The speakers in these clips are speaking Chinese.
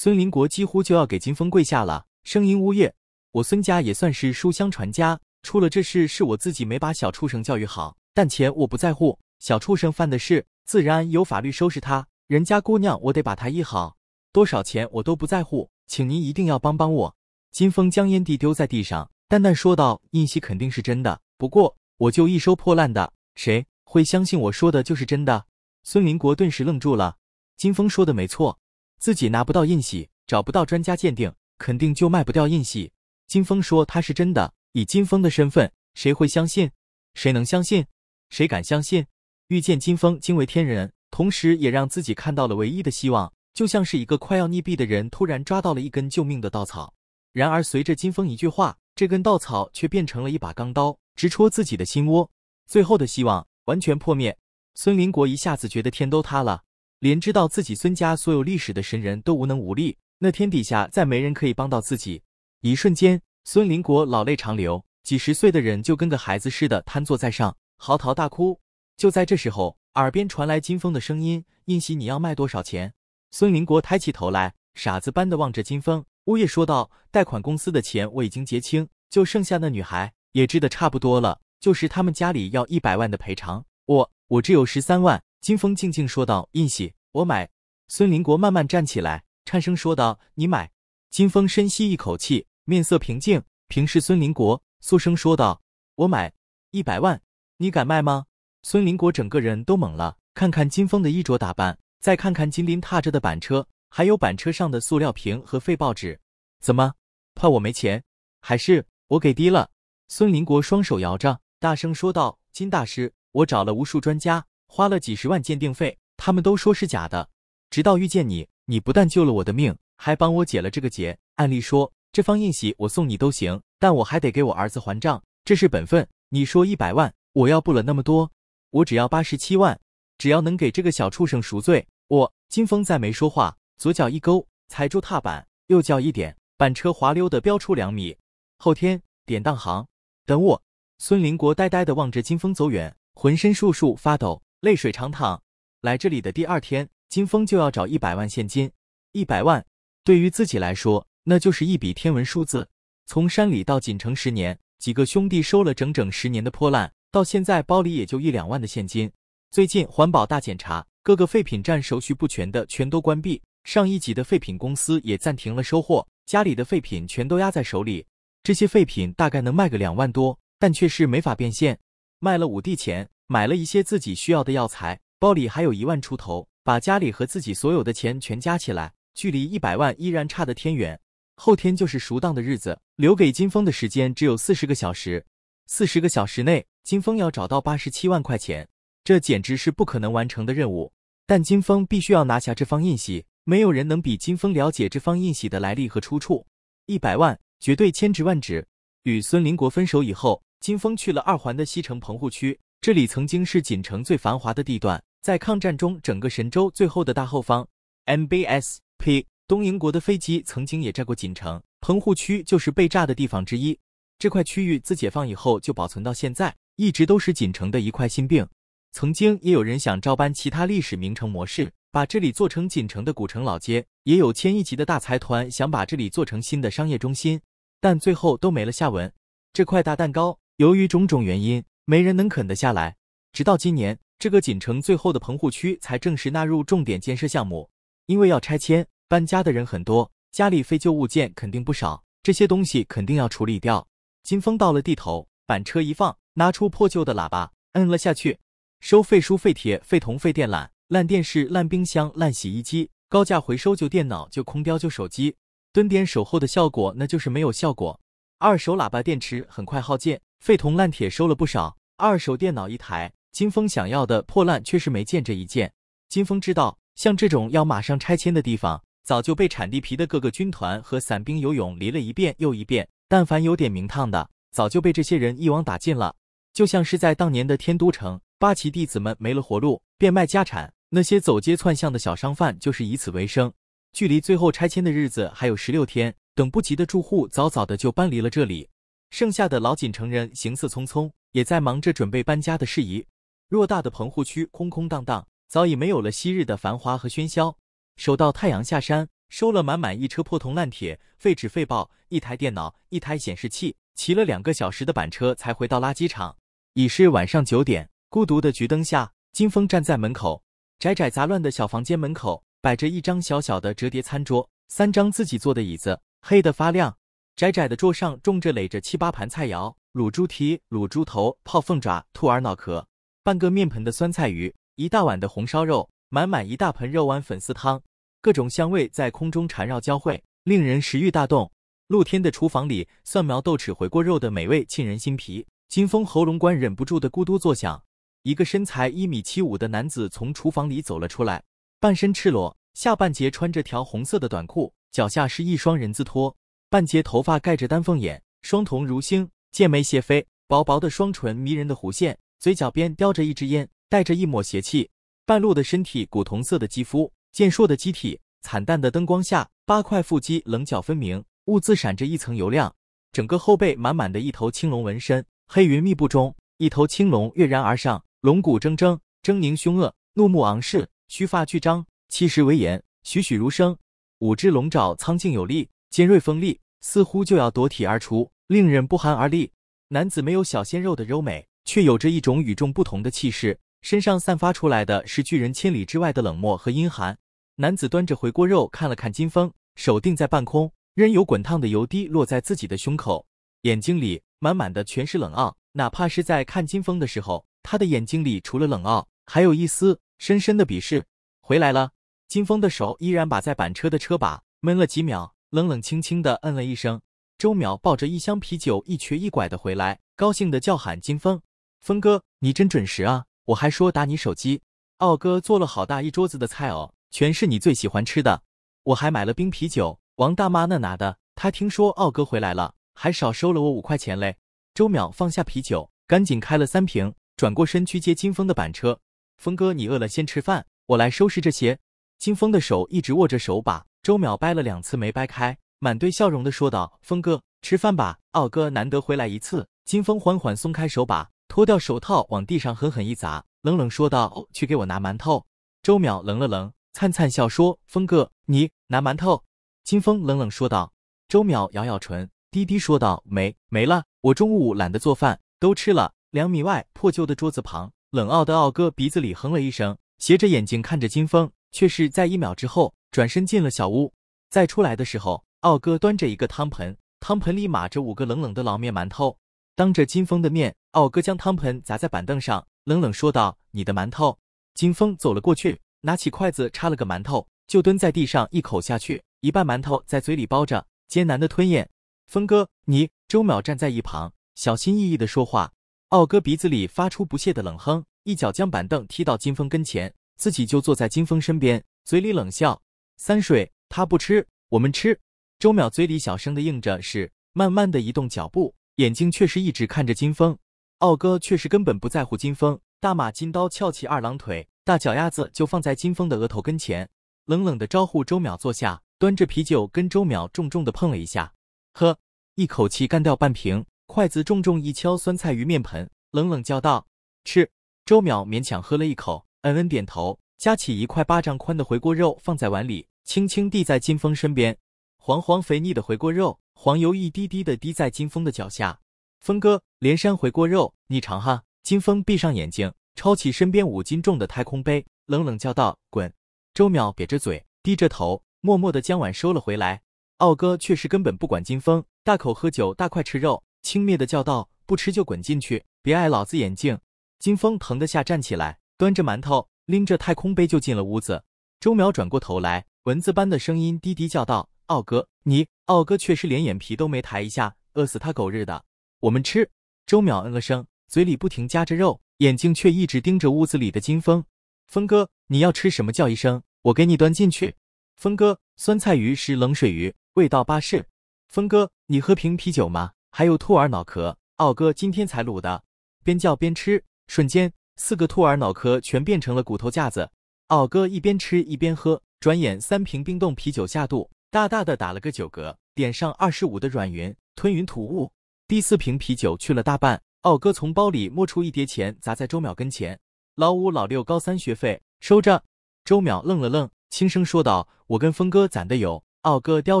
孙林国几乎就要给金峰跪下了，声音呜咽：“我孙家也算是书香传家，出了这事是我自己没把小畜生教育好。但钱我不在乎，小畜生犯的事自然有法律收拾他。人家姑娘，我得把她医好，多少钱我都不在乎。请您一定要帮帮我。”金峰将烟蒂丢在地上，淡淡说道：“印玺肯定是真的，不过我就一收破烂的，谁会相信我说的就是真的？”孙林国顿时愣住了。金峰说的没错。自己拿不到印玺，找不到专家鉴定，肯定就卖不掉印玺。金峰说他是真的，以金峰的身份，谁会相信？谁能相信？谁敢相信？遇见金峰惊为天人，同时也让自己看到了唯一的希望，就像是一个快要溺毙的人突然抓到了一根救命的稻草。然而随着金峰一句话，这根稻草却变成了一把钢刀，直戳自己的心窝。最后的希望完全破灭，孙林国一下子觉得天都塌了。连知道自己孙家所有历史的神人都无能无力，那天底下再没人可以帮到自己。一瞬间，孙林国老泪长流，几十岁的人就跟个孩子似的瘫坐在上，嚎啕大哭。就在这时候，耳边传来金峰的声音：“印玺，你要卖多少钱？”孙林国抬起头来，傻子般的望着金峰，呜咽说道：“贷款公司的钱我已经结清，就剩下那女孩，也支的差不多了，就是他们家里要一百万的赔偿，我我只有十三万。”金峰静静说道：“印玺，我买。孙林国慢慢站起来，颤声说道：“你买。”金峰深吸一口气，面色平静，平视孙林国，素声说道：“我买一百万，你敢卖吗？”孙林国整个人都懵了，看看金峰的衣着打扮，再看看金林踏着的板车，还有板车上的塑料瓶和废报纸，怎么怕我没钱，还是我给低了？孙林国双手摇着，大声说道：“金大师，我找了无数专家，花了几十万鉴定费。”他们都说是假的，直到遇见你，你不但救了我的命，还帮我解了这个结。按理说，这方印玺我送你都行，但我还得给我儿子还账，这是本分。你说一百万，我要不了那么多，我只要八十七万，只要能给这个小畜生赎罪。我金峰再没说话，左脚一勾，踩住踏板，右脚一点，板车滑溜的飙出两米。后天典当行，等我。孙林国呆呆的望着金峰走远，浑身簌簌发抖，泪水长淌。来这里的第二天，金峰就要找一百万现金。一百万对于自己来说，那就是一笔天文数字。从山里到锦城十年，几个兄弟收了整整十年的破烂，到现在包里也就一两万的现金。最近环保大检查，各个废品站手续不全的全都关闭，上一级的废品公司也暂停了收货，家里的废品全都压在手里。这些废品大概能卖个两万多，但却是没法变现。卖了五帝钱，买了一些自己需要的药材。包里还有一万出头，把家里和自己所有的钱全加起来，距离一百万依然差得天远。后天就是赎当的日子，留给金峰的时间只有四十个小时。四十个小时内，金峰要找到八十七万块钱，这简直是不可能完成的任务。但金峰必须要拿下这方印玺，没有人能比金峰了解这方印玺的来历和出处。一百万绝对千值万值。与孙林国分手以后，金峰去了二环的西城棚户区，这里曾经是锦城最繁华的地段。在抗战中，整个神州最后的大后方，MBSP 东瀛国的飞机曾经也炸过锦城棚户区，就是被炸的地方之一。这块区域自解放以后就保存到现在，一直都是锦城的一块心病。曾经也有人想照搬其他历史名城模式，把这里做成锦城的古城老街，也有千亿级的大财团想把这里做成新的商业中心，但最后都没了下文。这块大蛋糕，由于种种原因，没人能啃得下来。直到今年。这个锦城最后的棚户区才正式纳入重点建设项目，因为要拆迁，搬家的人很多，家里废旧物件肯定不少，这些东西肯定要处理掉。金峰到了地头，板车一放，拿出破旧的喇叭，摁了下去，收废书、废铁、废铜、废电缆、烂电视、烂冰箱、烂洗衣机，高价回收旧电脑、旧空调、旧手机。蹲点守候的效果，那就是没有效果。二手喇叭电池很快耗尽，废铜烂铁收了不少，二手电脑一台。金峰想要的破烂却是没见这一件。金峰知道，像这种要马上拆迁的地方，早就被铲地皮的各个军团和散兵游勇犁了一遍又一遍。但凡有点名堂的，早就被这些人一网打尽了。就像是在当年的天都城，八旗弟子们没了活路，变卖家产；那些走街串巷的小商贩，就是以此为生。距离最后拆迁的日子还有十六天，等不及的住户早早的就搬离了这里。剩下的老锦城人行色匆匆，也在忙着准备搬家的事宜。偌大的棚户区空空荡荡，早已没有了昔日的繁华和喧嚣。守到太阳下山，收了满满一车破铜烂铁、废纸废报、一台电脑、一台显示器，骑了两个小时的板车才回到垃圾场。已是晚上九点，孤独的橘灯下，金峰站在门口。窄窄杂乱的小房间门口摆着一张小小的折叠餐桌，三张自己坐的椅子，黑得发亮。窄窄的桌上种着垒着七八盘菜肴：卤猪蹄、卤猪头、泡凤爪、兔耳脑壳。半个面盆的酸菜鱼，一大碗的红烧肉，满满一大盆肉丸粉丝汤，各种香味在空中缠绕交汇，令人食欲大动。露天的厨房里，蒜苗、豆豉、回锅肉的美味沁人心脾，金风喉咙管忍不住的咕嘟作响。一个身材一米七五的男子从厨房里走了出来，半身赤裸，下半截穿着条红色的短裤，脚下是一双人字拖，半截头发盖着丹凤眼，双瞳如星，剑眉斜飞，薄薄的双唇迷人的弧线。嘴角边叼着一支烟，带着一抹邪气。半露的身体，古铜色的肌肤，健硕的肌体，惨淡的灯光下，八块腹肌棱角分明，兀自闪着一层油亮。整个后背满满的一头青龙纹身，黑云密布中，一头青龙跃然而上，龙骨铮铮，狰狞凶恶，怒目昂视，须发俱张，气势威严，栩栩如生。五只龙爪苍劲有力，尖锐锋利，似乎就要夺体而出，令人不寒而栗。男子没有小鲜肉的柔美。却有着一种与众不同的气势，身上散发出来的是拒人千里之外的冷漠和阴寒。男子端着回锅肉看了看金峰，手定在半空，任由滚烫的油滴落在自己的胸口，眼睛里满满的全是冷傲。哪怕是在看金峰的时候，他的眼睛里除了冷傲，还有一丝深深的鄙视。回来了，金峰的手依然把在板车的车把，闷了几秒，冷冷清清的嗯了一声。周淼抱着一箱啤酒一瘸一拐的回来，高兴的叫喊金峰。峰哥，你真准时啊！我还说打你手机。奥哥做了好大一桌子的菜哦，全是你最喜欢吃的。我还买了冰啤酒，王大妈那拿的，她听说奥哥回来了，还少收了我五块钱嘞。周淼放下啤酒，赶紧开了三瓶，转过身去接金峰的板车。峰哥，你饿了先吃饭，我来收拾这些。金峰的手一直握着手把，周淼掰了两次没掰开，满堆笑容的说道：“峰哥，吃饭吧。奥哥难得回来一次。”金峰缓缓松开手把。脱掉手套，往地上狠狠一砸，冷冷说道：“去给我拿馒头。”周淼愣了愣，灿灿笑说：“峰哥，你拿馒头。”金峰冷冷说道。周淼咬咬唇，低低说道：“没没了，我中午懒得做饭，都吃了。”两米外破旧的桌子旁，冷傲的傲哥鼻子里哼了一声，斜着眼睛看着金峰，却是在一秒之后转身进了小屋。再出来的时候，傲哥端着一个汤盆，汤盆里码着五个冷冷的老面馒头。当着金峰的面，奥哥将汤盆砸在板凳上，冷冷说道：“你的馒头。”金峰走了过去，拿起筷子插了个馒头，就蹲在地上一口下去，一半馒头在嘴里包着，艰难的吞咽。峰哥，你周淼站在一旁，小心翼翼的说话。奥哥鼻子里发出不屑的冷哼，一脚将板凳踢到金峰跟前，自己就坐在金峰身边，嘴里冷笑：“三水他不吃，我们吃。”周淼嘴里小声的应着：“是。”慢慢的移动脚步。眼睛却是一直看着金峰，奥哥却是根本不在乎金峰，大马金刀翘起二郎腿，大脚丫子就放在金峰的额头跟前，冷冷的招呼周淼坐下，端着啤酒跟周淼重重的碰了一下，呵，一口气干掉半瓶，筷子重重一敲酸菜鱼面盆，冷冷叫道：“吃。”周淼勉强喝了一口，嗯嗯点头，夹起一块巴掌宽的回锅肉放在碗里，轻轻递在金峰身边，黄黄肥腻的回锅肉。黄油一滴滴的滴在金峰的脚下，峰哥，连山回锅肉，你尝哈。金峰闭上眼睛，抄起身边五斤重的太空杯，冷冷叫道：“滚！”周淼瘪着嘴，低着头，默默的将碗收了回来。奥哥却是根本不管金峰，大口喝酒，大块吃肉，轻蔑的叫道：“不吃就滚进去，别碍老子眼睛。”金峰疼得下站起来，端着馒头，拎着太空杯就进了屋子。周淼转过头来，蚊子般的声音低低叫道。奥哥，你奥哥确实连眼皮都没抬一下，饿死他狗日的！我们吃。周淼嗯了声，嘴里不停夹着肉，眼睛却一直盯着屋子里的金峰。峰哥，你要吃什么？叫一声，我给你端进去。峰哥，酸菜鱼是冷水鱼，味道巴适。峰哥，你喝瓶啤酒吗？还有兔儿脑壳，奥哥今天才卤的。边叫边吃，瞬间四个兔儿脑壳全变成了骨头架子。奥哥一边吃一边喝，转眼三瓶冰冻啤酒下肚。大大的打了个酒嗝，点上二十五的软云，吞云吐雾。第四瓶啤酒去了大半，奥哥从包里摸出一叠钱，砸在周淼跟前。老五、老六高三学费收着。周淼愣了愣，轻声说道：“我跟峰哥攒的有。”奥哥叼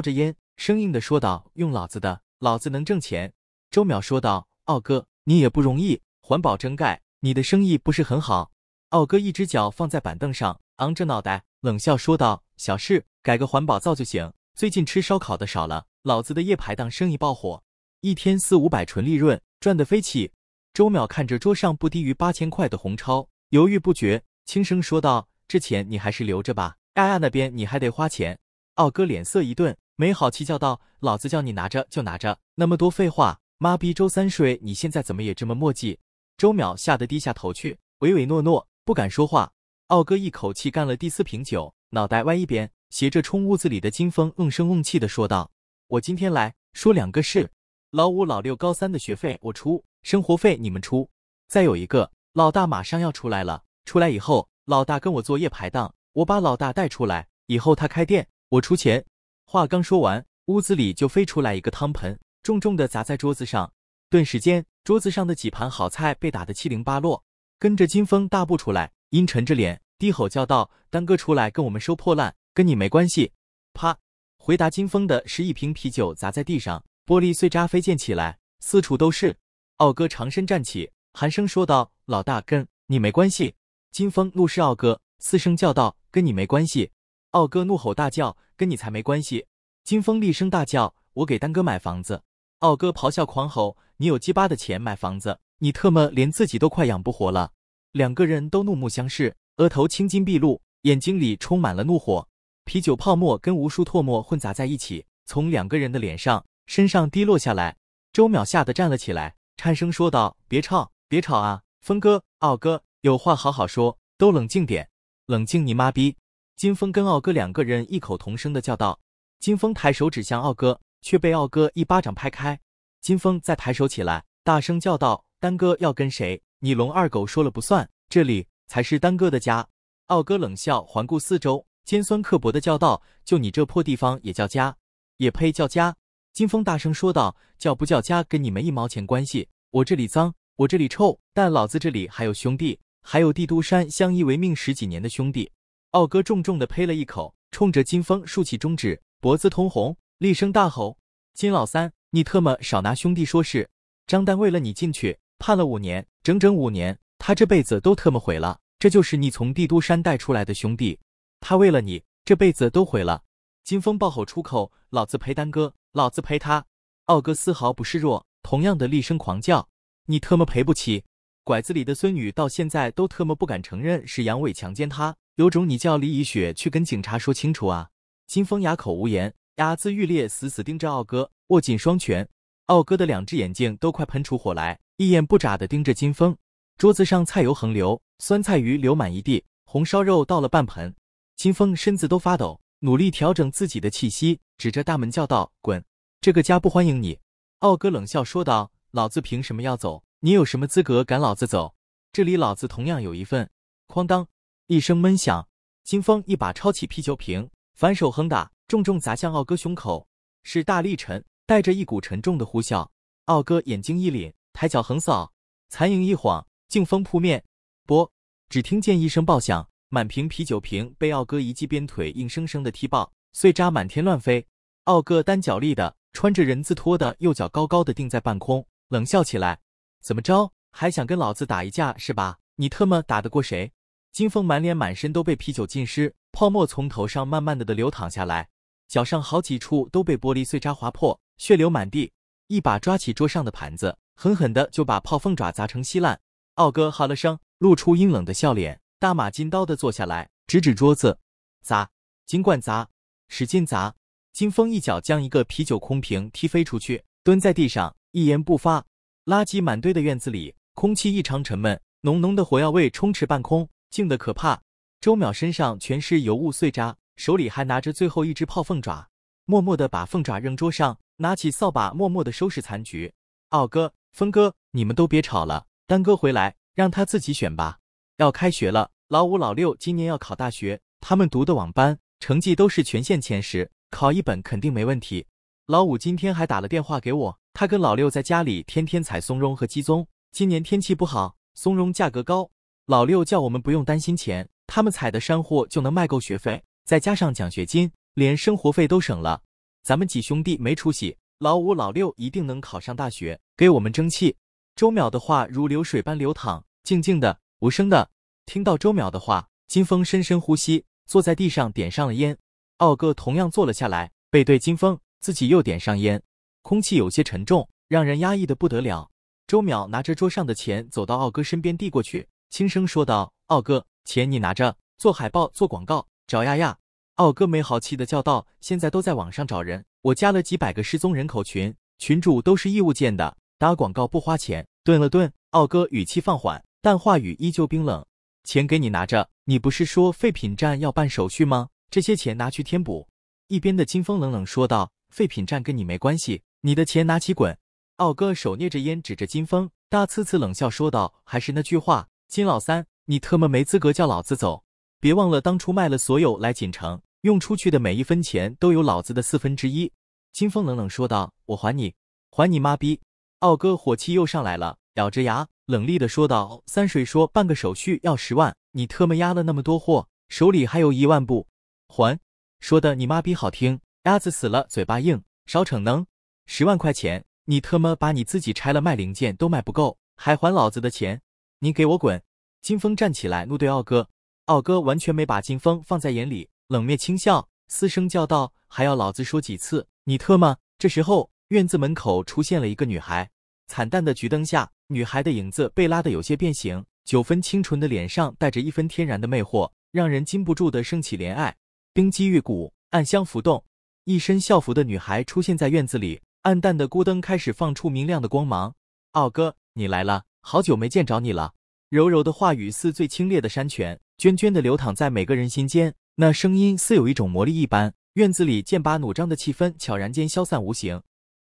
着烟，生硬的说道：“用老子的，老子能挣钱。”周淼说道：“奥哥，你也不容易，环保整改，你的生意不是很好。”奥哥一只脚放在板凳上，昂着脑袋冷笑说道：“小事，改个环保灶就行。”最近吃烧烤的少了，老子的夜排档生意爆火，一天四五百纯利润，赚得飞起。周淼看着桌上不低于八千块的红钞，犹豫不决，轻声说道：“这钱你还是留着吧，丫丫那边你还得花钱。”奥哥脸色一顿，没好气叫道：“老子叫你拿着就拿着，那么多废话！妈逼，周三水，你现在怎么也这么墨迹？”周淼吓得低下头去，唯唯诺诺，不敢说话。奥哥一口气干了第四瓶酒，脑袋歪一边。斜着冲屋子里的金风，瓮声瓮气的说道：“我今天来说两个事，老五、老六高三的学费我出，生活费你们出。再有一个，老大马上要出来了，出来以后，老大跟我做夜排档，我把老大带出来以后，他开店我出钱。”话刚说完，屋子里就飞出来一个汤盆，重重的砸在桌子上，顿时间，桌子上的几盘好菜被打得七零八落。跟着金风大步出来，阴沉着脸，低吼叫道：“丹哥出来跟我们收破烂。”跟你没关系！啪！回答金峰的是一瓶啤酒砸在地上，玻璃碎渣飞溅起来，四处都是。奥哥长身站起，寒声说道：“老大，跟你没关系。”金峰怒视奥哥，嘶声叫道：“跟你没关系！”奥哥怒吼大叫：“跟你才没关系！”金峰厉声大叫：“我给丹哥买房子！”奥哥咆哮狂吼：“你有鸡巴的钱买房子？你特么连自己都快养不活了！”两个人都怒目相视，额头青筋毕露，眼睛里充满了怒火。啤酒泡沫跟无数唾沫混杂在一起，从两个人的脸上、身上滴落下来。周淼吓得站了起来，颤声说道：“别吵，别吵啊，峰哥、奥哥，有话好好说，都冷静点，冷静！”你妈逼！金峰跟奥哥两个人异口同声的叫道。金峰抬手指向奥哥，却被奥哥一巴掌拍开。金峰再抬手起来，大声叫道：“丹哥要跟谁？你龙二狗说了不算，这里才是丹哥的家。”奥哥冷笑，环顾四周。尖酸刻薄的叫道：“就你这破地方也叫家，也配叫家？”金风大声说道：“叫不叫家跟你们一毛钱关系？我这里脏，我这里臭，但老子这里还有兄弟，还有帝都山相依为命十几年的兄弟。”奥哥重重的呸了一口，冲着金风竖起中指，脖子通红，厉声大吼：“金老三，你特么少拿兄弟说事！张丹为了你进去判了五年，整整五年，他这辈子都特么毁了。这就是你从帝都山带出来的兄弟。”他为了你这辈子都毁了！金风暴吼出口：“老子陪丹哥，老子陪他！”奥哥丝毫不示弱，同样的厉声狂叫：“你特么赔不起！”拐子里的孙女到现在都特么不敢承认是杨伟强奸她，有种你叫李以雪去跟警察说清楚啊！金风哑口无言，牙眦欲裂，死死盯着奥哥，握紧双拳。奥哥的两只眼睛都快喷出火来，一眼不眨的盯着金风。桌子上菜油横流，酸菜鱼流满一地，红烧肉倒了半盆。金风身子都发抖，努力调整自己的气息，指着大门叫道：“滚！这个家不欢迎你。”奥哥冷笑说道：“老子凭什么要走？你有什么资格赶老子走？这里老子同样有一份。”哐当一声闷响，金风一把抄起啤酒瓶，反手横打，重重砸向奥哥胸口，是大力沉带着一股沉重的呼啸。奥哥眼睛一凛，抬脚横扫，残影一晃，劲风扑面，啵，只听见一声爆响。满瓶啤酒瓶被奥哥一记鞭腿硬生生的踢爆，碎渣满天乱飞。奥哥单脚立的，穿着人字拖的右脚高高的定在半空，冷笑起来：“怎么着，还想跟老子打一架是吧？你特么打得过谁？”金凤满脸满身都被啤酒浸湿，泡沫从头上慢慢的的流淌下来，脚上好几处都被玻璃碎渣划破，血流满地。一把抓起桌上的盘子，狠狠的就把泡凤爪砸成稀烂。奥哥哈了声，露出阴冷的笑脸。大马金刀的坐下来，指指桌子，砸，尽管砸，使劲砸。金峰一脚将一个啤酒空瓶踢飞出去，蹲在地上一言不发。垃圾满堆的院子里，空气异常沉闷，浓浓的火药味充斥半空，静得可怕。周淼身上全是油污碎渣，手里还拿着最后一只泡凤爪，默默的把凤爪扔桌上，拿起扫把默默的收拾残局。奥哥，峰哥，你们都别吵了，丹哥回来，让他自己选吧。要开学了，老五、老六今年要考大学，他们读的网班，成绩都是全县前十，考一本肯定没问题。老五今天还打了电话给我，他跟老六在家里天天采松茸和鸡枞。今年天气不好，松茸价格高，老六叫我们不用担心钱，他们采的山货就能卖够学费，再加上奖学金，连生活费都省了。咱们几兄弟没出息，老五、老六一定能考上大学，给我们争气。周淼的话如流水般流淌，静静的。无声的听到周淼的话，金峰深深呼吸，坐在地上点上了烟。奥哥同样坐了下来，背对金峰，自己又点上烟。空气有些沉重，让人压抑的不得了。周淼拿着桌上的钱走到奥哥身边，递过去，轻声说道：“奥哥，钱你拿着，做海报，做广告，找亚亚。”奥哥没好气的叫道：“现在都在网上找人，我加了几百个失踪人口群，群主都是义务建的，打广告不花钱。”顿了顿，奥哥语气放缓。但话语依旧冰冷，钱给你拿着，你不是说废品站要办手续吗？这些钱拿去添补。一边的金风冷冷说道：“废品站跟你没关系，你的钱拿起滚。”奥哥手捏着烟，指着金风，大呲呲冷笑说道：“还是那句话，金老三，你特么没资格叫老子走！别忘了当初卖了所有来锦城，用出去的每一分钱都有老子的四分之一。”金风冷冷说道：“我还你，还你妈逼！”奥哥火气又上来了，咬着牙。冷厉地说道：“三水说办个手续要十万，你特么押了那么多货，手里还有一万不还？说的你妈逼好听，鸭子死了嘴巴硬，少逞能！十万块钱，你特么把你自己拆了卖零件都卖不够，还还老子的钱？你给我滚！”金峰站起来怒对奥哥，奥哥完全没把金峰放在眼里，冷蔑轻笑，嘶声叫道：“还要老子说几次？你特么……”这时候，院子门口出现了一个女孩。惨淡的橘灯下，女孩的影子被拉得有些变形。九分清纯的脸上带着一分天然的魅惑，让人禁不住的升起怜爱。冰肌玉骨，暗香浮动。一身校服的女孩出现在院子里，暗淡的孤灯开始放出明亮的光芒。奥哥，你来了，好久没见着你了。柔柔的话语似最清冽的山泉，涓涓的流淌在每个人心间。那声音似有一种魔力一般，院子里剑拔弩张的气氛悄然间消散无形。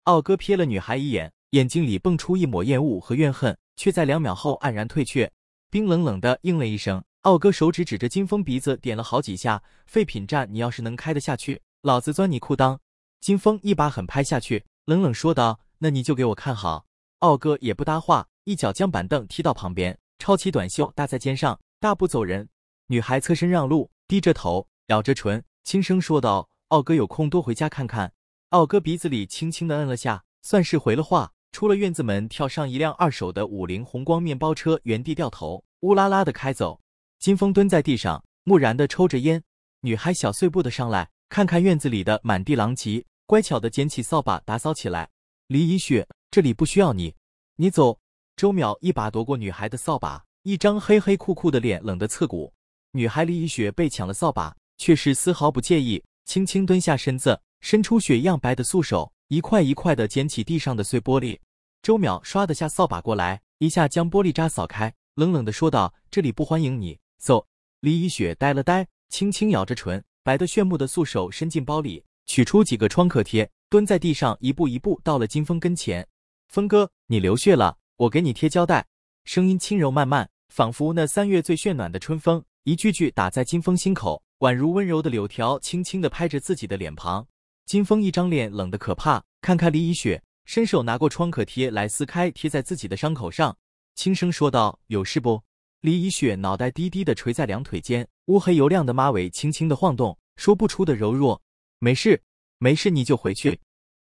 奥哥瞥了女孩一眼。眼睛里蹦出一抹厌恶和怨恨，却在两秒后黯然退却，冰冷冷的应了一声。奥哥手指指着金峰鼻子点了好几下：“废品站，你要是能开得下去，老子钻你裤裆。”金峰一把狠拍下去，冷冷说道：“那你就给我看好。”奥哥也不搭话，一脚将板凳踢到旁边，抄起短袖搭在肩上，大步走人。女孩侧身让路，低着头，咬着唇，轻声说道：“奥哥有空多回家看看。”奥哥鼻子里轻轻的摁了下，算是回了话。出了院子门，跳上一辆二手的五菱宏光面包车，原地掉头，乌拉拉的开走。金风蹲在地上，木然的抽着烟。女孩小碎步的上来，看看院子里的满地狼藉，乖巧的捡起扫把打扫起来。李以雪，这里不需要你，你走。周淼一把夺过女孩的扫把，一张黑黑酷酷的脸冷得刺骨。女孩李以雪被抢了扫把，却是丝毫不介意，轻轻蹲下身子，伸出雪一样白的素手。一块一块的捡起地上的碎玻璃，周淼唰的下扫把过来，一下将玻璃渣扫开，冷冷的说道：“这里不欢迎你，走。”李以雪呆了呆，轻轻咬着唇，白的炫目的素手伸进包里，取出几个创可贴，蹲在地上，一步一步到了金峰跟前。“峰哥，你流血了，我给你贴胶带。”声音轻柔慢慢，仿佛那三月最炫暖的春风，一句句打在金峰心口，宛如温柔的柳条，轻轻的拍着自己的脸庞。金风一张脸冷的可怕，看看李以雪，伸手拿过创可贴来撕开，贴在自己的伤口上，轻声说道：“有事不？”李以雪脑袋低低的垂在两腿间，乌黑油亮的马尾轻轻的晃动，说不出的柔弱。没事，没事，你就回去。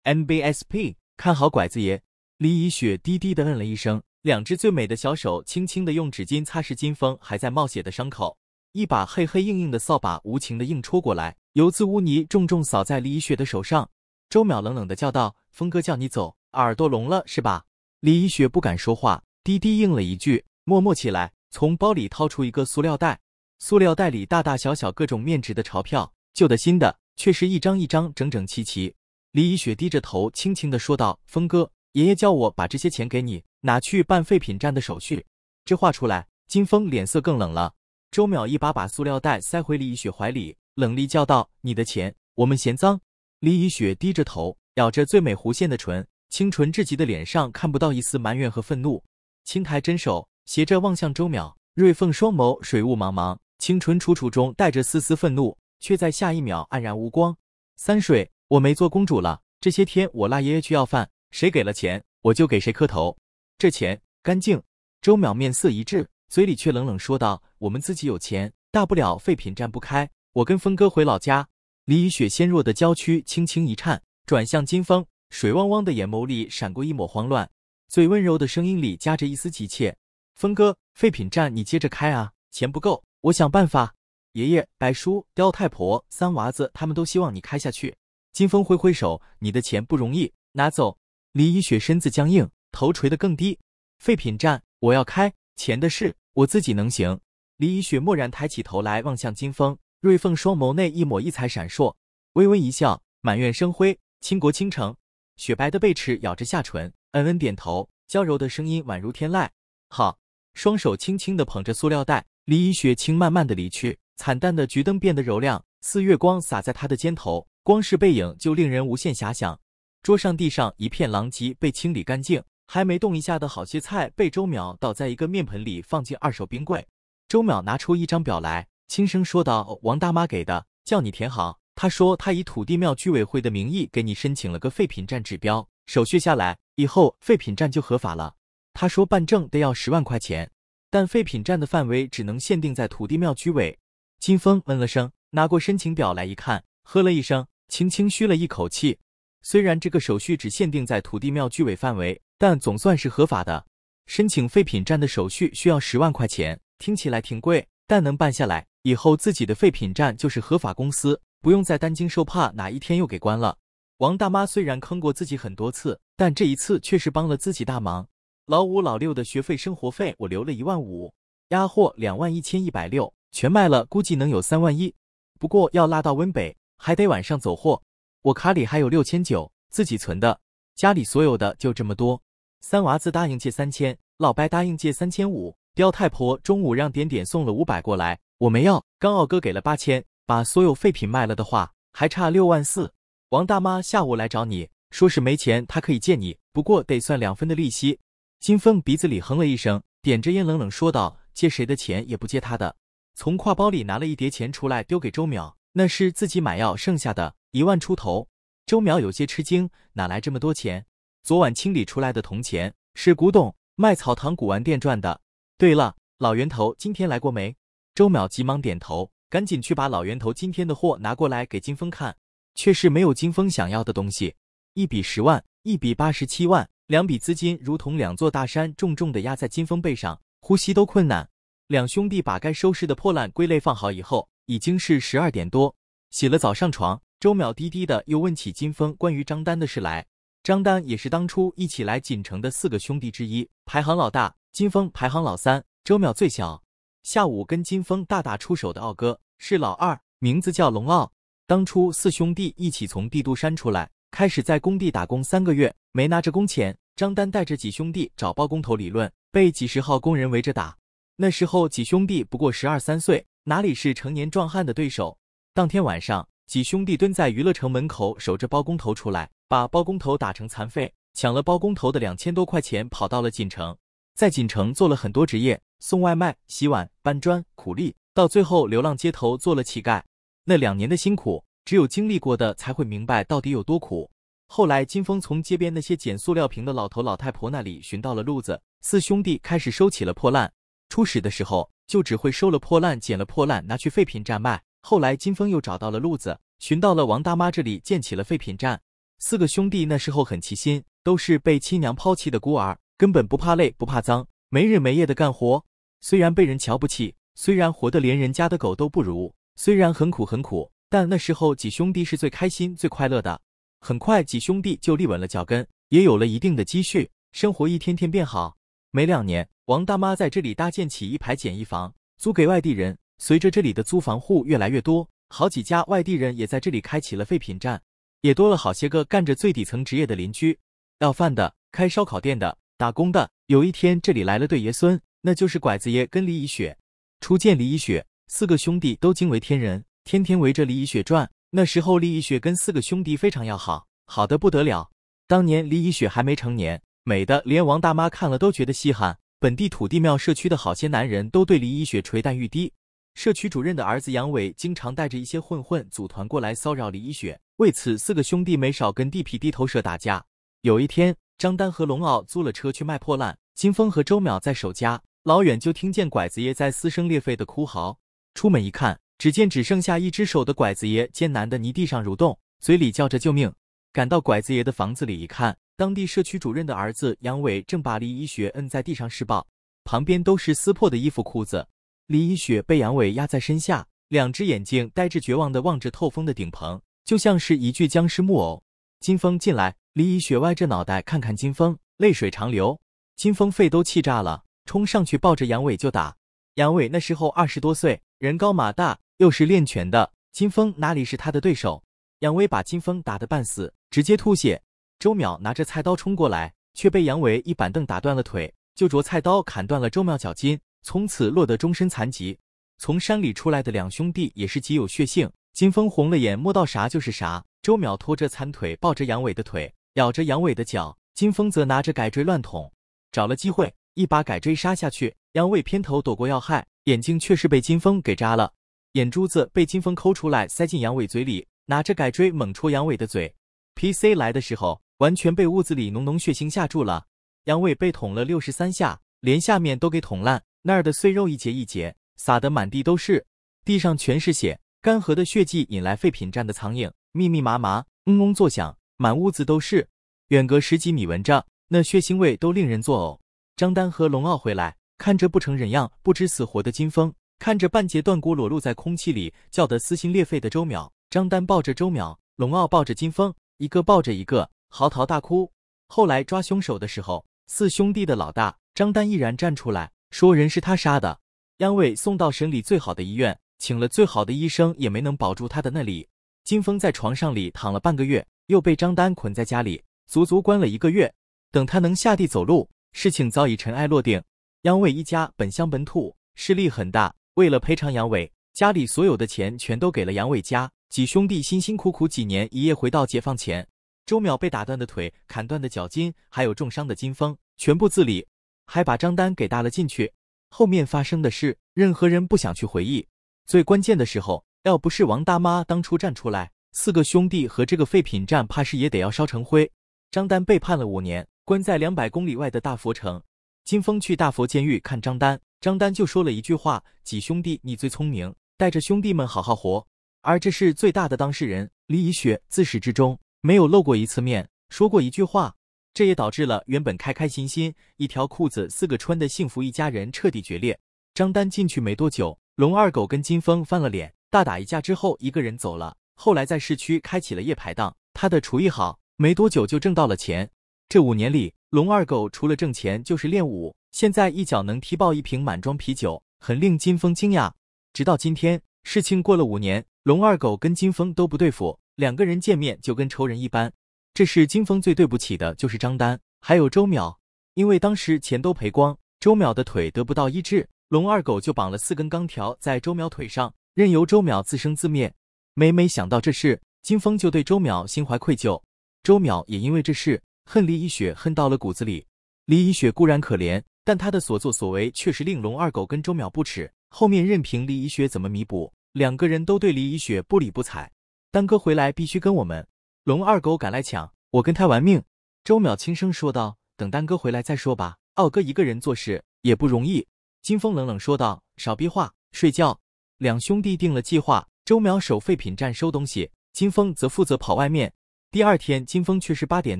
MBSP，看好拐子爷。李以雪低低的嗯了一声，两只最美的小手轻轻的用纸巾擦拭金风还在冒血的伤口，一把黑黑硬硬的扫把无情的硬戳过来。油渍污泥重重扫在李一雪的手上，周淼冷冷的叫道：“峰哥叫你走，耳朵聋了是吧？”李一雪不敢说话，低低应了一句，默默起来，从包里掏出一个塑料袋，塑料袋里大大小小各种面值的钞票，旧的新的，却是一张一张整整齐齐。李一雪低着头，轻轻的说道：“峰哥，爷爷叫我把这些钱给你，拿去办废品站的手续。”这话出来，金峰脸色更冷了，周淼一把把塑料袋塞回李一雪怀里。冷厉叫道：“你的钱，我们嫌脏。”李以雪低着头，咬着最美弧线的唇，清纯至极的脸上看不到一丝埋怨和愤怒。轻抬真手，斜着望向周淼，瑞凤双眸水雾茫茫，清纯楚楚中带着丝丝愤怒，却在下一秒黯然无光。三水，我没做公主了。这些天我拉爷爷去要饭，谁给了钱，我就给谁磕头。这钱干净。周淼面色一滞，嘴里却冷冷说道：“我们自己有钱，大不了废品站不开。”我跟峰哥回老家，李以雪纤弱的娇躯轻轻一颤，转向金峰，水汪汪的眼眸里闪过一抹慌乱，最温柔的声音里夹着一丝急切：“峰哥，废品站你接着开啊，钱不够，我想办法。”爷爷、白叔、刁太婆、三娃子，他们都希望你开下去。金峰挥挥手：“你的钱不容易，拿走。”李以雪身子僵硬，头垂得更低。废品站我要开，钱的事我自己能行。李以雪蓦然抬起头来，望向金峰。瑞凤双眸内一抹异彩闪烁，微微一笑，满院生辉，倾国倾城。雪白的背齿咬着下唇，嗯嗯点头，娇柔的声音宛如天籁。好，双手轻轻的捧着塑料袋，李雪清慢慢的离去。惨淡的橘灯变得柔亮，似月光洒在她的肩头，光是背影就令人无限遐想。桌上地上一片狼藉被清理干净，还没动一下的好些菜被周淼倒在一个面盆里放进二手冰柜。周淼拿出一张表来。轻声说道：“王大妈给的，叫你填好。她说她以土地庙居委会的名义给你申请了个废品站指标，手续下来以后废品站就合法了。她说办证得要十万块钱，但废品站的范围只能限定在土地庙居委。”金峰嗯了声，拿过申请表来一看，呵了一声，轻轻嘘了一口气。虽然这个手续只限定在土地庙居委范围，但总算是合法的。申请废品站的手续需要十万块钱，听起来挺贵，但能办下来。以后自己的废品站就是合法公司，不用再担惊受怕，哪一天又给关了。王大妈虽然坑过自己很多次，但这一次确实帮了自己大忙。老五、老六的学费、生活费，我留了一万五，压货两万一千一百六，全卖了，估计能有三万一。不过要拉到温北，还得晚上走货。我卡里还有六千九，自己存的，家里所有的就这么多。三娃子答应借三千，老白答应借三千五。刁太婆中午让点点送了五百过来，我没要。刚奥哥给了八千，把所有废品卖了的话，还差六万四。王大妈下午来找你，说是没钱，她可以借你，不过得算两分的利息。金凤鼻子里哼了一声，点着烟冷冷说道：“借谁的钱也不借他的。”从挎包里拿了一叠钱出来，丢给周淼，那是自己买药剩下的一万出头。周淼有些吃惊，哪来这么多钱？昨晚清理出来的铜钱是古董，卖草堂古玩店赚的。对了，老源头今天来过没？周淼急忙点头，赶紧去把老源头今天的货拿过来给金峰看，却是没有金峰想要的东西。一笔十万，一笔八十七万，两笔资金如同两座大山，重重的压在金峰背上，呼吸都困难。两兄弟把该收拾的破烂归类放好以后，已经是十二点多，洗了澡上床。周淼低低的又问起金峰关于张丹的事来。张丹也是当初一起来锦城的四个兄弟之一，排行老大。金峰排行老三，周淼最小。下午跟金峰大打出手的奥哥是老二，名字叫龙奥。当初四兄弟一起从帝都山出来，开始在工地打工，三个月没拿着工钱。张丹带着几兄弟找包工头理论，被几十号工人围着打。那时候几兄弟不过十二三岁，哪里是成年壮汉的对手？当天晚上，几兄弟蹲在娱乐城门口守着包工头出来，把包工头打成残废，抢了包工头的两千多块钱，跑到了锦城。在锦城做了很多职业，送外卖、洗碗、搬砖、苦力，到最后流浪街头做了乞丐。那两年的辛苦，只有经历过的才会明白到底有多苦。后来金峰从街边那些捡塑料瓶的老头老太婆那里寻到了路子，四兄弟开始收起了破烂。初始的时候就只会收了破烂，捡了破烂拿去废品站卖。后来金峰又找到了路子，寻到了王大妈这里建起了废品站。四个兄弟那时候很齐心，都是被亲娘抛弃的孤儿。根本不怕累，不怕脏，没日没夜的干活。虽然被人瞧不起，虽然活得连人家的狗都不如，虽然很苦很苦，但那时候几兄弟是最开心、最快乐的。很快，几兄弟就立稳了脚跟，也有了一定的积蓄，生活一天天变好。没两年，王大妈在这里搭建起一排简易房，租给外地人。随着这里的租房户越来越多，好几家外地人也在这里开启了废品站，也多了好些个干着最底层职业的邻居：要饭的，开烧烤店的。打工的有一天，这里来了对爷孙，那就是拐子爷跟李以雪。初见李以雪，四个兄弟都惊为天人，天天围着李以雪转。那时候，李以雪跟四个兄弟非常要好，好的不得了。当年李以雪还没成年，美的连王大妈看了都觉得稀罕。本地土地庙社区的好些男人都对李以雪垂涎欲滴。社区主任的儿子杨伟经常带着一些混混组团过来骚扰李以雪，为此四个兄弟没少跟地痞地头蛇打架。有一天。张丹和龙傲租了车去卖破烂，金峰和周淼在守家，老远就听见拐子爷在撕声裂肺的哭嚎。出门一看，只见只剩下一只手的拐子爷艰难的泥地上蠕动，嘴里叫着救命。赶到拐子爷的房子里一看，当地社区主任的儿子杨伟正把李一雪摁在地上施暴，旁边都是撕破的衣服裤子。李一雪被杨伟压在身下，两只眼睛呆滞绝望的望着透风的顶棚，就像是一具僵尸木偶。金峰进来。李乙雪歪着脑袋看看金风，泪水长流。金风肺都气炸了，冲上去抱着杨伟就打。杨伟那时候二十多岁，人高马大，又是练拳的，金风哪里是他的对手？杨伟把金风打得半死，直接吐血。周淼拿着菜刀冲过来，却被杨伟一板凳打断了腿，就着菜刀砍断了周淼脚筋，从此落得终身残疾。从山里出来的两兄弟也是极有血性，金风红了眼，摸到啥就是啥。周淼拖着残腿，抱着杨伟的腿。咬着杨伟的脚，金峰则拿着改锥乱捅。找了机会，一把改锥杀下去。杨伟偏头躲过要害，眼睛却是被金峰给扎了。眼珠子被金峰抠出来，塞进杨伟嘴里。拿着改锥猛戳杨伟的嘴。PC 来的时候，完全被屋子里浓浓血腥吓住了。杨伟被捅了六十三下，连下面都给捅烂，那儿的碎肉一节一节，撒得满地都是。地上全是血，干涸的血迹引来废品站的苍蝇，密密麻麻，嗡嗡作响。满屋子都是，远隔十几米，闻着那血腥味都令人作呕。张丹和龙傲回来，看着不成人样、不知死活的金峰，看着半截断骨裸露在空气里、叫得撕心裂肺的周淼，张丹抱着周淼，龙傲抱着金峰，一个抱着一个，嚎啕大哭。后来抓凶手的时候，四兄弟的老大张丹毅然站出来，说人是他杀的。央伟送到省里最好的医院，请了最好的医生，也没能保住他的那里。金峰在床上里躺了半个月。又被张丹捆在家里，足足关了一个月。等他能下地走路，事情早已尘埃落定。杨伟一家本乡本土，势力很大。为了赔偿杨伟，家里所有的钱全都给了杨伟家几兄弟。辛辛苦苦几年，一夜回到解放前。周淼被打断的腿，砍断的脚筋，还有重伤的金风，全部自理，还把张丹给搭了进去。后面发生的事，任何人不想去回忆。最关键的时候，要不是王大妈当初站出来。四个兄弟和这个废品站，怕是也得要烧成灰。张丹被判了五年，关在两百公里外的大佛城。金峰去大佛监狱看张丹，张丹就说了一句话：“几兄弟，你最聪明，带着兄弟们好好活。”而这是最大的当事人李以雪，自始至终没有露过一次面，说过一句话。这也导致了原本开开心心一条裤子四个穿的幸福一家人彻底决裂。张丹进去没多久，龙二狗跟金峰翻了脸，大打一架之后，一个人走了。后来在市区开起了夜排档，他的厨艺好，没多久就挣到了钱。这五年里，龙二狗除了挣钱就是练武，现在一脚能踢爆一瓶满装啤酒，很令金峰惊讶。直到今天，事情过了五年，龙二狗跟金峰都不对付，两个人见面就跟仇人一般。这是金峰最对不起的，就是张丹还有周淼，因为当时钱都赔光，周淼的腿得不到医治，龙二狗就绑了四根钢条在周淼腿上，任由周淼自生自灭。每每想到这事，金峰就对周淼心怀愧疚。周淼也因为这事恨李一雪，恨到了骨子里。李一雪固然可怜，但他的所作所为确实令龙二狗跟周淼不齿。后面任凭李一雪怎么弥补，两个人都对李一雪不理不睬。丹哥回来必须跟我们，龙二狗赶来抢，我跟他玩命。周淼轻声说道：“等丹哥回来再说吧，奥哥一个人做事也不容易。”金峰冷冷说道：“少逼话，睡觉。”两兄弟定了计划。周淼守废品站收东西，金峰则负责跑外面。第二天，金峰却是八点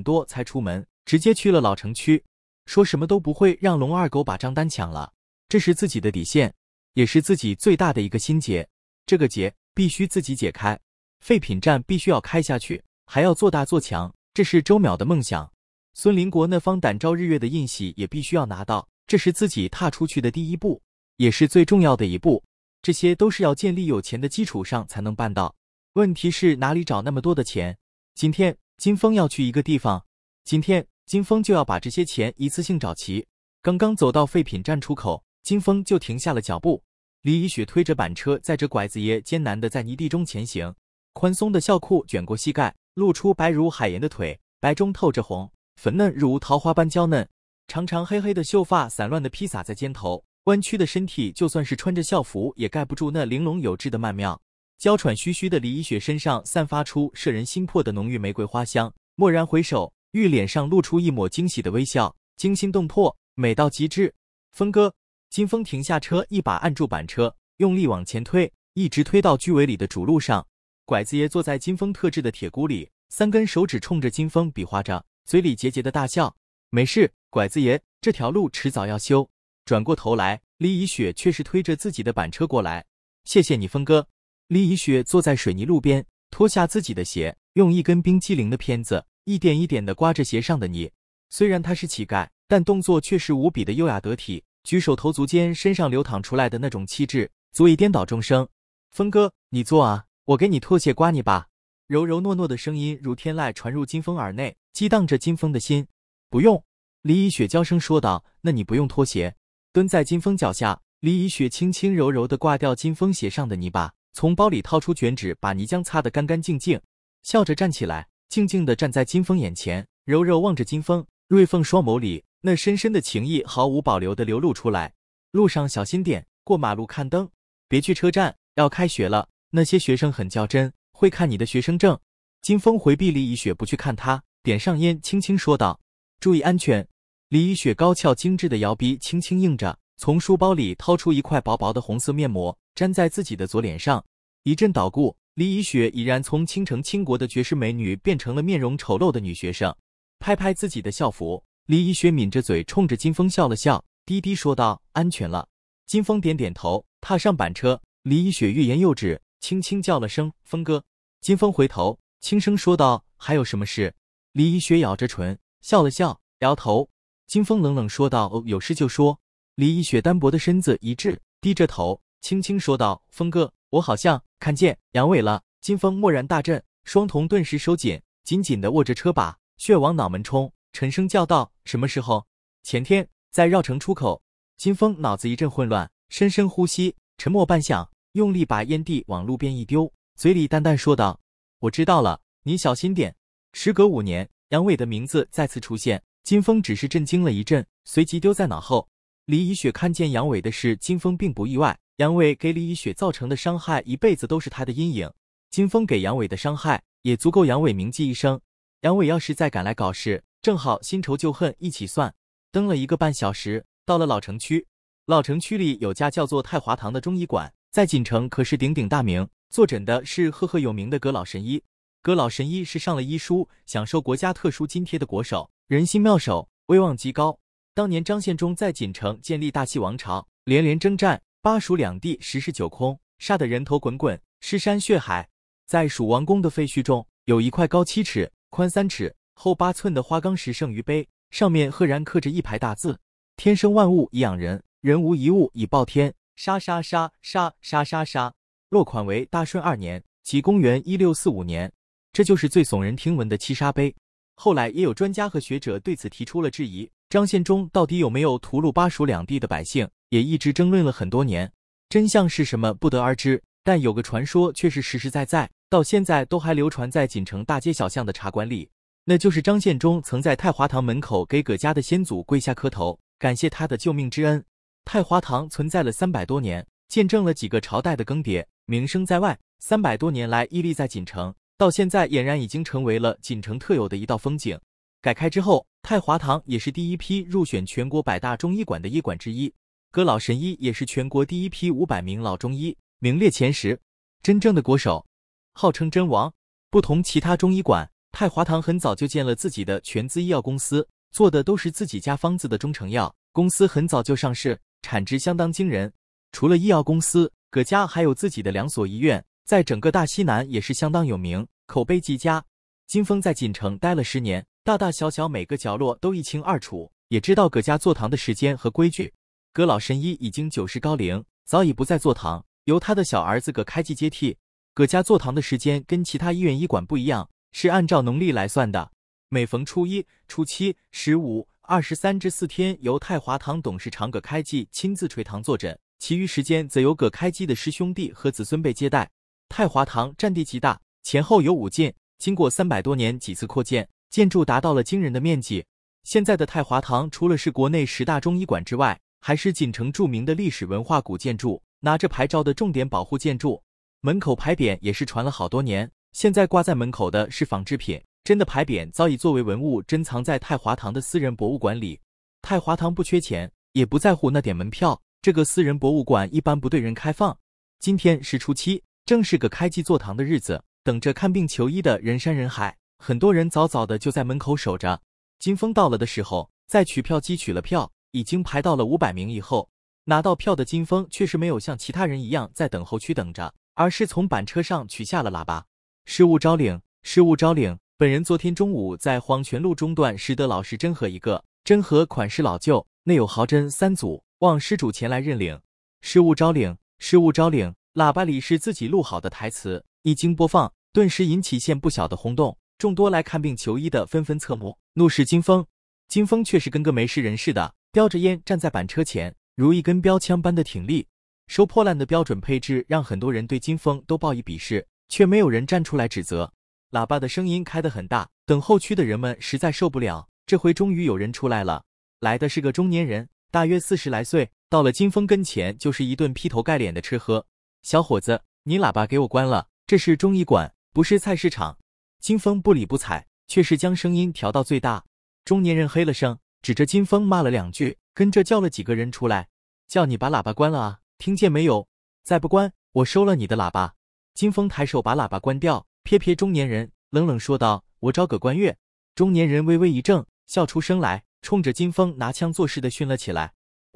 多才出门，直接去了老城区，说什么都不会让龙二狗把账单抢了，这是自己的底线，也是自己最大的一个心结。这个结必须自己解开。废品站必须要开下去，还要做大做强，这是周淼的梦想。孙林国那方胆照日月的印玺也必须要拿到，这是自己踏出去的第一步，也是最重要的一步。这些都是要建立有钱的基础上才能办到。问题是哪里找那么多的钱？今天金峰要去一个地方，今天金峰就要把这些钱一次性找齐。刚刚走到废品站出口，金峰就停下了脚步。李以雪推着板车，载着拐子爷艰难的在泥地中前行。宽松的校裤卷过膝盖，露出白如海盐的腿，白中透着红，粉嫩如桃花般娇嫩。长长黑黑的秀发散乱的披洒在肩头。弯曲的身体，就算是穿着校服，也盖不住那玲珑有致的曼妙。娇喘吁吁的李依雪身上散发出摄人心魄的浓郁玫瑰花香。蓦然回首，玉脸上露出一抹惊喜的微笑。惊心动魄，美到极致。峰哥，金峰停下车，一把按住板车，用力往前推，一直推到居委里的主路上。拐子爷坐在金峰特制的铁箍里，三根手指冲着金峰比划着，嘴里桀桀的大笑。没事，拐子爷，这条路迟早要修。转过头来，李以雪却是推着自己的板车过来。谢谢你，峰哥。李以雪坐在水泥路边，脱下自己的鞋，用一根冰激凌的片子，一点一点的刮着鞋上的泥。虽然他是乞丐，但动作却是无比的优雅得体，举手投足间，身上流淌出来的那种气质，足以颠倒众生。峰哥，你坐啊，我给你脱鞋刮你吧。柔柔糯糯的声音如天籁，传入金峰耳内，激荡着金峰的心。不用，李以雪娇声说道。那你不用脱鞋。蹲在金风脚下，李以雪轻轻柔柔地刮掉金风鞋上的泥巴，从包里掏出卷纸，把泥浆擦得干干净净，笑着站起来，静静地站在金风眼前，柔柔望着金风，瑞凤双眸里那深深的情意毫无保留地流露出来。路上小心点，过马路看灯，别去车站，要开学了，那些学生很较真，会看你的学生证。金风回避李以雪，不去看他，点上烟，轻轻说道：“注意安全。”李一雪高翘精致的摇鼻，轻轻应着，从书包里掏出一块薄薄的红色面膜，粘在自己的左脸上。一阵捣鼓，李一雪已然从倾城倾国的绝世美女变成了面容丑陋的女学生。拍拍自己的校服，李一雪抿着嘴冲着金峰笑了笑，低低说道：“安全了。”金峰点点头，踏上板车。李一雪欲言又止，轻轻叫了声“峰哥”。金峰回头，轻声说道：“还有什么事？”李一雪咬着唇笑了笑，摇头。金风冷冷说道：“哦，有事就说。”李一雪单薄的身子一滞，低着头，轻轻说道：“峰哥，我好像看见杨伟了。”金峰蓦然大震，双瞳顿时收紧，紧紧的握着车把，血往脑门冲，沉声叫道：“什么时候？前天，在绕城出口。”金峰脑子一阵混乱，深深呼吸，沉默半响，用力把烟蒂往路边一丢，嘴里淡淡说道：“我知道了，你小心点。”时隔五年，杨伟的名字再次出现。金风只是震惊了一阵，随即丢在脑后。李以雪看见杨伟的事，金风并不意外。杨伟给李以雪造成的伤害，一辈子都是他的阴影。金风给杨伟的伤害，也足够杨伟铭记一生。杨伟要是再敢来搞事，正好新仇旧恨一起算。蹬了一个半小时，到了老城区。老城区里有家叫做太华堂的中医馆，在锦城可是鼎鼎大名。坐诊的是赫赫有名的葛老神医。葛老神医是上了医书，享受国家特殊津贴的国手。人心妙手，威望极高。当年张献忠在锦城建立大西王朝，连连征战巴蜀两地，十室九空，杀得人头滚滚，尸山血海。在蜀王宫的废墟中，有一块高七尺、宽三尺、厚八寸的花岗石圣谕碑，上面赫然刻着一排大字：“天生万物以养人，人无一物以报天。”杀杀杀杀杀杀杀。落款为大顺二年，即公元一六四五年。这就是最耸人听闻的七杀碑。后来也有专家和学者对此提出了质疑，张献忠到底有没有屠戮巴蜀两地的百姓，也一直争论了很多年，真相是什么不得而知。但有个传说却是实实在在，到现在都还流传在锦城大街小巷的茶馆里，那就是张献忠曾在太华堂门口给葛家的先祖跪下磕头，感谢他的救命之恩。太华堂存在了三百多年，见证了几个朝代的更迭，名声在外，三百多年来屹立在锦城。到现在俨然已经成为了锦城特有的一道风景。改开之后，太华堂也是第一批入选全国百大中医馆的医馆之一。葛老神医也是全国第一批五百名老中医，名列前十。真正的国手，号称真王。不同其他中医馆，太华堂很早就建了自己的全资医药公司，做的都是自己家方子的中成药。公司很早就上市，产值相当惊人。除了医药公司，葛家还有自己的两所医院。在整个大西南也是相当有名，口碑极佳。金峰在锦城待了十年，大大小小每个角落都一清二楚，也知道葛家坐堂的时间和规矩。葛老神医已经九十高龄，早已不再坐堂，由他的小儿子葛开济接替。葛家坐堂的时间跟其他医院医馆不一样，是按照农历来算的。每逢初一、初七、十五、二十三至四天，由太华堂董事长葛开济亲自垂堂坐诊，其余时间则由葛开济的师兄弟和子孙辈接待。太华堂占地极大，前后有五进，经过三百多年几次扩建，建筑达到了惊人的面积。现在的太华堂除了是国内十大中医馆之外，还是锦城著名的历史文化古建筑，拿着牌照的重点保护建筑。门口牌匾也是传了好多年，现在挂在门口的是仿制品，真的牌匾早已作为文物珍藏在太华堂的私人博物馆里。太华堂不缺钱，也不在乎那点门票。这个私人博物馆一般不对人开放，今天是初七。正是个开祭坐堂的日子，等着看病求医的人山人海，很多人早早的就在门口守着。金峰到了的时候，在取票机取了票，已经排到了五百名以后。拿到票的金峰确实没有像其他人一样在等候区等着，而是从板车上取下了喇叭：“失物招领，失物招领。本人昨天中午在黄泉路中段拾得老式针盒一个，针盒款式老旧，内有毫针三组，望失主前来认领。”失物招领，失物招领。喇叭里是自己录好的台词，一经播放，顿时引起现不小的轰动。众多来看病求医的纷纷侧目，怒视金峰。金峰却是跟个没事人似的，叼着烟站在板车前，如一根标枪般的挺立。收破烂的标准配置让很多人对金峰都报以鄙视，却没有人站出来指责。喇叭的声音开得很大，等候区的人们实在受不了。这回终于有人出来了，来的是个中年人，大约四十来岁，到了金峰跟前，就是一顿劈头盖脸的吃喝。小伙子，你喇叭给我关了，这是中医馆，不是菜市场。金风不理不睬，却是将声音调到最大。中年人嘿了声，指着金风骂了两句，跟着叫了几个人出来，叫你把喇叭关了啊，听见没有？再不关，我收了你的喇叭。金风抬手把喇叭关掉，瞥瞥中年人，冷冷说道：“我找葛关月。”中年人微微一怔，笑出声来，冲着金风拿腔作势的训了起来：“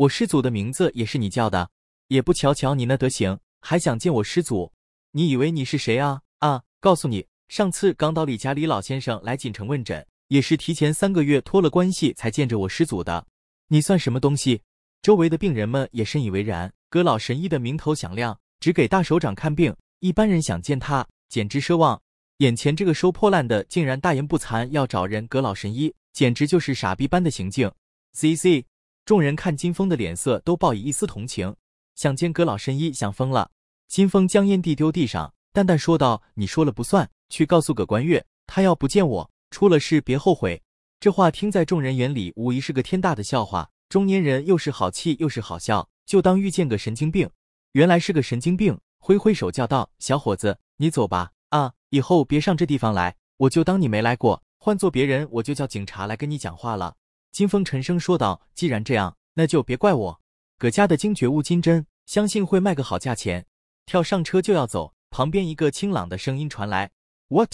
我师祖的名字也是你叫的，也不瞧瞧你那德行。”还想见我师祖？你以为你是谁啊？啊！告诉你，上次刚到李家，李老先生来锦城问诊，也是提前三个月托了关系才见着我师祖的。你算什么东西？周围的病人们也深以为然。葛老神医的名头响亮，只给大首长看病，一般人想见他简直奢望。眼前这个收破烂的，竟然大言不惭要找人葛老神医，简直就是傻逼般的行径。C C，众人看金峰的脸色，都抱以一丝同情。想见葛老神医，想疯了。金风将烟蒂丢地上，淡淡说道：“你说了不算，去告诉葛观月，他要不见我，出了事别后悔。”这话听在众人眼里，无疑是个天大的笑话。中年人又是好气又是好笑，就当遇见个神经病。原来是个神经病，挥挥手叫道：“小伙子，你走吧！啊，以后别上这地方来，我就当你没来过。换做别人，我就叫警察来跟你讲话了。”金风沉声说道：“既然这样，那就别怪我。”葛家的精绝物金针。相信会卖个好价钱，跳上车就要走。旁边一个清朗的声音传来：“What？”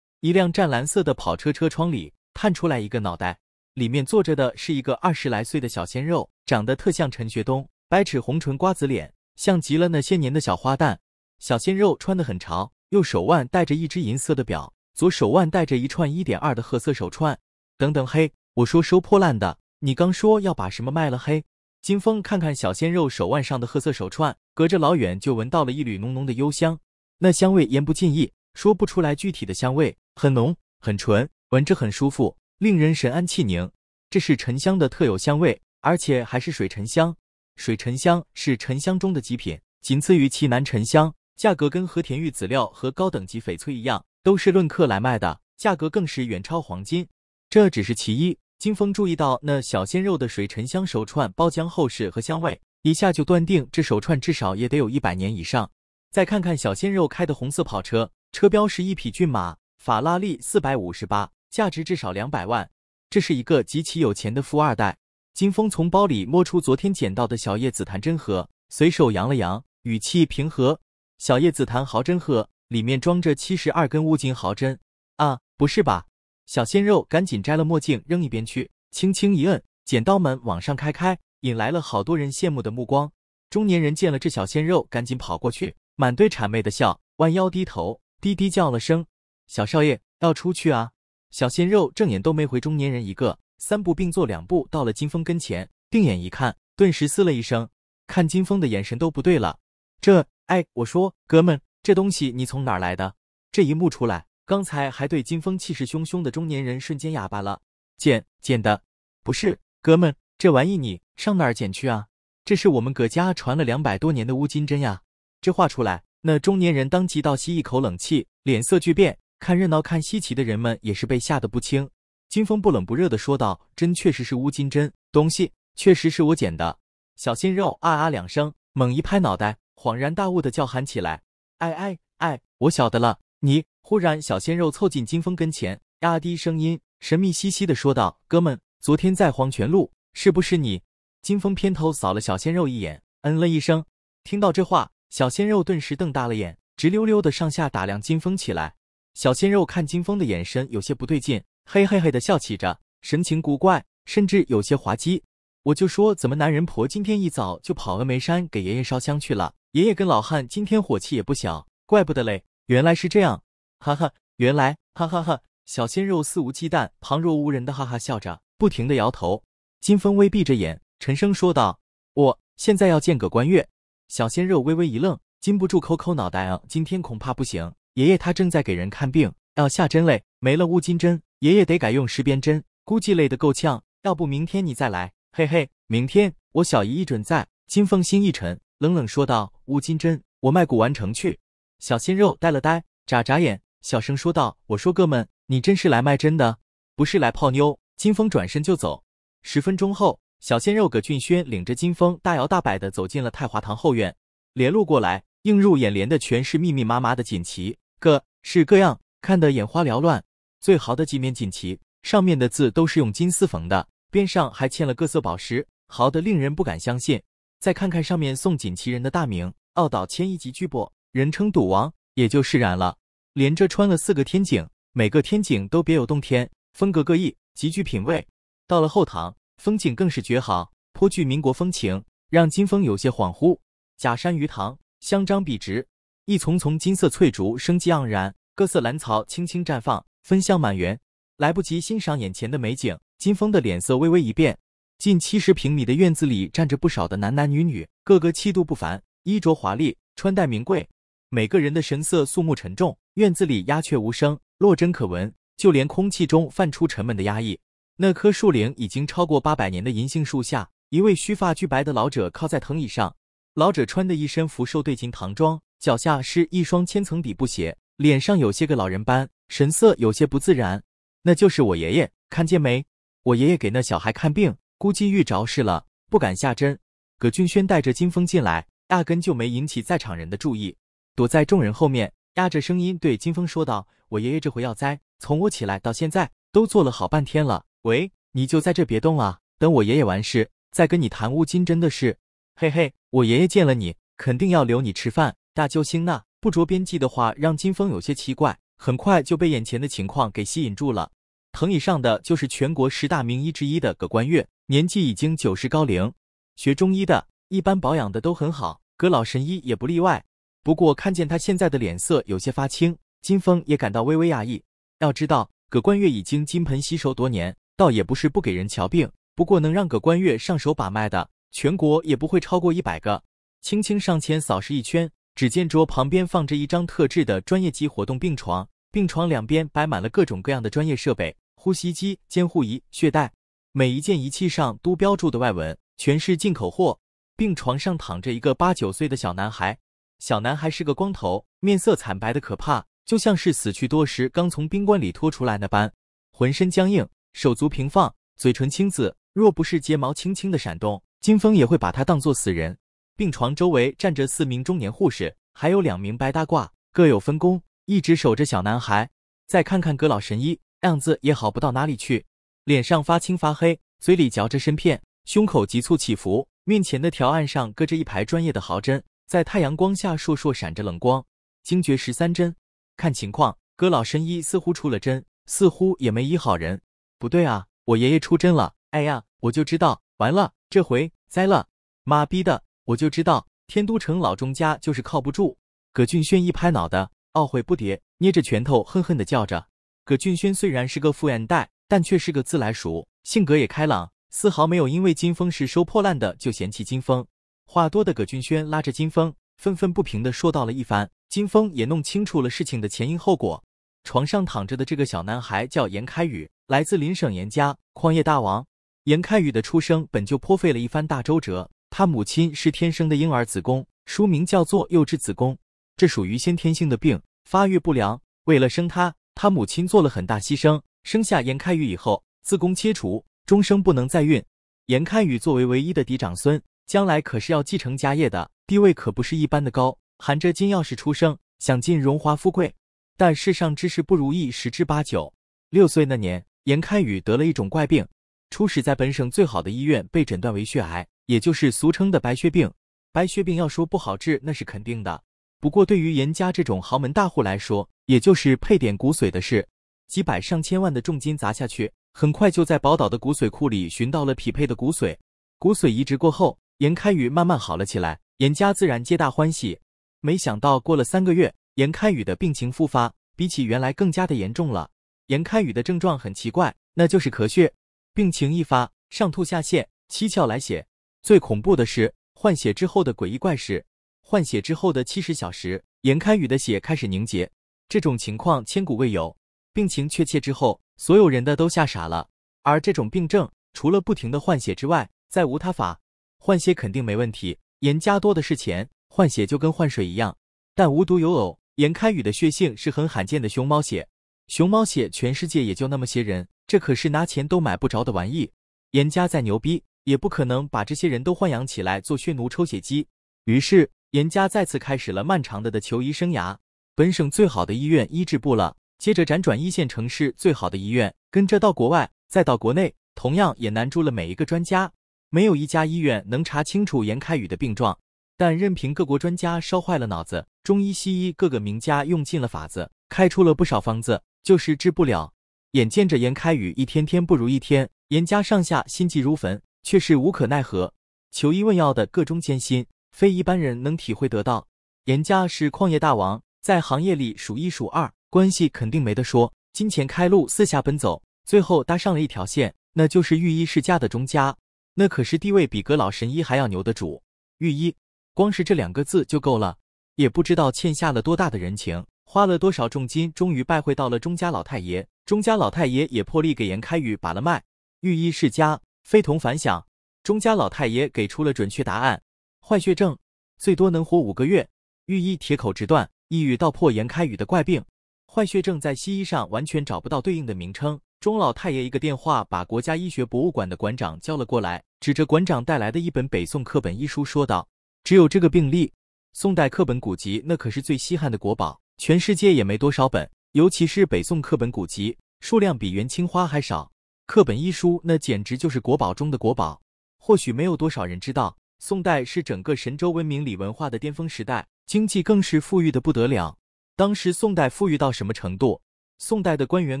一辆湛蓝色的跑车车窗里探出来一个脑袋，里面坐着的是一个二十来岁的小鲜肉，长得特像陈学冬，白齿红唇瓜子脸，像极了那些年的小花旦。小鲜肉穿得很潮，右手腕戴着一只银色的表，左手腕戴着一串一点二的褐色手串。等等，嘿，我说收破烂的，你刚说要把什么卖了，嘿？金风看看小鲜肉手腕上的褐色手串，隔着老远就闻到了一缕浓浓的幽香。那香味言不尽意，说不出来具体的香味，很浓很纯，闻着很舒服，令人神安气宁。这是沉香的特有香味，而且还是水沉香。水沉香是沉香中的极品，仅次于奇楠沉香。价格跟和田玉籽料和高等级翡翠一样，都是论克来卖的，价格更是远超黄金。这只是其一。金峰注意到那小鲜肉的水沉香手串包浆厚实和香味，一下就断定这手串至少也得有一百年以上。再看看小鲜肉开的红色跑车，车标是一匹骏马，法拉利四百五十八，价值至少两百万。这是一个极其有钱的富二代。金峰从包里摸出昨天捡到的小叶紫檀针盒，随手扬了扬，语气平和：“小叶紫檀毫针盒，里面装着七十二根乌金毫针。”啊，不是吧？小鲜肉赶紧摘了墨镜，扔一边去，轻轻一摁，剪刀门往上开开，引来了好多人羡慕的目光。中年人见了这小鲜肉，赶紧跑过去，满堆谄媚的笑，弯腰低头，低低叫了声：“小少爷要出去啊？”小鲜肉正眼都没回中年人一个，三步并作两步到了金峰跟前，定眼一看，顿时嘶了一声，看金峰的眼神都不对了。这，哎，我说哥们，这东西你从哪儿来的？这一幕出来。刚才还对金风气势汹汹的中年人瞬间哑巴了，捡捡的，不是，哥们，这玩意你上哪儿捡去啊？这是我们葛家传了两百多年的乌金针呀！这话出来，那中年人当即倒吸一口冷气，脸色巨变。看热闹看稀奇的人们也是被吓得不轻。金风不冷不热的说道：“针确实是乌金针，东西确实是我捡的。”小鲜肉啊啊两声，猛一拍脑袋，恍然大悟的叫喊起来：“哎哎哎，我晓得了！”你忽然，小鲜肉凑近金峰跟前，压低声音，神秘兮兮的说道：“哥们，昨天在黄泉路，是不是你？”金峰偏头扫了小鲜肉一眼，嗯了一声。听到这话，小鲜肉顿时瞪大了眼，直溜溜的上下打量金峰起来。小鲜肉看金峰的眼神有些不对劲，嘿嘿嘿的笑起着，神情古怪，甚至有些滑稽。我就说怎么男人婆今天一早就跑峨眉山给爷爷烧香去了，爷爷跟老汉今天火气也不小，怪不得嘞。原来是这样，哈哈，原来，哈哈哈！小鲜肉肆无忌惮、旁若无人的哈哈笑着，不停的摇头。金风微闭着眼，沉声说道：“我现在要见个关月。”小鲜肉微微一愣，禁不住抠抠脑袋，啊，今天恐怕不行。爷爷他正在给人看病，要下针嘞，没了乌金针，爷爷得改用石边针，估计累得够呛。要不明天你再来，嘿嘿，明天我小姨一准在。金风心一沉，冷冷说道：“乌金针，我卖古玩城去。”小鲜肉呆了呆，眨眨眼，小声说道：“我说哥们，你真是来卖真的，不是来泡妞。”金风转身就走。十分钟后，小鲜肉葛俊轩领着金风大摇大摆地走进了太华堂后院。连路过来，映入眼帘的全是密密麻麻的锦旗，各式各样，看得眼花缭乱。最好的几面锦旗，上面的字都是用金丝缝的，边上还嵌了各色宝石，豪得令人不敢相信。再看看上面送锦旗人的大名，奥岛千亿级巨擘人称赌王，也就释然了。连着穿了四个天井，每个天井都别有洞天，风格各异，极具品味。到了后堂，风景更是绝好，颇具民国风情，让金风有些恍惚。假山鱼塘，香樟笔直，一丛丛金色翠竹生机盎然，各色兰草轻轻绽放，芬香满园。来不及欣赏眼前的美景，金风的脸色微微一变。近七十平米的院子里站着不少的男男女女，个个气度不凡，衣着华丽，穿戴名贵。每个人的神色肃穆沉重，院子里鸦雀无声，落针可闻，就连空气中泛出沉闷的压抑。那棵树龄已经超过八百年的银杏树下，一位须发俱白的老者靠在藤椅上。老者穿的一身福寿对襟唐装，脚下是一双千层底布鞋，脸上有些个老人斑，神色有些不自然。那就是我爷爷，看见没？我爷爷给那小孩看病，估计遇着事了，不敢下针。葛俊轩带着金风进来，压根就没引起在场人的注意。躲在众人后面，压着声音对金峰说道：“我爷爷这回要栽，从我起来到现在都坐了好半天了。喂，你就在这别动啊，等我爷爷完事再跟你谈乌金针的事。嘿嘿，我爷爷见了你肯定要留你吃饭。大救星呐，不着边际的话让金峰有些奇怪，很快就被眼前的情况给吸引住了。藤椅上的就是全国十大名医之一的葛冠月，年纪已经九十高龄，学中医的，一般保养的都很好，葛老神医也不例外。”不过看见他现在的脸色有些发青，金峰也感到微微讶异。要知道，葛冠月已经金盆洗手多年，倒也不是不给人瞧病。不过能让葛冠月上手把脉的，全国也不会超过一百个。轻轻上前扫视一圈，只见桌旁边放着一张特制的专业级活动病床，病床两边摆满了各种各样的专业设备，呼吸机、监护仪、血袋，每一件仪器上都标注的外文，全是进口货。病床上躺着一个八九岁的小男孩。小男孩是个光头，面色惨白的可怕，就像是死去多时刚从冰棺里拖出来那般，浑身僵硬，手足平放，嘴唇青紫。若不是睫毛轻轻的闪动，金风也会把他当做死人。病床周围站着四名中年护士，还有两名白大褂，各有分工，一直守着小男孩。再看看葛老神医，样子也好不到哪里去，脸上发青发黑，嘴里嚼着参片，胸口急促起伏，面前的条案上搁着一排专业的毫针。在太阳光下烁烁闪着冷光，惊觉十三针。看情况，葛老神医似乎出了针，似乎也没医好人。不对啊，我爷爷出针了！哎呀，我就知道，完了，这回栽了。妈逼的，我就知道，天都城老钟家就是靠不住。葛俊轩一拍脑袋，懊悔不迭，捏着拳头恨恨地叫着。葛俊轩虽然是个富二代，但却是个自来熟，性格也开朗，丝毫没有因为金风是收破烂的就嫌弃金风。话多的葛俊轩拉着金峰，愤愤不平地说道了一番。金峰也弄清楚了事情的前因后果。床上躺着的这个小男孩叫严开宇，来自林省严家矿业大王。严开宇的出生本就颇费了一番大周折。他母亲是天生的婴儿子宫，书名叫做幼稚子宫，这属于先天性的病，发育不良。为了生他，他母亲做了很大牺牲。生下严开宇以后，子宫切除，终生不能再孕。严开宇作为唯一的嫡长孙。将来可是要继承家业的，地位可不是一般的高，含着金钥匙出生，享尽荣华富贵。但世上之事不如意十之八九。六岁那年，严开宇得了一种怪病，初始在本省最好的医院被诊断为血癌，也就是俗称的白血病。白血病要说不好治，那是肯定的。不过对于严家这种豪门大户来说，也就是配点骨髓的事，几百上千万的重金砸下去，很快就在宝岛的骨髓库里寻到了匹配的骨髓。骨髓移植过后。严开宇慢慢好了起来，严家自然皆大欢喜。没想到过了三个月，严开宇的病情复发，比起原来更加的严重了。严开宇的症状很奇怪，那就是咳血，病情一发，上吐下泻，七窍来血。最恐怖的是，换血之后的诡异怪事。换血之后的七十小时，严开宇的血开始凝结，这种情况千古未有。病情确切之后，所有人的都吓傻了。而这种病症，除了不停的换血之外，再无他法。换血肯定没问题，严家多的是钱，换血就跟换水一样。但无独有偶，严开宇的血性是很罕见的熊猫血，熊猫血全世界也就那么些人，这可是拿钱都买不着的玩意。严家再牛逼，也不可能把这些人都豢养起来做血奴抽血机。于是严家再次开始了漫长的的求医生涯，本省最好的医院医治不了，接着辗转一线城市最好的医院，跟着到国外，再到国内，同样也难住了每一个专家。没有一家医院能查清楚严开宇的病状，但任凭各国专家烧坏了脑子，中医西医各个名家用尽了法子，开出了不少方子，就是治不了。眼见着严开宇一天天不如一天，严家上下心急如焚，却是无可奈何。求医问药的各中艰辛，非一般人能体会得到。严家是矿业大王，在行业里数一数二，关系肯定没得说。金钱开路，四下奔走，最后搭上了一条线，那就是御医世家的钟家。那可是地位比阁老神医还要牛的主，御医，光是这两个字就够了。也不知道欠下了多大的人情，花了多少重金，终于拜会到了钟家老太爷。钟家老太爷也破例给严开宇把了脉。御医世家，非同凡响。钟家老太爷给出了准确答案：坏血症，最多能活五个月。御医铁口直断，一语道破严开宇的怪病。坏血症在西医上完全找不到对应的名称。钟老太爷一个电话把国家医学博物馆的馆长叫了过来，指着馆长带来的一本北宋课本医书说道：“只有这个病例，宋代课本古籍那可是最稀罕的国宝，全世界也没多少本，尤其是北宋课本古籍数量比元青花还少。课本医书那简直就是国宝中的国宝。或许没有多少人知道，宋代是整个神州文明里文化的巅峰时代，经济更是富裕的不得了。当时宋代富裕到什么程度？”宋代的官员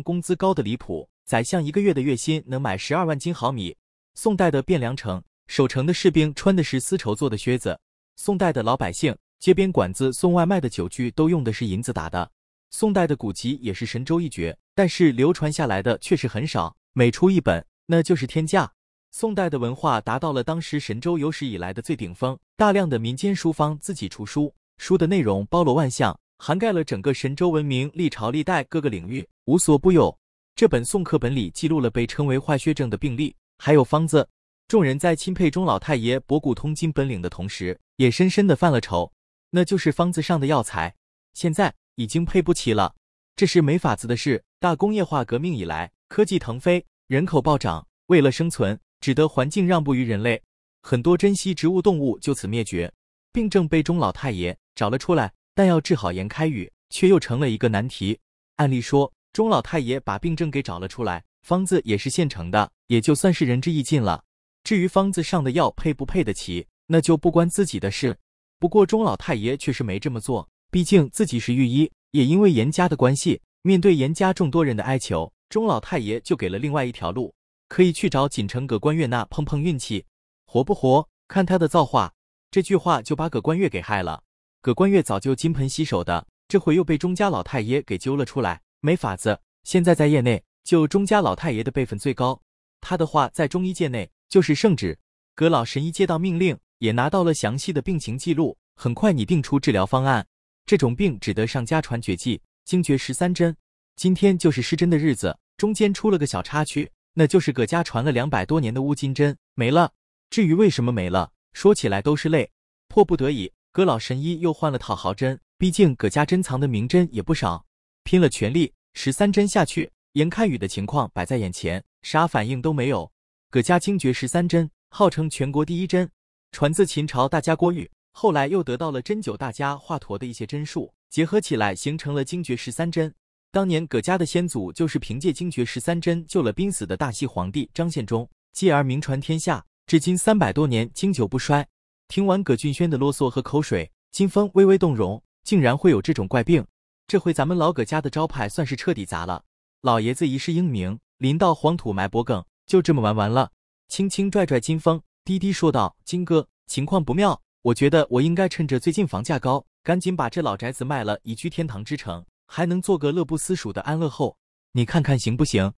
工资高的离谱，宰相一个月的月薪能买十二万斤毫米。宋代的汴梁城，守城的士兵穿的是丝绸做的靴子。宋代的老百姓，街边馆子送外卖的酒具都用的是银子打的。宋代的古籍也是神州一绝，但是流传下来的确实很少，每出一本那就是天价。宋代的文化达到了当时神州有史以来的最顶峰，大量的民间书坊自己出书，书的内容包罗万象。涵盖了整个神州文明历朝历代各个领域，无所不有。这本宋课本里记录了被称为坏血症的病例，还有方子。众人在钦佩钟老太爷博古通今本领的同时，也深深的犯了愁，那就是方子上的药材现在已经配不齐了。这是没法子的事。大工业化革命以来，科技腾飞，人口暴涨，为了生存，只得环境让步于人类，很多珍稀植物动物就此灭绝。病症被钟老太爷找了出来。但要治好严开宇，却又成了一个难题。按理说，钟老太爷把病症给找了出来，方子也是现成的，也就算是仁至义尽了。至于方子上的药配不配得起，那就不关自己的事。不过钟老太爷却是没这么做，毕竟自己是御医，也因为严家的关系，面对严家众多人的哀求，钟老太爷就给了另外一条路，可以去找锦城葛观月那碰碰运气，活不活看他的造化。这句话就把葛官月给害了。葛冠月早就金盆洗手的，这回又被钟家老太爷给揪了出来。没法子，现在在业内，就钟家老太爷的辈分最高，他的话在中医界内就是圣旨。葛老神医接到命令，也拿到了详细的病情记录，很快拟定出治疗方案。这种病只得上家传绝技，惊绝十三针。今天就是施针的日子，中间出了个小插曲，那就是葛家传了两百多年的乌金针没了。至于为什么没了，说起来都是泪。迫不得已。葛老神医又换了套毫针，毕竟葛家珍藏的名针也不少，拼了全力，十三针下去，眼开宇的情况摆在眼前，啥反应都没有。葛家精绝十三针，号称全国第一针，传自秦朝大家郭语，后来又得到了针灸大家华佗的一些针术，结合起来形成了精绝十三针。当年葛家的先祖就是凭借精绝十三针救了濒死的大西皇帝张献忠，继而名传天下，至今三百多年经久不衰。听完葛俊轩的啰嗦和口水，金峰微微动容，竟然会有这种怪病，这回咱们老葛家的招牌算是彻底砸了。老爷子一世英名，临到黄土埋脖梗，就这么玩完了。轻轻拽拽金峰，低低说道：“金哥，情况不妙，我觉得我应该趁着最近房价高，赶紧把这老宅子卖了，移居天堂之城，还能做个乐不思蜀的安乐后。你看看行不行？”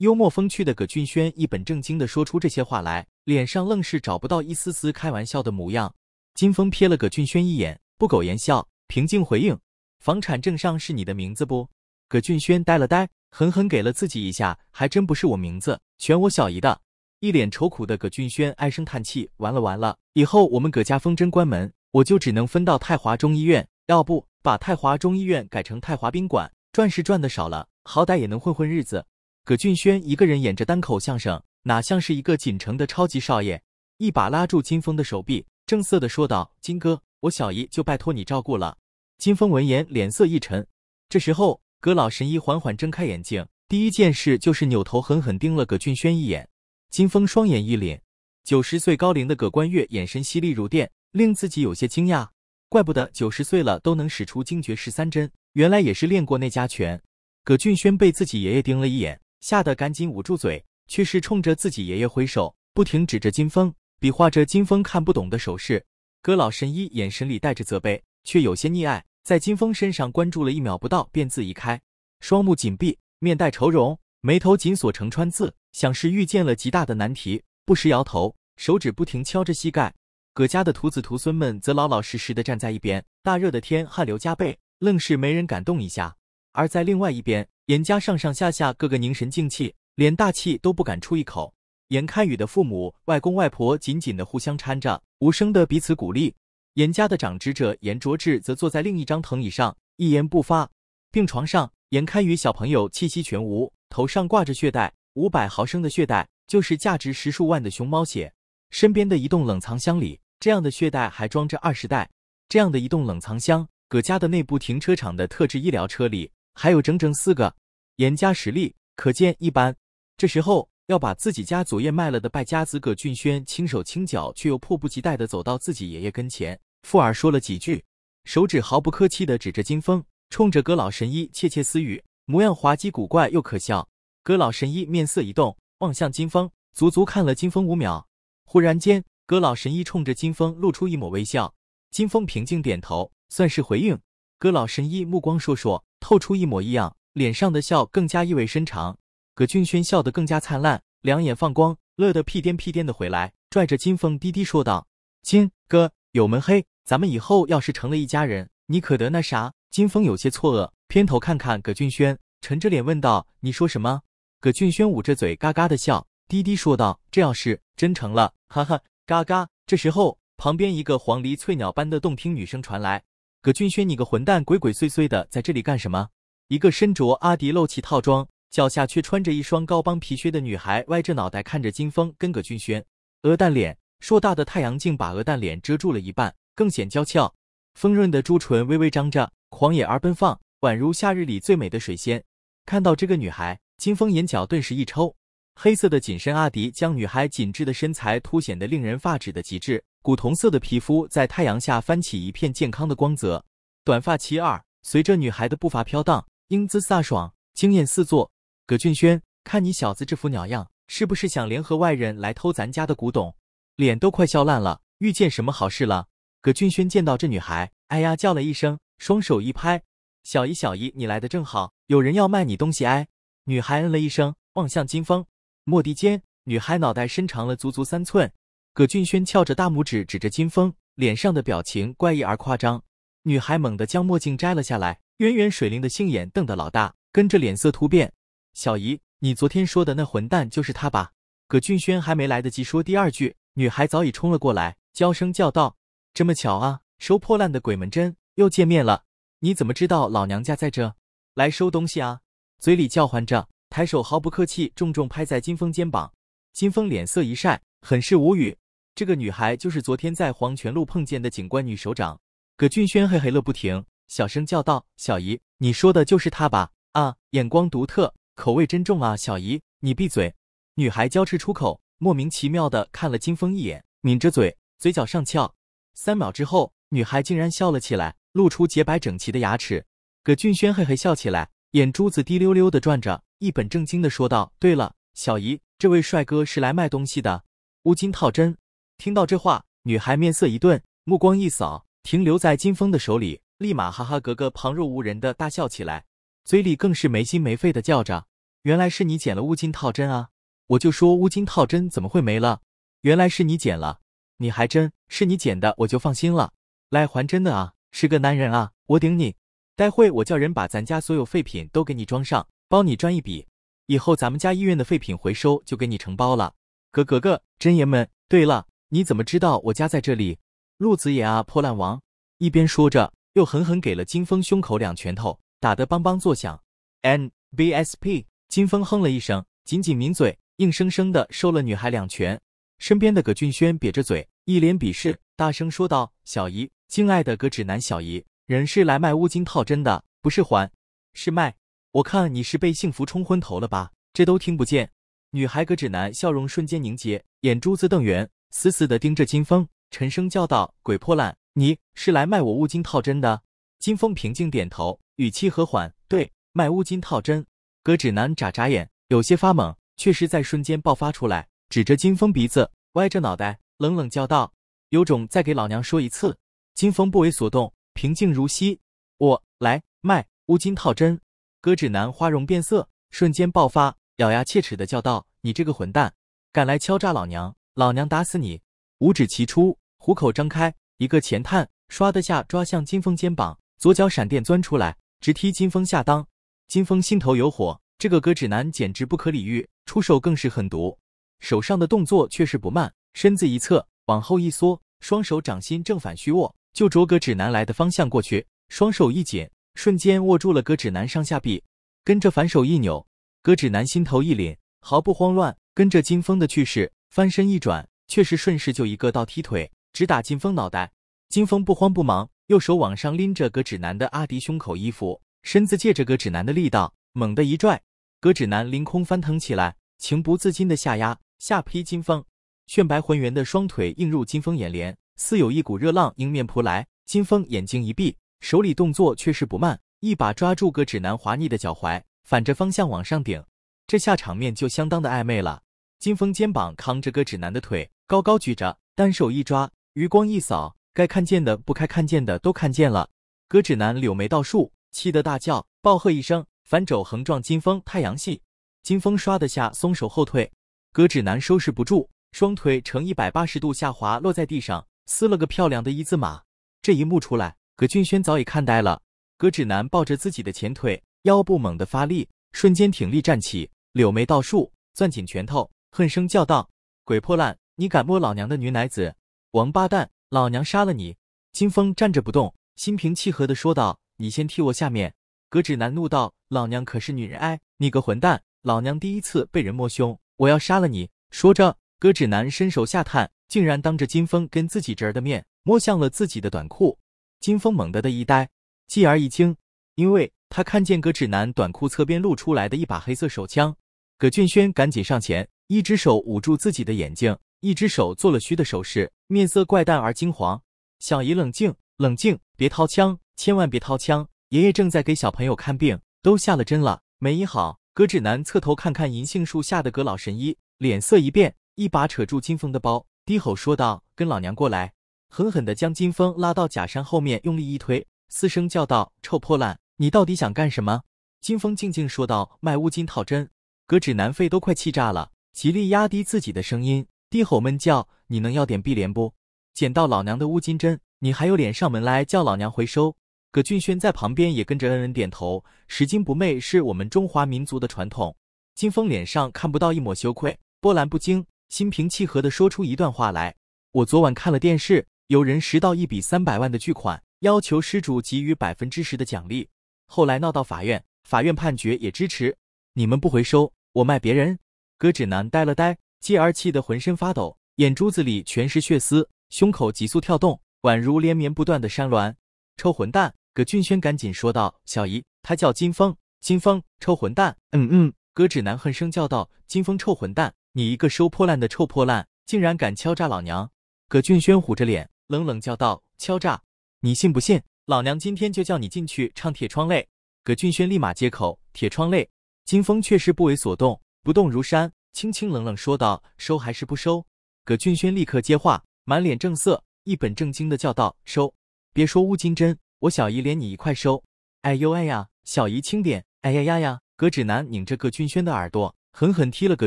幽默风趣的葛俊轩一本正经地说出这些话来，脸上愣是找不到一丝丝开玩笑的模样。金峰瞥了葛俊轩一眼，不苟言笑，平静回应：“房产证上是你的名字不？”葛俊轩呆了呆，狠狠给了自己一下，还真不是我名字，全我小姨的。一脸愁苦的葛俊轩唉声叹气：“完了完了，以后我们葛家风筝关门，我就只能分到泰华中医院。要不把泰华中医院改成泰华宾馆，赚是赚的少了，好歹也能混混日子。”葛俊轩一个人演着单口相声，哪像是一个锦城的超级少爷？一把拉住金峰的手臂，正色的说道：“金哥，我小姨就拜托你照顾了。”金峰闻言，脸色一沉。这时候，葛老神医缓缓睁开眼睛，第一件事就是扭头狠狠盯了葛俊轩一眼。金峰双眼一凛，九十岁高龄的葛冠月眼神犀利如电，令自己有些惊讶。怪不得九十岁了都能使出惊绝十三针，原来也是练过内家拳。葛俊轩被自己爷爷盯了一眼。吓得赶紧捂住嘴，却是冲着自己爷爷挥手，不停指着金风，比划着金风看不懂的手势。葛老神医眼神里带着责备，却有些溺爱，在金风身上关注了一秒不到便自移开，双目紧闭，面带愁容，眉头紧锁成川字，像是遇见了极大的难题，不时摇头，手指不停敲着膝盖。葛家的徒子徒孙们则老老实实的站在一边，大热的天汗流浃背，愣是没人敢动一下。而在另外一边。严家上上下下个个凝神静气，连大气都不敢出一口。严开宇的父母、外公外婆紧紧的互相搀着，无声的彼此鼓励。严家的长侄者严卓志则坐在另一张藤椅上，一言不发。病床上，严开宇小朋友气息全无，头上挂着血袋，五百毫升的血袋就是价值十数万的熊猫血。身边的移动冷藏箱里，这样的血袋还装着二十袋。这样的一栋冷藏箱，葛家的内部停车场的特制医疗车里。还有整整四个，严家实力可见一斑。这时候要把自己家祖业卖了的败家子葛俊轩轻手轻脚却又迫不及待地走到自己爷爷跟前，附耳说了几句，手指毫不客气地指着金风，冲着葛老神医窃窃私语，模样滑稽古怪又可笑。葛老神医面色一动，望向金风，足足看了金风五秒。忽然间，葛老神医冲着金风露出一抹微笑，金风平静点头，算是回应。葛老神医目光烁烁，透出一抹异样，脸上的笑更加意味深长。葛俊轩笑得更加灿烂，两眼放光，乐得屁颠屁颠的回来，拽着金凤低低说道：“亲哥，有门黑，咱们以后要是成了一家人，你可得那啥。”金风有些错愕，偏头看看葛俊轩，沉着脸问道：“你说什么？”葛俊轩捂着嘴，嘎嘎的笑，低低说道：“这要是真成了，哈哈，嘎嘎。”这时候，旁边一个黄鹂翠鸟般的动听女声传来。葛俊轩，你个混蛋，鬼鬼祟祟的在这里干什么？一个身着阿迪露脐套装，脚下却穿着一双高帮皮靴的女孩，歪着脑袋看着金风跟葛俊轩。鹅蛋脸，硕大的太阳镜把鹅蛋脸遮住了一半，更显娇俏。丰润的朱唇微微张着，狂野而奔放，宛如夏日里最美的水仙。看到这个女孩，金风眼角顿时一抽。黑色的紧身阿迪将女孩紧致的身材凸显的令人发指的极致。古铜色的皮肤在太阳下泛起一片健康的光泽，短发齐耳，随着女孩的步伐飘荡，英姿飒爽，惊艳四座。葛俊轩，看你小子这副鸟样，是不是想联合外人来偷咱家的古董？脸都快笑烂了，遇见什么好事了？葛俊轩见到这女孩，哎呀，叫了一声，双手一拍：“小姨，小姨，你来的正好，有人要卖你东西哎！”女孩嗯了一声，望向金风，蓦地间，女孩脑袋伸长了足足三寸。葛俊轩翘着大拇指指着金峰，脸上的表情怪异而夸张。女孩猛地将墨镜摘了下来，圆圆水灵的杏眼瞪得老大，跟着脸色突变。小姨，你昨天说的那混蛋就是他吧？葛俊轩还没来得及说第二句，女孩早已冲了过来，娇声叫道：“这么巧啊，收破烂的鬼门针又见面了。你怎么知道老娘家在这？来收东西啊！”嘴里叫唤着，抬手毫不客气，重重拍在金峰肩膀。金峰脸色一晒，很是无语。这个女孩就是昨天在黄泉路碰见的警官女首长葛俊轩，嘿嘿乐不停，小声叫道：“小姨，你说的就是她吧？”啊，眼光独特，口味真重啊！小姨，你闭嘴！”女孩娇斥出口，莫名其妙的看了金峰一眼，抿着嘴，嘴角上翘。三秒之后，女孩竟然笑了起来，露出洁白整齐的牙齿。葛俊轩嘿嘿笑起来，眼珠子滴溜溜的转着，一本正经的说道：“对了，小姨，这位帅哥是来卖东西的，乌金套针。”听到这话，女孩面色一顿，目光一扫，停留在金风的手里，立马哈哈格格旁若无人的大笑起来，嘴里更是没心没肺的叫着：“原来是你捡了乌金套针啊！我就说乌金套针怎么会没了，原来是你捡了！你还真，是你捡的，我就放心了。来还真的啊，是个男人啊，我顶你！待会我叫人把咱家所有废品都给你装上，包你赚一笔。以后咱们家医院的废品回收就给你承包了，格格格，真爷们！对了。”你怎么知道我家在这里？陆子野啊，破烂王！一边说着，又狠狠给了金峰胸口两拳头，打得邦邦作响。N B S P，金峰哼了一声，紧紧抿嘴，硬生生的收了女孩两拳。身边的葛俊轩瘪着嘴，一脸鄙视，大声说道：“小姨，敬爱的葛指南，小姨，人是来卖乌金套针的，不是还，是卖。我看你是被幸福冲昏头了吧？这都听不见。”女孩葛指南笑容瞬间凝结，眼珠子瞪圆。死死地盯着金风，沉声叫道：“鬼破烂，你是来卖我乌金套针的？”金风平静点头，语气和缓：“对，卖乌金套针。”葛指南眨眨眼，有些发懵，却是在瞬间爆发出来，指着金风鼻子，歪着脑袋，冷冷叫道：“有种再给老娘说一次！”金风不为所动，平静如昔：“我来卖乌金套针。”葛指南花容变色，瞬间爆发，咬牙切齿地叫道：“你这个混蛋，敢来敲诈老娘！”老娘打死你！五指齐出，虎口张开，一个前探，唰的下抓向金峰肩膀，左脚闪电钻出来，直踢金峰下裆。金峰心头有火，这个哥指男简直不可理喻，出手更是狠毒。手上的动作却是不慢，身子一侧，往后一缩，双手掌心正反虚握，就着哥指男来的方向过去，双手一紧，瞬间握住了哥指男上下臂，跟着反手一扭，哥指男心头一凛，毫不慌乱，跟着金峰的去势。翻身一转，却是顺势就一个倒踢腿，直打金风脑袋。金风不慌不忙，右手往上拎着葛指南的阿迪胸口衣服，身子借着葛指南的力道，猛地一拽。葛指南凌空翻腾起来，情不自禁的下压下劈金风。炫白浑圆的双腿映入金风眼帘，似有一股热浪迎面扑来。金风眼睛一闭，手里动作却是不慢，一把抓住葛指南滑腻的脚踝，反着方向往上顶。这下场面就相当的暧昧了。金峰肩膀扛着葛指南的腿，高高举着，单手一抓，余光一扫，该看见的、不该看见的都看见了。葛指南柳眉倒竖，气得大叫，暴喝一声，反肘横撞金峰太阳系。金峰唰的下松手后退，葛指南收拾不住，双腿呈一百八十度下滑，落在地上，撕了个漂亮的一字马。这一幕出来，葛俊轩早已看呆了。葛指南抱着自己的前腿，腰部猛地发力，瞬间挺立站起，柳眉倒竖，攥紧拳头。恨声叫道：“鬼破烂，你敢摸老娘的女奶子，王八蛋！老娘杀了你！”金风站着不动，心平气和的说道：“你先替我下面。”葛芷南怒道：“老娘可是女人哎！你个混蛋，老娘第一次被人摸胸，我要杀了你！”说着，葛指南伸手下探，竟然当着金风跟自己侄儿的面摸向了自己的短裤。金风猛地的一呆，继而一惊，因为他看见葛指南短裤侧边露出来的一把黑色手枪。葛俊轩赶紧上前。一只手捂住自己的眼睛，一只手做了虚的手势，面色怪诞而惊惶。小姨冷静，冷静，别掏枪，千万别掏枪！爷爷正在给小朋友看病，都下了针了。梅姨好，葛指南侧头看看银杏树下的葛老神医，脸色一变，一把扯住金风的包，低吼说道：“跟老娘过来！”狠狠地将金风拉到假山后面，用力一推，嘶声叫道：“臭破烂，你到底想干什么？”金风静静说道：“卖乌金套针。”葛指南肺都快气炸了。极力压低自己的声音，低吼闷叫：“你能要点碧莲不？捡到老娘的乌金针，你还有脸上门来叫老娘回收？”葛俊轩在旁边也跟着嗯嗯点头。拾金不昧是我们中华民族的传统。金峰脸上看不到一抹羞愧，波澜不惊，心平气和地说出一段话来：“我昨晚看了电视，有人拾到一笔三百万的巨款，要求失主给予百分之十的奖励。后来闹到法院，法院判决也支持。你们不回收，我卖别人。”葛芷南呆了呆，继而气得浑身发抖，眼珠子里全是血丝，胸口急速跳动，宛如连绵不断的山峦。臭混蛋！葛俊轩赶紧说道：“小姨，他叫金风。金风，臭混蛋！”嗯嗯，葛芷南恨声叫道：“金风，臭混蛋！你一个收破烂的臭破烂，竟然敢敲诈老娘！”葛俊轩虎着脸，冷冷叫道：“敲诈？你信不信？老娘今天就叫你进去唱铁窗泪！”葛俊轩立马接口：“铁窗泪。”金风却是不为所动。不动如山，清清冷冷说道：“收还是不收？”葛俊轩立刻接话，满脸正色，一本正经的叫道：“收！别说乌金针，我小姨连你一块收！”哎呦哎呀，小姨轻点！哎呀呀呀！葛指南拧着葛俊轩的耳朵，狠狠踢了葛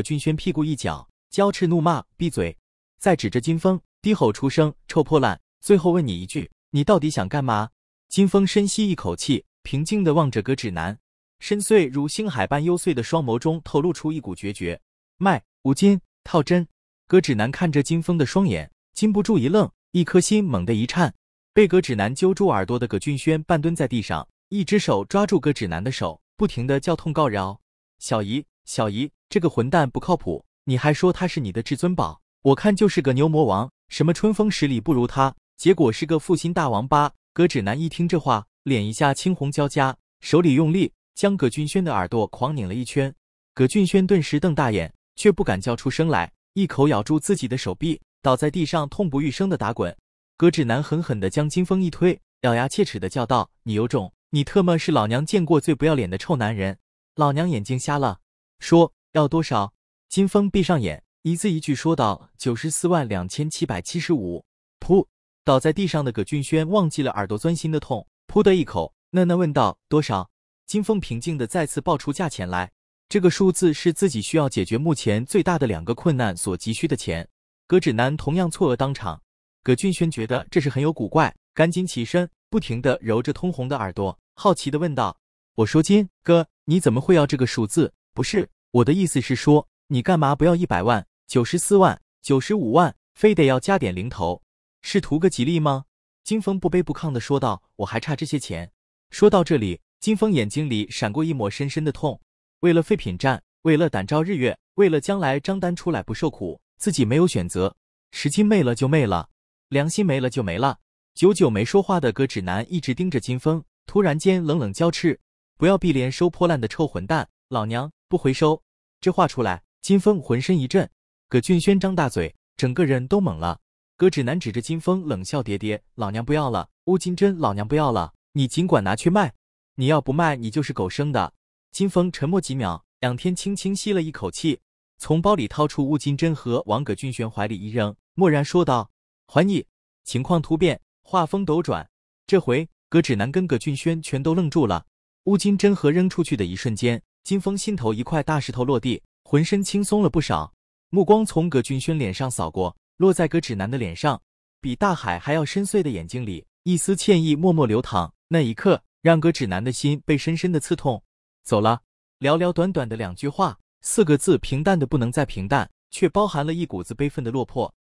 俊轩屁股一脚，娇斥怒骂：“闭嘴！”再指着金风，低吼出声：“臭破烂！”最后问你一句，你到底想干嘛？金风深吸一口气，平静的望着葛指南。深邃如星海般幽邃的双眸中透露出一股决绝。麦五金套针，葛指南看着金风的双眼，禁不住一愣，一颗心猛地一颤。被葛指南揪住耳朵的葛俊轩半蹲在地上，一只手抓住葛指南的手，不停的叫痛告饶：“小姨，小姨，这个混蛋不靠谱，你还说他是你的至尊宝，我看就是个牛魔王，什么春风十里不如他，结果是个负心大王八。”葛指南一听这话，脸一下青红交加，手里用力。将葛俊轩的耳朵狂拧了一圈，葛俊轩顿时瞪大眼，却不敢叫出声来，一口咬住自己的手臂，倒在地上痛不欲生的打滚。葛芷南狠狠地将金峰一推，咬牙切齿地叫道：“你有种！你特么是老娘见过最不要脸的臭男人！老娘眼睛瞎了！”说要多少？金峰闭上眼，一字一句说道：“九十四万两千七百七十五。”噗！倒在地上的葛俊轩忘记了耳朵钻心的痛，噗的一口，讷讷问道：“多少？”金凤平静的再次报出价钱来，这个数字是自己需要解决目前最大的两个困难所急需的钱。葛指南同样错愕当场，葛俊轩觉得这是很有古怪，赶紧起身，不停的揉着通红的耳朵，好奇的问道：“我说金哥，你怎么会要这个数字？不是我的意思是说，你干嘛不要一百万、九十四万、九十五万，非得要加点零头，是图个吉利吗？”金峰不卑不亢的说道：“我还差这些钱。”说到这里。金峰眼睛里闪过一抹深深的痛，为了废品站，为了胆照日月，为了将来张丹出来不受苦，自己没有选择，时机没了就没了，良心没了就没了。久久没说话的葛指南一直盯着金峰，突然间冷冷娇斥：“不要碧莲收破烂的臭混蛋，老娘不回收。”这话出来，金峰浑身一震，葛俊轩张大嘴，整个人都懵了。葛指南指着金峰冷笑喋喋：“老娘不要了，乌金针老娘不要了，你尽管拿去卖。”你要不卖，你就是狗生的。金峰沉默几秒，仰天轻轻吸了一口气，从包里掏出乌金针盒，往葛俊轩怀里一扔，蓦然说道：“还你。”情况突变，话锋陡转。这回葛指南跟葛俊轩全都愣住了。乌金针盒扔出去的一瞬间，金峰心头一块大石头落地，浑身轻松了不少。目光从葛俊轩脸上扫过，落在葛指南的脸上，比大海还要深邃的眼睛里，一丝歉意默默流淌。那一刻。让葛指南的心被深深的刺痛，走了。寥寥短短的两句话，四个字，平淡的不能再平淡，却包含了一股子悲愤的落魄。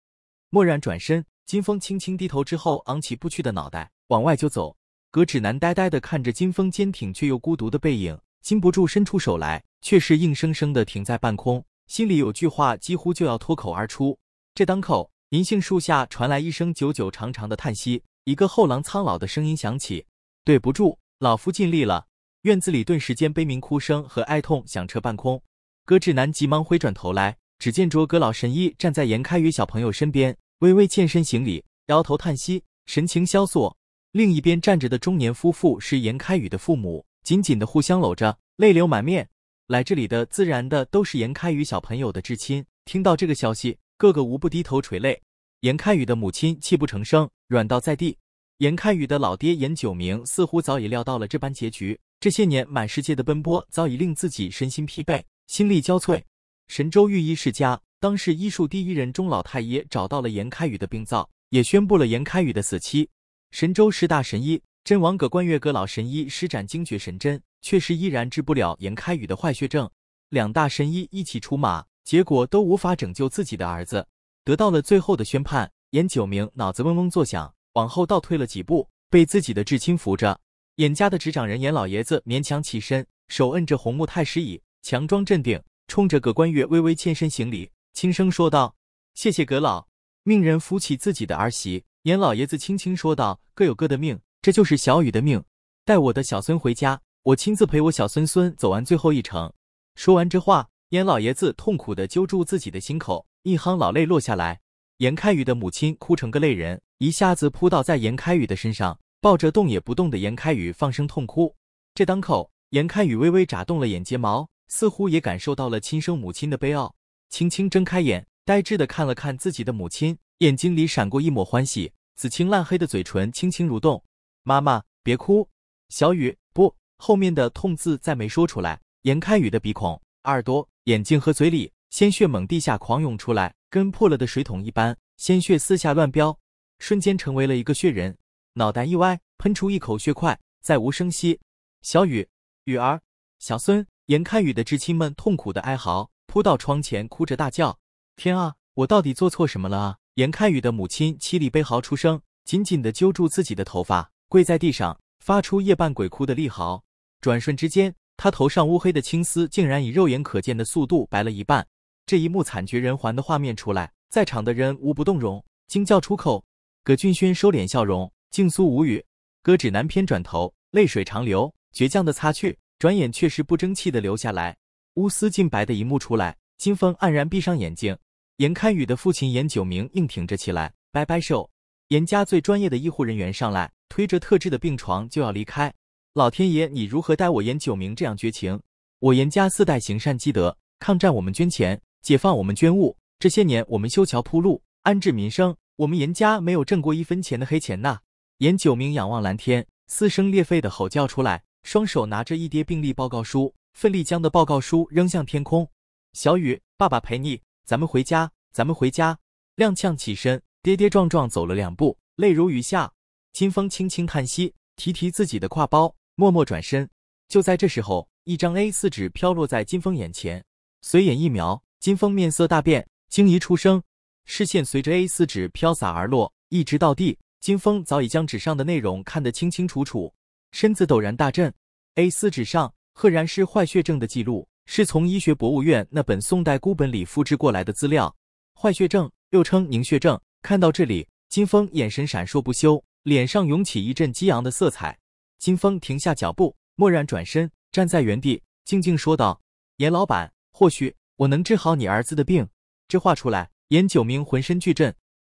蓦然转身，金风轻轻低头之后，昂起不屈的脑袋，往外就走。葛指南呆呆的看着金风坚挺却又孤独的背影，禁不住伸出手来，却是硬生生的停在半空，心里有句话几乎就要脱口而出。这当口，银杏树下传来一声久久长长的叹息，一个后郎苍老的声音响起：“对不住。”老夫尽力了。院子里顿时间悲鸣、哭声和哀痛响彻半空。葛志南急忙回转头来，只见卓葛老神医站在严开宇小朋友身边，微微欠身行礼，摇头叹息，神情萧索。另一边站着的中年夫妇是严开宇的父母，紧紧的互相搂着，泪流满面。来这里的自然的都是严开宇小朋友的至亲，听到这个消息，个个无不低头垂泪。严开宇的母亲泣不成声，软倒在地。严开宇的老爹严九明似乎早已料到了这般结局。这些年满世界的奔波，早已令自己身心疲惫，心力交瘁。神州御医世家当世医术第一人钟老太爷找到了严开宇的病灶，也宣布了严开宇的死期。神州十大神医真王葛冠岳阁老神医施展惊绝神针，却是依然治不了严开宇的坏血症。两大神医一起出马，结果都无法拯救自己的儿子，得到了最后的宣判。严九明脑子嗡嗡作响。往后倒退了几步，被自己的至亲扶着。严家的执掌人严老爷子勉强起身，手摁着红木太师椅，强装镇定，冲着葛关月微微欠身行礼，轻声说道：“谢谢葛老。”命人扶起自己的儿媳。严老爷子轻轻说道：“各有各的命，这就是小雨的命。带我的小孙回家，我亲自陪我小孙孙走完最后一程。”说完这话，严老爷子痛苦的揪住自己的心口，一行老泪落下来。严开雨的母亲哭成个泪人。一下子扑倒在严开宇的身上，抱着动也不动的严开宇放声痛哭。这当口，严开宇微微眨动了眼睫毛，似乎也感受到了亲生母亲的悲傲，轻轻睁开眼，呆滞的看了看自己的母亲，眼睛里闪过一抹欢喜，紫青烂黑的嘴唇轻轻蠕动：“妈妈，别哭，小雨不……”后面的痛字再没说出来。严开宇的鼻孔、耳朵、眼睛和嘴里鲜血猛地下狂涌出来，跟破了的水桶一般，鲜血四下乱飙。瞬间成为了一个血人，脑袋一歪，喷出一口血块，再无声息。小雨、雨儿、小孙、严开宇的至亲们痛苦的哀嚎，扑到窗前，哭着大叫：“天啊，我到底做错什么了啊！”严开宇的母亲凄厉悲嚎出声，紧紧的揪住自己的头发，跪在地上，发出夜半鬼哭的厉嚎。转瞬之间，他头上乌黑的青丝竟然以肉眼可见的速度白了一半。这一幕惨绝人寰的画面出来，在场的人无不动容，惊叫出口。葛俊轩收敛笑容，静苏无语。哥指南偏转头，泪水长流，倔强的擦去，转眼却是不争气的流下来。乌丝尽白的一幕出来，金风黯然闭上眼睛。严开宇的父亲严九明硬挺着起来，摆摆手。严家最专业的医护人员上来，推着特制的病床就要离开。老天爷，你如何待我严九明这样绝情？我严家四代行善积德，抗战我们捐钱，解放我们捐物，这些年我们修桥铺路，安置民生。我们严家没有挣过一分钱的黑钱呐！严九明仰望蓝天，撕声裂肺的吼叫出来，双手拿着一叠病历报告书，奋力将的报告书扔向天空。小雨，爸爸陪你，咱们回家，咱们回家。踉跄起身，跌跌撞撞走了两步，泪如雨下。金风轻轻叹息，提提自己的挎包，默默转身。就在这时候，一张 A 四纸飘落在金风眼前，随眼一瞄，金风面色大变，惊疑出声。视线随着 A 四纸飘洒而落，一直到地。金峰早已将纸上的内容看得清清楚楚，身子陡然大震。A 四纸上赫然是坏血症的记录，是从医学博物院那本宋代孤本里复制过来的资料。坏血症又称凝血症。看到这里，金峰眼神闪烁不休，脸上涌起一阵激昂的色彩。金峰停下脚步，蓦然转身，站在原地，静静说道：“严老板，或许我能治好你儿子的病。”这话出来。严九明浑身巨震，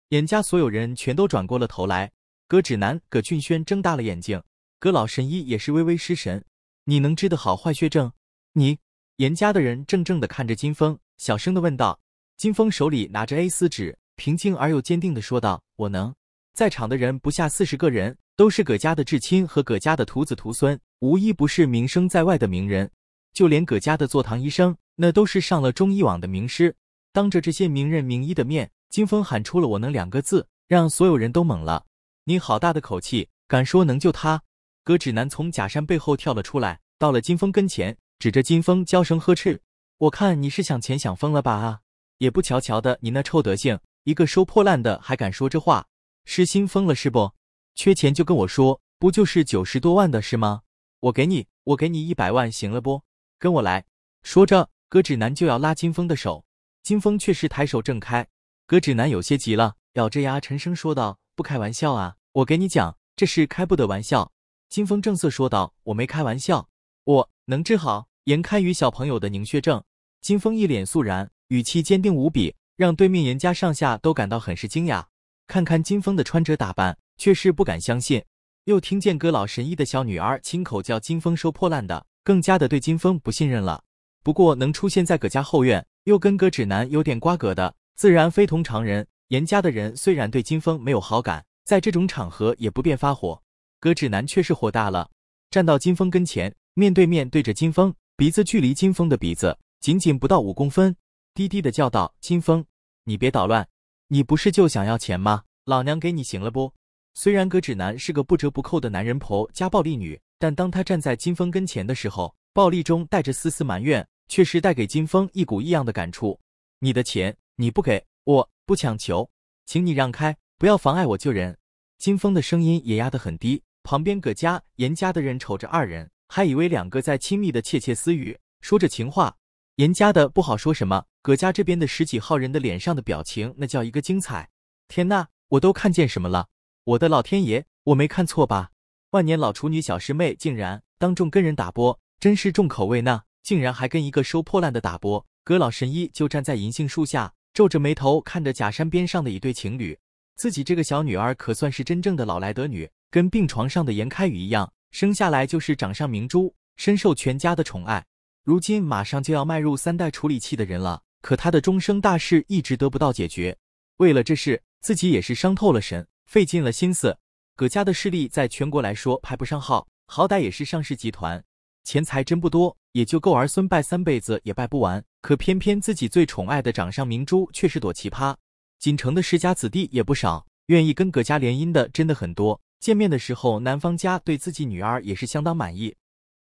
严家所有人全都转过了头来。葛芷南、葛俊轩睁大了眼睛，葛老神医也是微微失神。你能治得好坏血症？你严家的人怔怔的看着金峰，小声的问道。金峰手里拿着 A 四纸，平静而又坚定的说道：“我能。”在场的人不下四十个人，都是葛家的至亲和葛家的徒子徒孙，无一不是名声在外的名人。就连葛家的坐堂医生，那都是上了中医网的名师。当着这些名人名医的面，金峰喊出了“我能”两个字，让所有人都懵了。你好大的口气，敢说能救他？哥指南从假山背后跳了出来，到了金峰跟前，指着金峰娇声呵斥：“我看你是想钱想疯了吧？啊，也不瞧瞧的，你那臭德性，一个收破烂的还敢说这话，失心疯了是不？缺钱就跟我说，不就是九十多万的是吗？我给你，我给你一百万行了不？跟我来。”说着，哥指南就要拉金峰的手。金风却是抬手挣开，葛指南有些急了，咬着牙沉声说道：“不开玩笑啊，我给你讲，这是开不得玩笑。”金风正色说道：“我没开玩笑，我能治好严开宇小朋友的凝血症。”金风一脸肃然，语气坚定无比，让对面严家上下都感到很是惊讶。看看金风的穿着打扮，却是不敢相信。又听见葛老神医的小女儿亲口叫金风收破烂的，更加的对金风不信任了。不过能出现在葛家后院。又跟葛指南有点瓜葛的，自然非同常人。严家的人虽然对金峰没有好感，在这种场合也不便发火。葛指南却是火大了，站到金峰跟前，面对面对着金峰，鼻子距离金峰的鼻子仅仅不到五公分，低低的叫道：“金峰，你别捣乱，你不是就想要钱吗？老娘给你行了不？”虽然葛指南是个不折不扣的男人婆、加暴力女，但当他站在金峰跟前的时候，暴力中带着丝丝埋怨。确实带给金峰一股异样的感触。你的钱你不给我，不强求，请你让开，不要妨碍我救人。金峰的声音也压得很低。旁边葛家严家的人瞅着二人，还以为两个在亲密的窃窃私语，说着情话。严家的不好说什么，葛家这边的十几号人的脸上的表情那叫一个精彩。天呐，我都看见什么了？我的老天爷，我没看错吧？万年老处女小师妹竟然当众跟人打啵，真是重口味呢！竟然还跟一个收破烂的打啵！葛老神医就站在银杏树下，皱着眉头看着假山边上的一对情侣。自己这个小女儿可算是真正的老来得女，跟病床上的严开宇一样，生下来就是掌上明珠，深受全家的宠爱。如今马上就要迈入三代处理器的人了，可他的终生大事一直得不到解决。为了这事，自己也是伤透了神，费尽了心思。葛家的势力在全国来说排不上号，好歹也是上市集团，钱财真不多。也就够儿孙拜三辈子也拜不完，可偏偏自己最宠爱的掌上明珠却是朵奇葩。锦城的世家子弟也不少，愿意跟葛家联姻的真的很多。见面的时候，男方家对自己女儿也是相当满意。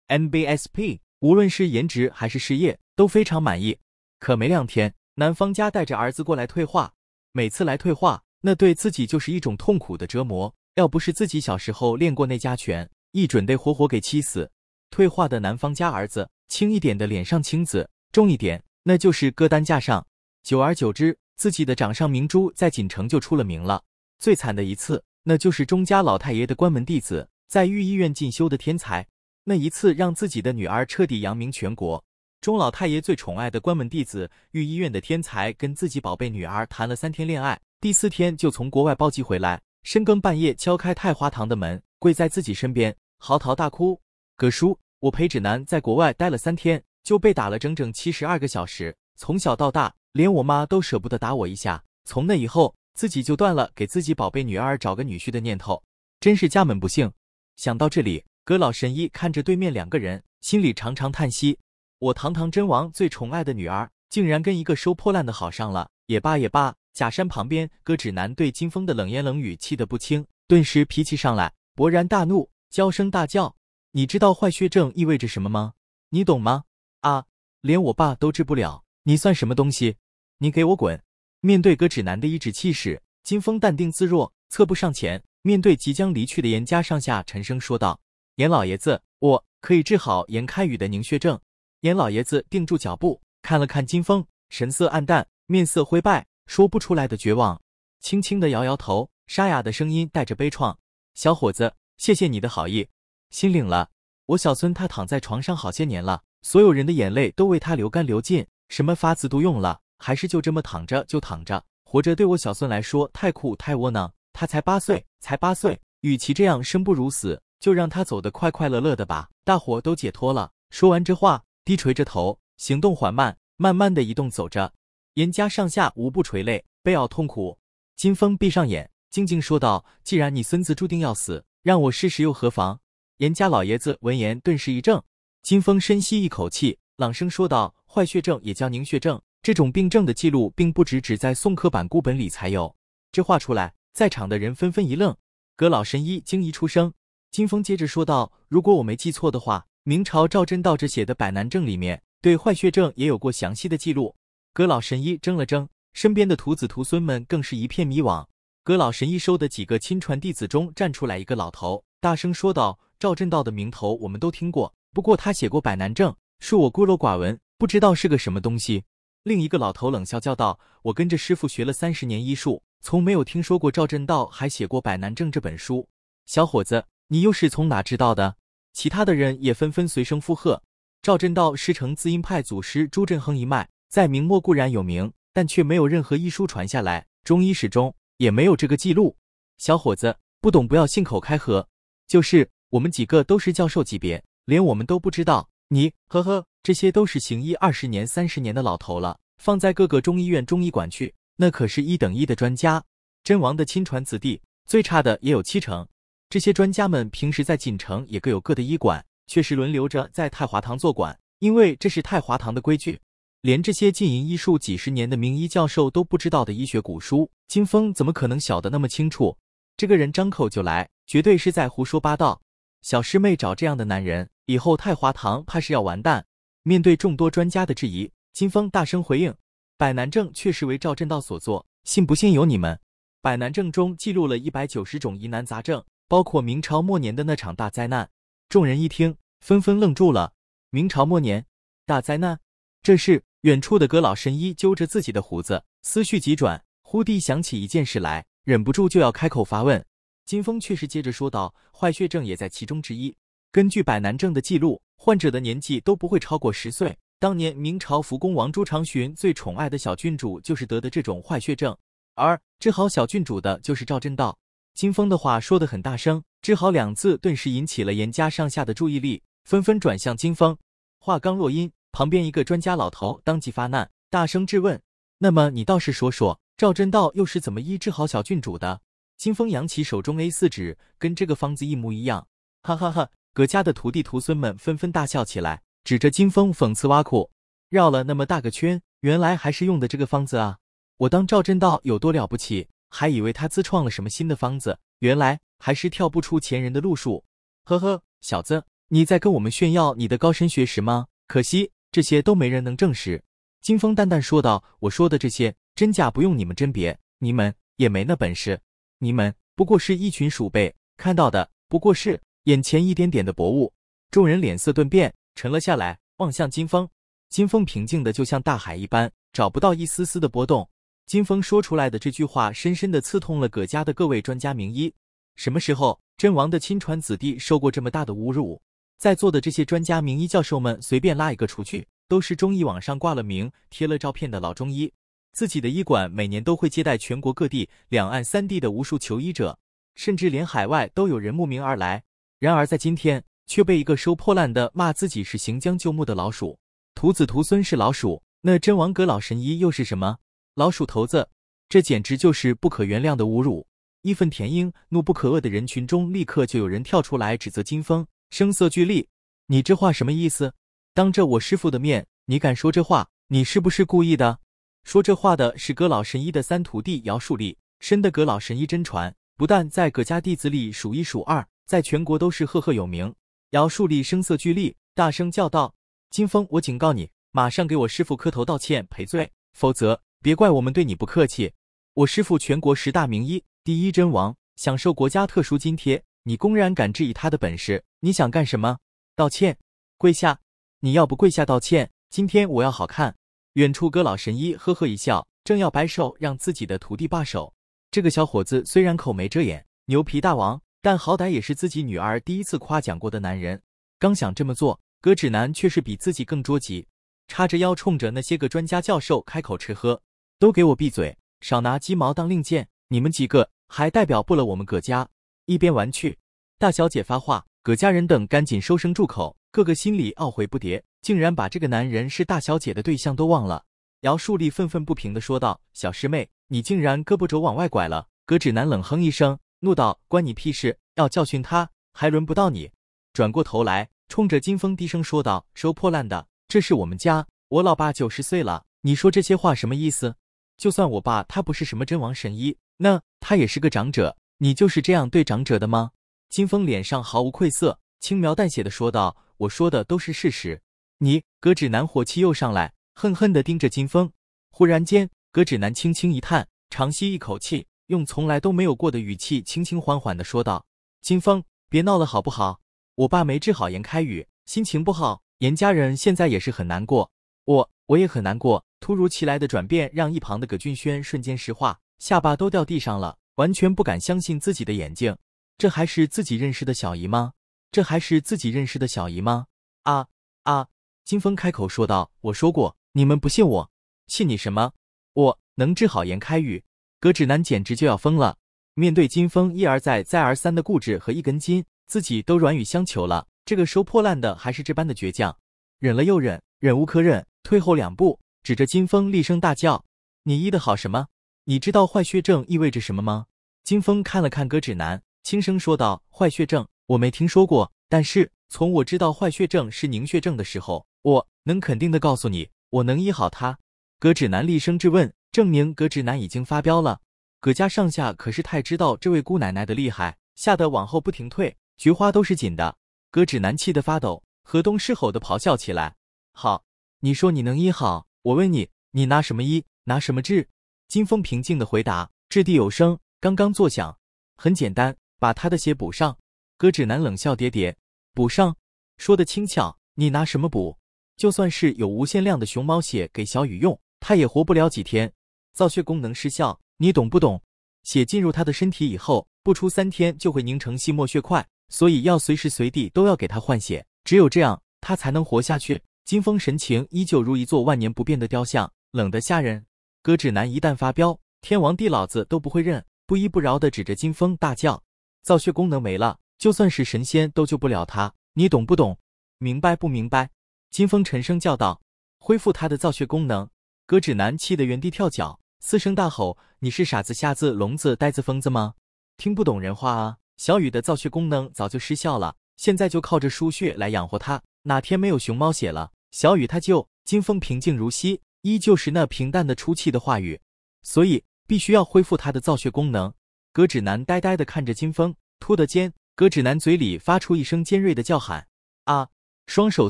MBSP，无论是颜值还是事业都非常满意。可没两天，男方家带着儿子过来退化。每次来退化，那对自己就是一种痛苦的折磨。要不是自己小时候练过内家拳，一准得活活给气死。退化的男方家儿子。轻一点的脸上青紫，重一点那就是歌单架上。久而久之，自己的掌上明珠在锦城就出了名了。最惨的一次，那就是钟家老太爷的关门弟子，在御医院进修的天才。那一次让自己的女儿彻底扬名全国。钟老太爷最宠爱的关门弟子，御医院的天才，跟自己宝贝女儿谈了三天恋爱，第四天就从国外包机回来，深更半夜敲开太华堂的门，跪在自己身边，嚎啕大哭，葛叔。我陪指南在国外待了三天，就被打了整整七十二个小时。从小到大，连我妈都舍不得打我一下。从那以后，自己就断了给自己宝贝女儿找个女婿的念头。真是家门不幸。想到这里，葛老神医看着对面两个人，心里常常叹息：我堂堂真王最宠爱的女儿，竟然跟一个收破烂的好上了。也罢也罢。假山旁边，葛指南对金风的冷言冷语气得不轻，顿时脾气上来，勃然大怒，娇声大叫。你知道坏血症意味着什么吗？你懂吗？啊！连我爸都治不了，你算什么东西？你给我滚！面对葛指南的一指气势，金风淡定自若，侧步上前，面对即将离去的严家上下，沉声说道：“严老爷子，我可以治好严开宇的凝血症。”严老爷子定住脚步，看了看金风，神色暗淡，面色灰败，说不出来的绝望，轻轻的摇摇头，沙哑的声音带着悲怆：“小伙子，谢谢你的好意。”心领了，我小孙他躺在床上好些年了，所有人的眼泪都为他流干流尽，什么法子都用了，还是就这么躺着就躺着，活着对我小孙来说太苦太窝囊，他才八岁，才八岁，与其这样生不如死，就让他走得快快乐乐的吧，大伙都解脱了。说完这话，低垂着头，行动缓慢，慢慢的移动走着，严家上下无不垂泪，悲嗷痛苦。金风闭上眼，静静说道：“既然你孙子注定要死，让我试试又何妨？”严家老爷子闻言顿时一怔，金风深吸一口气，朗声说道：“坏血症也叫凝血症，这种病症的记录并不只只在宋刻版固本里才有。”这话出来，在场的人纷纷一愣。葛老神医惊疑出声，金风接着说道：“如果我没记错的话，明朝赵祯道这写的《百难症》里面，对坏血症也有过详细的记录。”葛老神医怔了怔，身边的徒子徒孙们更是一片迷惘。葛老神医收的几个亲传弟子中站出来一个老头。大声说道：“赵振道的名头我们都听过，不过他写过《百难症》，恕我孤陋寡闻，不知道是个什么东西。”另一个老头冷笑叫道：“我跟着师傅学了三十年医术，从没有听说过赵振道还写过《百难症》这本书。小伙子，你又是从哪知道的？”其他的人也纷纷随声附和：“赵振道师承滋阴派祖师朱振亨一脉，在明末固然有名，但却没有任何医书传下来，中医史中也没有这个记录。小伙子，不懂不要信口开河。”就是我们几个都是教授级别，连我们都不知道你。呵呵，这些都是行医二十年、三十年的老头了，放在各个中医院、中医馆去，那可是一等一的专家。真王的亲传子弟，最差的也有七成。这些专家们平时在锦城也各有各的医馆，却是轮流着在太华堂做馆，因为这是太华堂的规矩。连这些浸淫医术几十年的名医教授都不知道的医学古书，金风怎么可能晓得那么清楚？这个人张口就来，绝对是在胡说八道。小师妹找这样的男人，以后太华堂怕是要完蛋。面对众多专家的质疑，金风大声回应：“百难症确实为赵振道所作，信不信由你们。”百难症中记录了一百九十种疑难杂症，包括明朝末年的那场大灾难。众人一听，纷纷愣住了。明朝末年大灾难，这是……远处的阁老神医揪着自己的胡子，思绪急转，忽地想起一件事来。忍不住就要开口发问，金风却是接着说道：“坏血症也在其中之一。根据百难症的记录，患者的年纪都不会超过十岁。当年明朝福公王朱长洵最宠爱的小郡主就是得的这种坏血症，而治好小郡主的就是赵振道。”金风的话说得很大声，“治好”两字顿时引起了严家上下的注意力，纷纷转向金风。话刚落音，旁边一个专家老头当即发难，大声质问：“那么你倒是说说。”赵真道又是怎么医治好小郡主的？金风扬起手中 A 四纸，跟这个方子一模一样。哈哈哈！葛家的徒弟徒孙们纷纷大笑起来，指着金风讽刺挖苦：“绕了那么大个圈，原来还是用的这个方子啊！我当赵真道有多了不起，还以为他自创了什么新的方子，原来还是跳不出前人的路数。”呵呵，小子，你在跟我们炫耀你的高深学识吗？可惜这些都没人能证实。”金风淡淡说道：“我说的这些。”真假不用你们甄别，你们也没那本事，你们不过是一群鼠辈，看到的不过是眼前一点点的薄雾。众人脸色顿变，沉了下来，望向金风。金风平静的就像大海一般，找不到一丝丝的波动。金风说出来的这句话，深深的刺痛了葛家的各位专家名医。什么时候，阵王的亲传子弟受过这么大的侮辱？在座的这些专家名医教授们，随便拉一个出去，都是中医网上挂了名、贴了照片的老中医。自己的医馆每年都会接待全国各地、两岸三地的无数求医者，甚至连海外都有人慕名而来。然而在今天，却被一个收破烂的骂自己是行将就木的老鼠，徒子徒孙是老鼠，那真王阁老神医又是什么老鼠头子？这简直就是不可原谅的侮辱！义愤填膺、怒不可遏的人群中，立刻就有人跳出来指责金风，声色俱厉：“你这话什么意思？当着我师傅的面，你敢说这话？你是不是故意的？”说这话的是葛老神医的三徒弟姚树立，深得葛老神医真传，不但在葛家弟子里数一数二，在全国都是赫赫有名。姚树立声色俱厉，大声叫道：“金风，我警告你，马上给我师傅磕头道歉赔罪，否则别怪我们对你不客气。我师傅全国十大名医第一真王，享受国家特殊津贴，你公然敢质疑他的本事，你想干什么？道歉，跪下！你要不跪下道歉，今天我要好看。”远处葛老神医呵呵一笑，正要摆手让自己的徒弟罢手。这个小伙子虽然口没遮掩，牛皮大王，但好歹也是自己女儿第一次夸奖过的男人。刚想这么做，葛指南却是比自己更着急，叉着腰冲着那些个专家教授开口：“吃喝都给我闭嘴，少拿鸡毛当令箭！你们几个还代表不了我们葛家，一边玩去！”大小姐发话，葛家人等赶紧收声住口，个个心里懊悔不迭。竟然把这个男人是大小姐的对象都忘了，姚树立愤愤不平的说道：“小师妹，你竟然胳膊肘往外拐了。”葛芷南冷哼一声，怒道：“关你屁事！要教训他，还轮不到你。”转过头来，冲着金风低声说道：“收破烂的，这是我们家，我老爸九十岁了，你说这些话什么意思？就算我爸他不是什么真王神医，那他也是个长者，你就是这样对长者的吗？”金风脸上毫无愧色，轻描淡写的说道：“我说的都是事实。”你葛指南火气又上来，恨恨地盯着金峰。忽然间，葛指南轻轻一叹，长吸一口气，用从来都没有过的语气，轻轻缓缓地说道：“金峰，别闹了，好不好？我爸没治好严开宇，心情不好，严家人现在也是很难过，我我也很难过。”突如其来的转变让一旁的葛俊轩瞬间石化，下巴都掉地上了，完全不敢相信自己的眼睛。这还是自己认识的小姨吗？这还是自己认识的小姨吗？啊啊！金峰开口说道：“我说过，你们不信我，信你什么？我能治好颜开宇。”葛指南简直就要疯了。面对金峰一而再、再而三的固执和一根筋，自己都软语相求了，这个收破烂的还是这般的倔强。忍了又忍，忍无可忍，退后两步，指着金峰厉声大叫：“你医得好什么？你知道坏血症意味着什么吗？”金峰看了看葛指南，轻声说道：“坏血症，我没听说过。”但是从我知道坏血症是凝血症的时候，我能肯定的告诉你，我能医好它。葛指南厉声质问，证明葛指南已经发飙了。葛家上下可是太知道这位姑奶奶的厉害，吓得往后不停退。菊花都是紧的。葛指南气得发抖，河东狮吼的咆哮起来。好，你说你能医好，我问你，你拿什么医，拿什么治？金风平静的回答，掷地有声，刚刚作响。很简单，把他的血补上。歌指男冷笑叠叠，补上说的轻巧，你拿什么补？就算是有无限量的熊猫血给小雨用，他也活不了几天。造血功能失效，你懂不懂？血进入他的身体以后，不出三天就会凝成细末血块，所以要随时随地都要给他换血，只有这样他才能活下去。金风神情依旧如一座万年不变的雕像，冷得吓人。哥指男一旦发飙，天王地老子都不会认，不依不饶的指着金风大叫：“造血功能没了！”就算是神仙都救不了他，你懂不懂？明白不明白？金风沉声叫道：“恢复他的造血功能。”葛指南气得原地跳脚，四声大吼：“你是傻子、瞎子、聋子、呆子、疯子吗？听不懂人话啊！”小雨的造血功能早就失效了，现在就靠着输血来养活他。哪天没有熊猫血了，小雨他就……金风平静如昔，依旧是那平淡的出气的话语。所以，必须要恢复他的造血功能。葛指南呆呆地看着金风，突的尖。葛指南嘴里发出一声尖锐的叫喊：“啊！”双手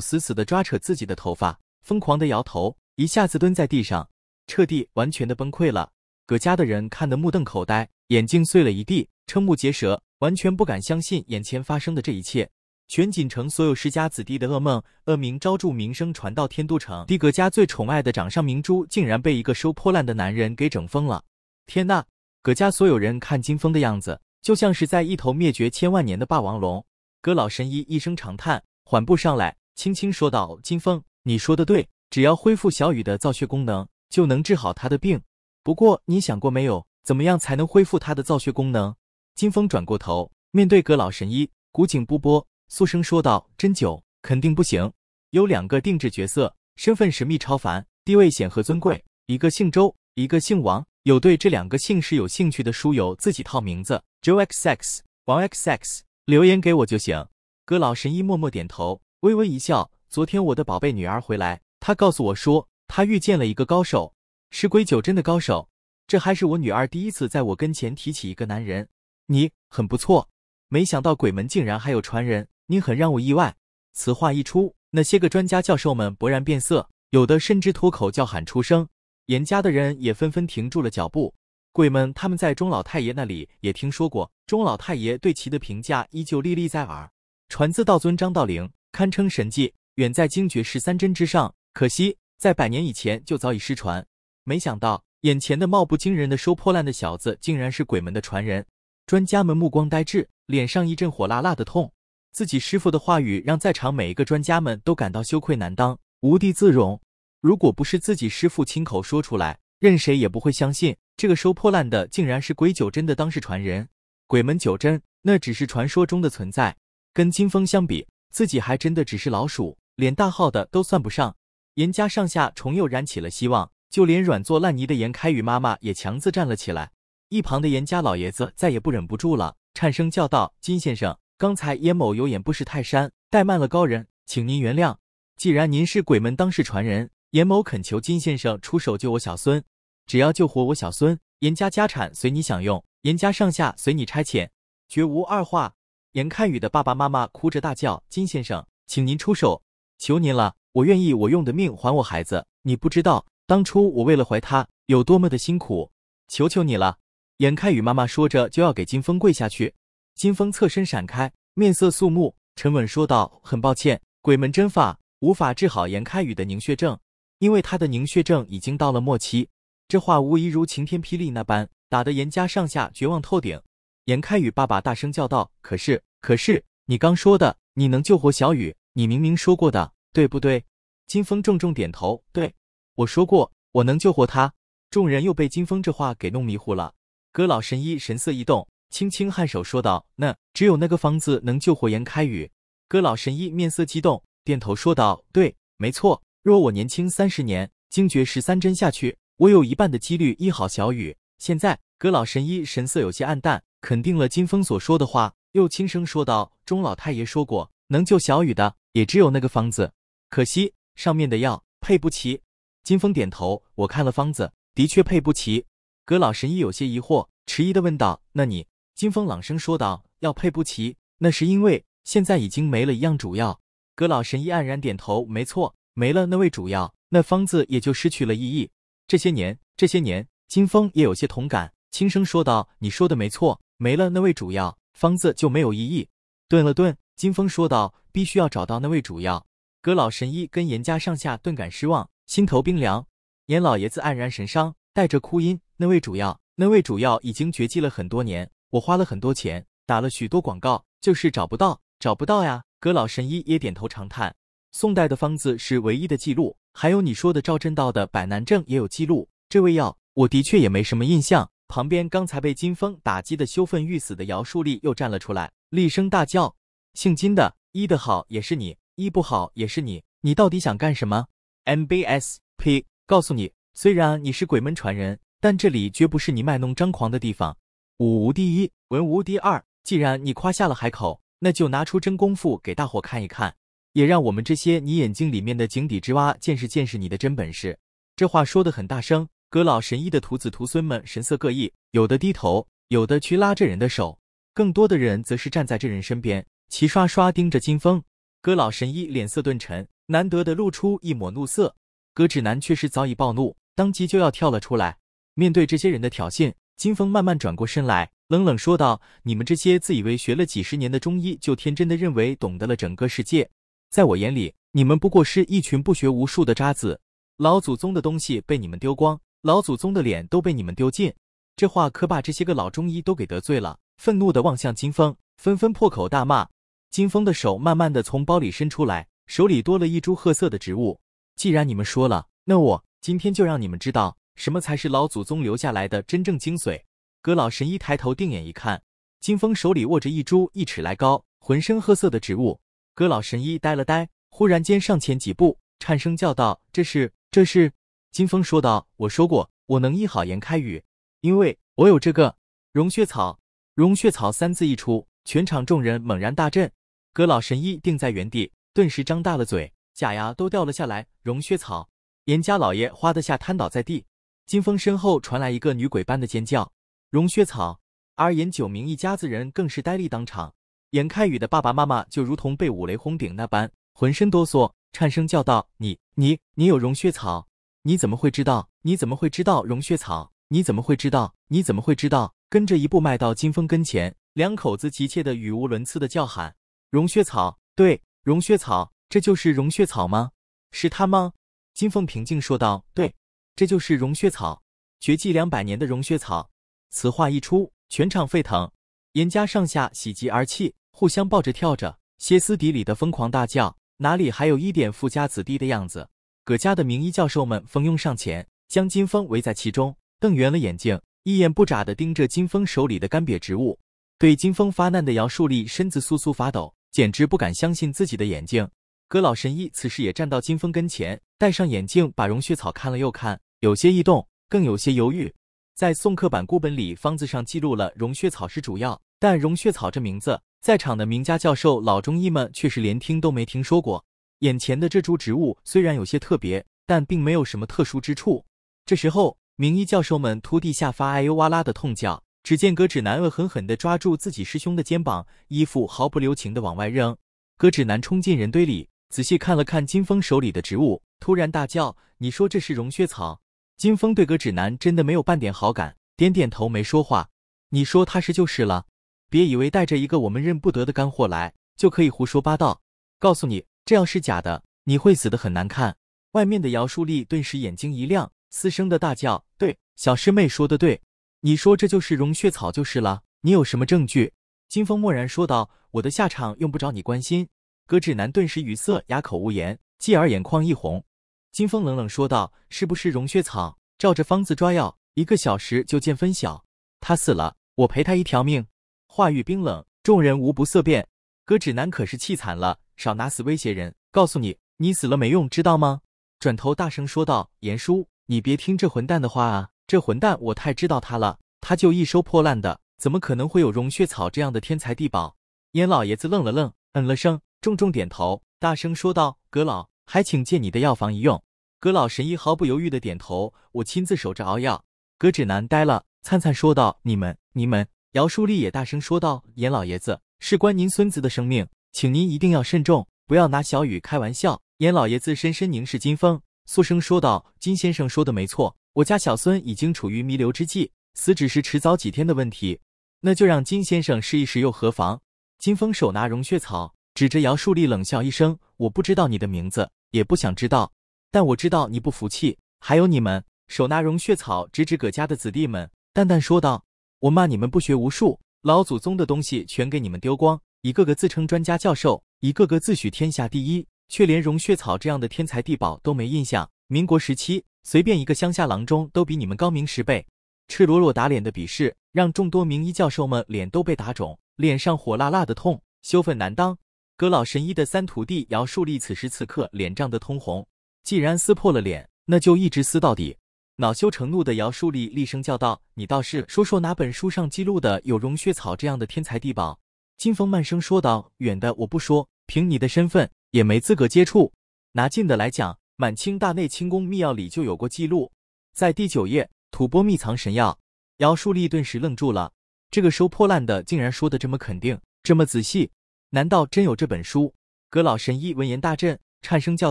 死死的抓扯自己的头发，疯狂的摇头，一下子蹲在地上，彻底完全的崩溃了。葛家的人看得目瞪口呆，眼镜碎了一地，瞠目结舌，完全不敢相信眼前发生的这一切。全锦城所有世家子弟的噩梦，恶名昭著，名声传到天都城的葛家最宠爱的掌上明珠，竟然被一个收破烂的男人给整疯了！天呐！葛家所有人看金风的样子。就像是在一头灭绝千万年的霸王龙。阁老神医一声长叹，缓步上来，轻轻说道：“金风，你说的对，只要恢复小雨的造血功能，就能治好他的病。不过你想过没有，怎么样才能恢复他的造血功能？”金风转过头，面对葛老神医，古井不波，素声说道：“针灸肯定不行。有两个定制角色，身份神秘超凡，地位显赫尊贵，一个姓周，一个姓王。有对这两个姓氏有兴趣的书友，自己套名字。” Joexx 王 xx 留言给我就行。哥老神医默默点头，微微一笑。昨天我的宝贝女儿回来，她告诉我说，她遇见了一个高手，是鬼九针的高手。这还是我女儿第一次在我跟前提起一个男人。你很不错，没想到鬼门竟然还有传人，你很让我意外。此话一出，那些个专家教授们勃然变色，有的甚至脱口叫喊出声。严家的人也纷纷停住了脚步。鬼门他们在钟老太爷那里也听说过，钟老太爷对其的评价依旧历历在耳。传自道尊张道陵，堪称神迹，远在精绝十三针之上。可惜在百年以前就早已失传。没想到眼前的貌不惊人的收破烂的小子，竟然是鬼门的传人。专家们目光呆滞，脸上一阵火辣辣的痛。自己师傅的话语，让在场每一个专家们都感到羞愧难当，无地自容。如果不是自己师傅亲口说出来，任谁也不会相信，这个收破烂的竟然是鬼九真的当世传人，鬼门九真那只是传说中的存在，跟金风相比，自己还真的只是老鼠，连大号的都算不上。严家上下重又燃起了希望，就连软坐烂泥的严开宇妈妈也强自站了起来。一旁的严家老爷子再也不忍不住了，颤声叫道：“金先生，刚才严某有眼不识泰山，怠慢了高人，请您原谅。既然您是鬼门当世传人。”严某恳求金先生出手救我小孙，只要救活我小孙，严家家产随你享用，严家上下随你差遣，绝无二话。严开宇的爸爸妈妈哭着大叫：“金先生，请您出手，求您了！我愿意我用的命还我孩子。你不知道当初我为了怀他有多么的辛苦，求求你了！”严开宇妈妈说着就要给金峰跪下去，金峰侧身闪开，面色肃穆，沉稳说道：“很抱歉，鬼门针法无法治好严开宇的凝血症。”因为他的凝血症已经到了末期，这话无疑如晴天霹雳那般，打得严家上下绝望透顶。严开宇爸爸大声叫道：“可是，可是你刚说的，你能救活小雨，你明明说过的，对不对？”金峰重重点头：“对我说过，我能救活他。”众人又被金峰这话给弄迷糊了。哥老神医神色一动，轻轻颔首说道：“那只有那个方子能救活严开宇。”哥老神医面色激动，点头说道：“对，没错。”若我年轻三十年，惊觉十三针下去，我有一半的几率医好小雨。现在，葛老神医神色有些暗淡，肯定了金风所说的话，又轻声说道：“钟老太爷说过，能救小雨的也只有那个方子，可惜上面的药配不齐。”金风点头：“我看了方子，的确配不齐。”葛老神医有些疑惑，迟疑的问道：“那你？”金风朗声说道：“药配不齐，那是因为现在已经没了一样主药。”葛老神医黯然点头：“没错。”没了那味主药，那方子也就失去了意义。这些年，这些年，金风也有些同感，轻声说道：“你说的没错，没了那味主药，方子就没有意义。”顿了顿，金风说道：“必须要找到那味主药。”葛老神医跟严家上下顿感失望，心头冰凉。严老爷子黯然神伤，带着哭音：“那味主药，那味主药已经绝迹了很多年，我花了很多钱，打了许多广告，就是找不到，找不到呀！”葛老神医也点头长叹。宋代的方子是唯一的记录，还有你说的赵振道的百难症也有记录。这味药，我的确也没什么印象。旁边刚才被金风打击的羞愤欲死的姚树立又站了出来，厉声大叫：“姓金的，医得好也是你，医不好也是你，你到底想干什么？” MBS p 告诉你，虽然你是鬼门传人，但这里绝不是你卖弄张狂的地方。武无第一，文无第二。既然你夸下了海口，那就拿出真功夫给大伙看一看。也让我们这些你眼睛里面的井底之蛙见识见识你的真本事。这话说得很大声，葛老神医的徒子徒孙们神色各异，有的低头，有的去拉这人的手，更多的人则是站在这人身边，齐刷刷盯着金风。葛老神医脸色顿沉，难得的露出一抹怒色。葛志南却是早已暴怒，当即就要跳了出来。面对这些人的挑衅，金风慢慢转过身来，冷冷说道：“你们这些自以为学了几十年的中医，就天真的认为懂得了整个世界？”在我眼里，你们不过是一群不学无术的渣子，老祖宗的东西被你们丢光，老祖宗的脸都被你们丢尽。这话可把这些个老中医都给得罪了，愤怒的望向金风，纷纷破口大骂。金风的手慢慢的从包里伸出来，手里多了一株褐色的植物。既然你们说了，那我今天就让你们知道什么才是老祖宗留下来的真正精髓。葛老神医抬头定眼一看，金风手里握着一株一尺来高、浑身褐色的植物。葛老神医呆了呆，忽然间上前几步，颤声叫道：“这是……这是！”金风说道：“我说过，我能医好严开宇，因为我有这个融血草。”融血草三字一出，全场众人猛然大震。葛老神医定在原地，顿时张大了嘴，假牙都掉了下来。融血草，严家老爷花的下瘫倒在地。金风身后传来一个女鬼般的尖叫：“融血草！”而严九明一家子人更是呆立当场。严开宇的爸爸妈妈就如同被五雷轰顶那般，浑身哆嗦，颤声叫道：“你你你有融血草？你怎么会知道？你怎么会知道融血草？你怎么会知道？你怎么会知道？”跟着一步迈到金峰跟前，两口子急切的语无伦次的叫喊：“融血草！对，融血草！这就是融血草吗？是他吗？”金凤平静说道：“对，这就是融血草，绝迹两百年的融血草。”此话一出，全场沸腾，严家上下喜极而泣。互相抱着跳着，歇斯底里的疯狂大叫，哪里还有一点富家子弟的样子？葛家的名医教授们蜂拥上前，将金风围在其中，瞪圆了眼睛，一眼不眨的盯着金风手里的干瘪植物，对金风发难的姚树立身子簌簌发抖，简直不敢相信自己的眼睛。葛老神医此时也站到金风跟前，戴上眼镜，把溶血草看了又看，有些异动，更有些犹豫。在宋刻版孤本里，方子上记录了溶血草是主药，但溶血草这名字。在场的名家教授、老中医们却是连听都没听说过。眼前的这株植物虽然有些特别，但并没有什么特殊之处。这时候，名医教授们突地下发哎呦哇啦的痛叫。只见葛指南恶狠狠地抓住自己师兄的肩膀，衣服毫不留情地往外扔。葛指南冲进人堆里，仔细看了看金风手里的植物，突然大叫：“你说这是融血草？”金风对葛指南真的没有半点好感，点点头没说话。你说他是就是了。别以为带着一个我们认不得的干货来就可以胡说八道。告诉你，这样是假的，你会死的很难看。外面的姚淑丽顿时眼睛一亮，嘶声的大叫：“对，小师妹说的对，你说这就是融血草就是了。你有什么证据？”金风漠然说道：“我的下场用不着你关心。”葛芷南顿时语塞，哑口无言，继而眼眶一红。金风冷冷说道：“是不是融血草？照着方子抓药，一个小时就见分晓。他死了，我赔他一条命。”话语冰冷，众人无不色变。葛指南可是气惨了，少拿死威胁人！告诉你，你死了没用，知道吗？转头大声说道：“严叔，你别听这混蛋的话啊！这混蛋我太知道他了，他就一收破烂的，怎么可能会有融血草这样的天才地宝？”严老爷子愣了愣，嗯了声，重重点头，大声说道：“葛老，还请借你的药房一用。”葛老神医毫不犹豫的点头：“我亲自守着熬药。”葛指南呆了，灿灿说道：“你们，你们。”姚树立也大声说道：“严老爷子，事关您孙子的生命，请您一定要慎重，不要拿小雨开玩笑。”严老爷子深深凝视金风，素声说道：“金先生说的没错，我家小孙已经处于弥留之际，死只是迟早几天的问题。那就让金先生试一试又何妨？”金风手拿融血草，指着姚树立冷笑一声：“我不知道你的名字，也不想知道，但我知道你不服气。还有你们，手拿融血草，指指葛家的子弟们，淡淡说道。”我骂你们不学无术，老祖宗的东西全给你们丢光，一个个自称专家教授，一个个自诩天下第一，却连融血草这样的天才地宝都没印象。民国时期，随便一个乡下郎中都比你们高明十倍，赤裸裸打脸的鄙视，让众多名医教授们脸都被打肿，脸上火辣辣的痛，羞愤难当。阁老神医的三徒弟姚树立此时此刻脸涨得通红，既然撕破了脸，那就一直撕到底。恼羞成怒的姚树立厉声叫道：“你倒是说说哪本书上记录的有融血草这样的天才地宝？”金风慢声说道：“远的我不说，凭你的身份也没资格接触。拿近的来讲，《满清大内清宫秘药》里就有过记录，在第九页，吐蕃秘藏神药。”姚树立顿时愣住了，这个收破烂的竟然说的这么肯定，这么仔细，难道真有这本书？阁老神医闻言大震，颤声叫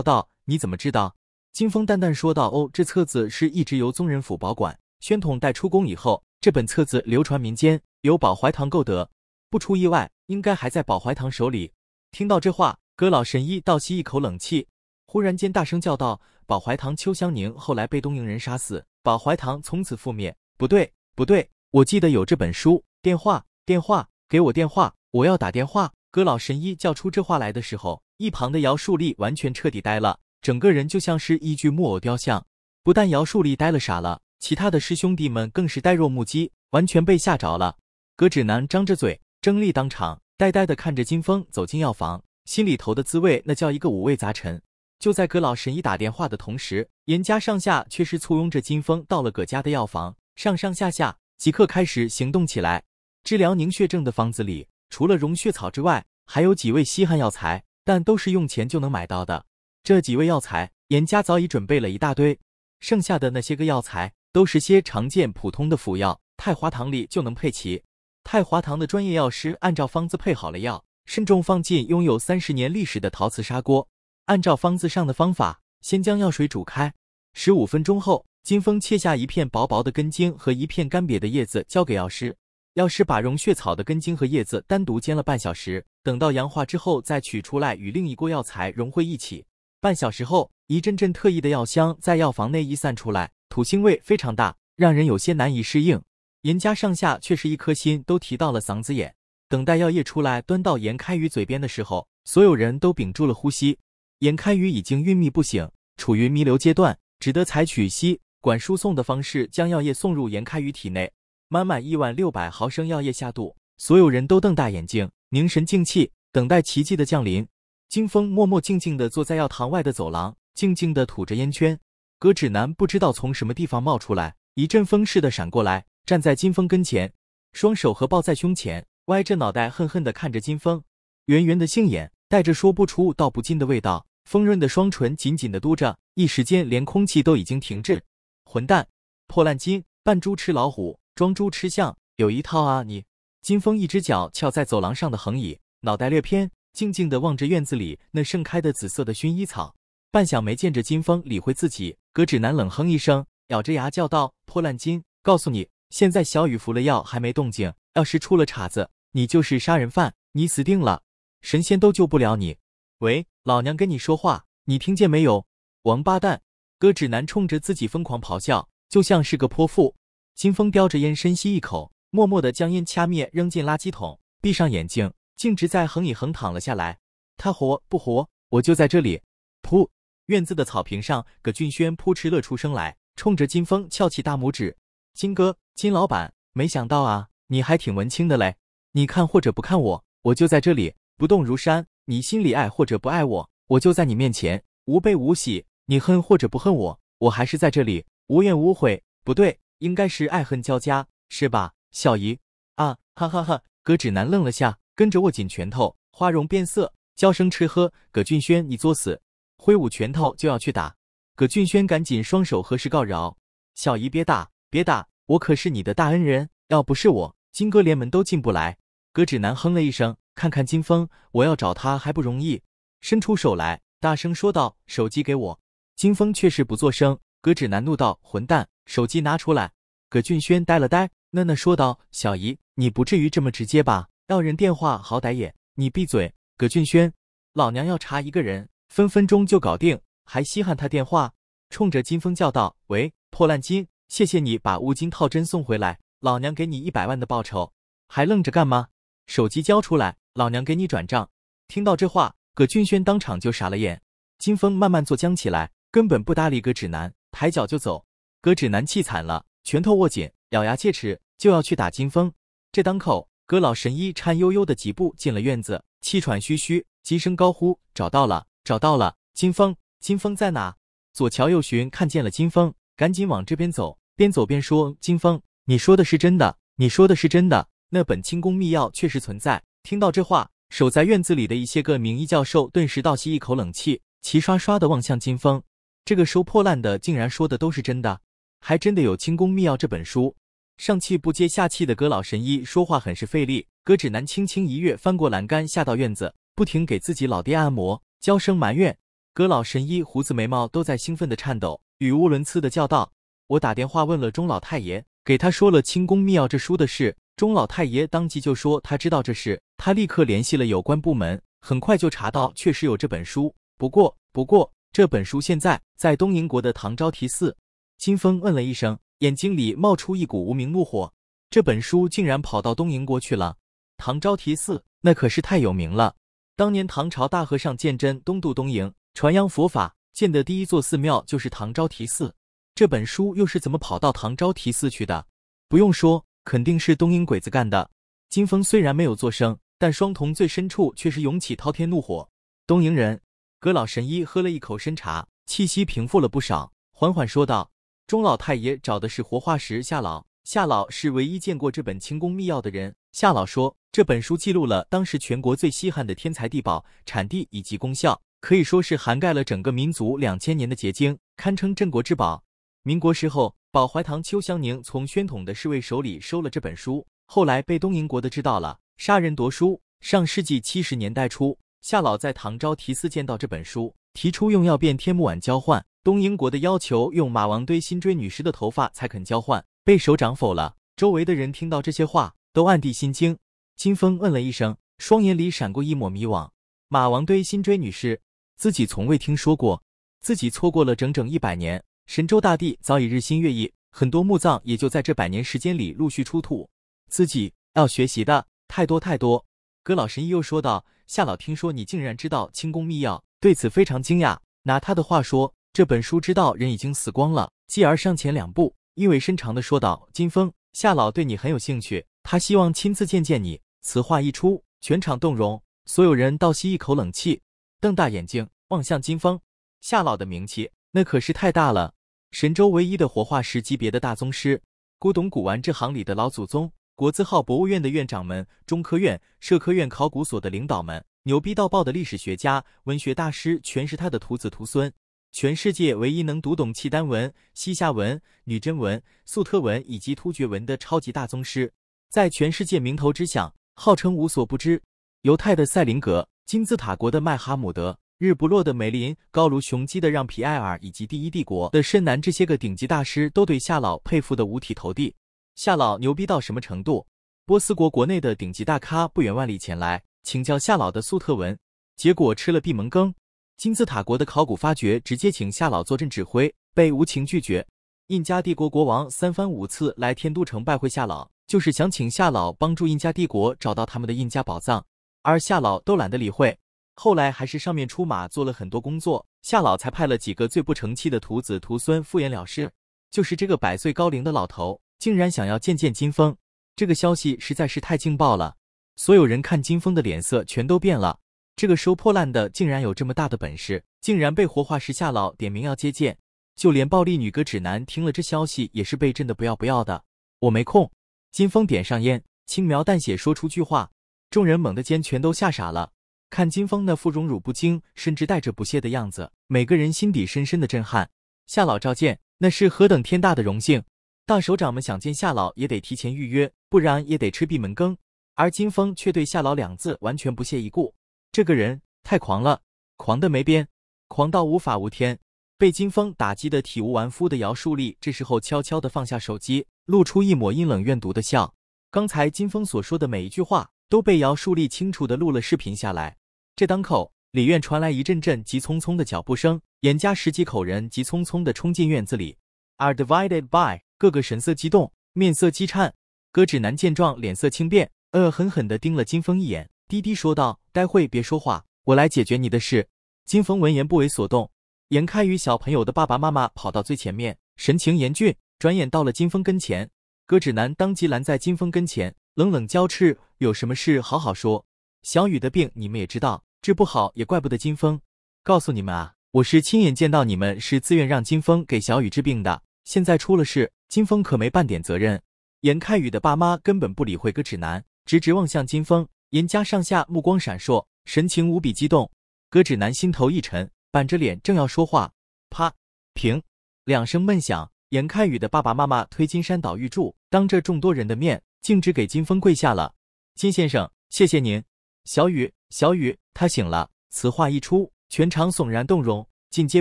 道：“你怎么知道？”金风淡淡说道：“哦，这册子是一直由宗人府保管。宣统代出宫以后，这本册子流传民间，由宝怀堂购得。不出意外，应该还在宝怀堂手里。”听到这话，葛老神医倒吸一口冷气，忽然间大声叫道：“宝怀堂，邱香宁后来被东瀛人杀死，宝怀堂从此覆灭。不对，不对，我记得有这本书。电话，电话，给我电话，我要打电话。”葛老神医叫出这话来的时候，一旁的姚树立完全彻底呆了。整个人就像是一具木偶雕像，不但姚树立呆了傻了，其他的师兄弟们更是呆若木鸡，完全被吓着了。葛指南张着嘴，怔立当场，呆呆的看着金风走进药房，心里头的滋味那叫一个五味杂陈。就在葛老神医打电话的同时，严家上下却是簇拥着金风到了葛家的药房，上上下下即刻开始行动起来。治疗凝血症的方子里，除了溶血草之外，还有几味稀罕药材，但都是用钱就能买到的。这几味药材，严家早已准备了一大堆，剩下的那些个药材都是些常见普通的辅药，太华堂里就能配齐。太华堂的专业药师按照方子配好了药，慎重放进拥有三十年历史的陶瓷砂锅，按照方子上的方法，先将药水煮开，十五分钟后，金风切下一片薄薄的根茎和一片干瘪的叶子交给药师，药师把溶血草的根茎和叶子单独煎了半小时，等到烊化之后再取出来与另一锅药材融汇一起。半小时后，一阵阵特异的药香在药房内溢散出来，土腥味非常大，让人有些难以适应。严家上下却是一颗心都提到了嗓子眼。等待药液出来端到严开宇嘴边的时候，所有人都屏住了呼吸。严开宇已经晕迷不醒，处于弥留阶段，只得采取吸管输送的方式将药液送入严开宇体内。满满一万六百毫升药液下肚，所有人都瞪大眼睛，凝神静气，等待奇迹的降临。金风默默静静的坐在药堂外的走廊，静静的吐着烟圈。葛芷南不知道从什么地方冒出来，一阵风似的闪过来，站在金风跟前，双手合抱在胸前，歪着脑袋恨恨的看着金风，圆圆的杏眼带着说不出道不尽的味道，丰润的双唇紧紧的嘟着，一时间连空气都已经停滞。混蛋，破烂金，扮猪吃老虎，装猪吃象，有一套啊你！金风一只脚翘在走廊上的横椅，脑袋略偏。静静的望着院子里那盛开的紫色的薰衣草，半晌没见着金风理会自己，葛指南冷哼一声，咬着牙叫道：“破烂金，告诉你，现在小雨服了药还没动静，要是出了岔子，你就是杀人犯，你死定了，神仙都救不了你。”喂，老娘跟你说话，你听见没有？王八蛋！葛指南冲着自己疯狂咆哮，就像是个泼妇。金风叼着烟，深吸一口，默默的将烟掐灭，扔进垃圾桶，闭上眼睛。径直在横椅横躺了下来，他活不活，我就在这里。噗！院子的草坪上，葛俊轩噗嗤乐出声来，冲着金峰翘起大拇指：“金哥，金老板，没想到啊，你还挺文青的嘞！你看或者不看我，我就在这里，不动如山。你心里爱或者不爱我，我就在你面前，无悲无喜。你恨或者不恨我，我还是在这里，无怨无悔。不对，应该是爱恨交加，是吧，小姨？啊，哈哈哈！葛指南愣了下。跟着握紧拳头，花容变色，娇声吃喝：“葛俊轩，你作死！”挥舞拳头就要去打，葛俊轩赶紧双手合十告饶：“小姨别打，别打，我可是你的大恩人，要不是我，金哥连门都进不来。”葛指南哼了一声，看看金峰：“我要找他还不容易？”伸出手来，大声说道：“手机给我。”金峰却是不作声。葛指南怒道：“混蛋，手机拿出来！”葛俊轩呆了呆，讷讷说道：“小姨，你不至于这么直接吧？”要人电话，好歹也你闭嘴！葛俊轩，老娘要查一个人，分分钟就搞定，还稀罕他电话？冲着金峰叫道：“喂，破烂金，谢谢你把乌金套针送回来，老娘给你一百万的报酬，还愣着干嘛？手机交出来，老娘给你转账。”听到这话，葛俊轩当场就傻了眼。金峰慢慢坐僵起来，根本不搭理葛指南，抬脚就走。葛指南气惨了，拳头握紧，咬牙切齿，就要去打金峰。这当口。葛老神医颤悠悠的几步进了院子，气喘吁吁，急声高呼：“找到了，找到了！金风，金风在哪？”左瞧右寻，看见了金风，赶紧往这边走，边走边说：“金风，你说的是真的？你说的是真的？那本清宫秘药确实存在。”听到这话，守在院子里的一些个名医教授顿时倒吸一口冷气，齐刷刷的望向金风。这个收破烂的竟然说的都是真的？还真的有清宫秘药这本书？上气不接下气的葛老神医说话很是费力，葛指南轻轻一跃翻过栏杆下到院子，不停给自己老爹按摩，娇声埋怨。葛老神医胡子眉毛都在兴奋的颤抖，语无伦次的叫道：“我打电话问了钟老太爷，给他说了《清宫秘要》这书的事。钟老太爷当即就说他知道这事，他立刻联系了有关部门，很快就查到确实有这本书。不过，不过这本书现在在东瀛国的唐招提寺。”金风嗯了一声。眼睛里冒出一股无名怒火，这本书竟然跑到东瀛国去了。唐招提寺那可是太有名了，当年唐朝大和尚鉴真东渡东瀛，传扬佛法，建的第一座寺庙就是唐招提寺。这本书又是怎么跑到唐招提寺去的？不用说，肯定是东瀛鬼子干的。金风虽然没有作声，但双瞳最深处却是涌起滔天怒火。东瀛人，葛老神医喝了一口参茶，气息平复了不少，缓缓说道。钟老太爷找的是活化石夏老，夏老是唯一见过这本《清宫秘药》的人。夏老说，这本书记录了当时全国最稀罕的天材地宝产地以及功效，可以说是涵盖了整个民族两千年的结晶，堪称镇国之宝。民国时候，保怀堂邱香宁从宣统的侍卫手里收了这本书，后来被东瀛国的知道了，杀人夺书。上世纪七十年代初，夏老在唐招提寺见到这本书，提出用药变天目碗交换。中英国的要求用马王堆新追女尸的头发才肯交换，被首长否了。周围的人听到这些话，都暗地心惊。金风嗯了一声，双眼里闪过一抹迷惘。马王堆新追女尸，自己从未听说过，自己错过了整整一百年。神州大地早已日新月异，很多墓葬也就在这百年时间里陆续出土。自己要学习的太多太多。葛老神医又说道：“夏老，听说你竟然知道清宫秘药，对此非常惊讶。”拿他的话说。这本书知道人已经死光了，继而上前两步，意味深长的说道：“金峰，夏老对你很有兴趣，他希望亲自见见你。”此话一出，全场动容，所有人倒吸一口冷气，瞪大眼睛望向金峰。夏老的名气那可是太大了，神州唯一的活化石级别的大宗师，古董古玩这行里的老祖宗，国字号博物院的院长们，中科院、社科院考古所的领导们，牛逼到爆的历史学家、文学大师，全是他的徒子徒孙。全世界唯一能读懂契丹文、西夏文、女真文、粟特文以及突厥文的超级大宗师，在全世界名头之响，号称无所不知。犹太的塞林格、金字塔国的麦哈姆德、日不落的梅林、高卢雄鸡的让皮埃尔以及第一帝国的深南这些个顶级大师都对夏老佩服的五体投地。夏老牛逼到什么程度？波斯国国内的顶级大咖不远万里前来请教夏老的粟特文，结果吃了闭门羹。金字塔国的考古发掘，直接请夏老坐镇指挥，被无情拒绝。印加帝国国王三番五次来天都城拜会夏老，就是想请夏老帮助印加帝国找到他们的印加宝藏，而夏老都懒得理会。后来还是上面出马做了很多工作，夏老才派了几个最不成器的徒子徒孙敷衍了事。就是这个百岁高龄的老头，竟然想要见见金峰，这个消息实在是太劲爆了，所有人看金峰的脸色全都变了。这个收破烂的竟然有这么大的本事，竟然被活化石夏老点名要接见，就连暴力女哥指南听了这消息也是被震得不要不要的。我没空。金峰点上烟，轻描淡写说出句话，众人猛地间全都吓傻了。看金峰那副荣辱不惊，甚至带着不屑的样子，每个人心底深深的震撼。夏老召见，那是何等天大的荣幸。大首长们想见夏老也得提前预约，不然也得吃闭门羹。而金峰却对夏老两字完全不屑一顾。这个人太狂了，狂的没边，狂到无法无天。被金峰打击的体无完肤的姚树立，这时候悄悄的放下手机，露出一抹阴冷怨毒的笑。刚才金峰所说的每一句话，都被姚树立清楚的录了视频下来。这当口，里院传来一阵阵急匆匆的脚步声，严家十几口人急匆匆的冲进院子里，Are divided by，个个神色激动，面色激颤。哥指男见状，脸色轻变，恶狠狠的盯了金峰一眼，低低说道。待会别说话，我来解决你的事。金峰闻言不为所动，严开宇小朋友的爸爸妈妈跑到最前面，神情严峻。转眼到了金峰跟前，哥指男当即拦在金峰跟前，冷冷交斥：“有什么事好好说。小雨的病你们也知道，治不好也怪不得金峰。告诉你们啊，我是亲眼见到你们是自愿让金峰给小雨治病的，现在出了事，金峰可没半点责任。”严开宇的爸妈根本不理会哥指男，直直望向金峰。严家上下目光闪烁，神情无比激动。葛指南心头一沉，板着脸正要说话，啪，停，两声闷响。严开宇的爸爸妈妈推金山岛玉柱，当着众多人的面，径直给金峰跪下了。金先生，谢谢您。小雨，小雨，他醒了。此话一出，全场悚然动容，尽皆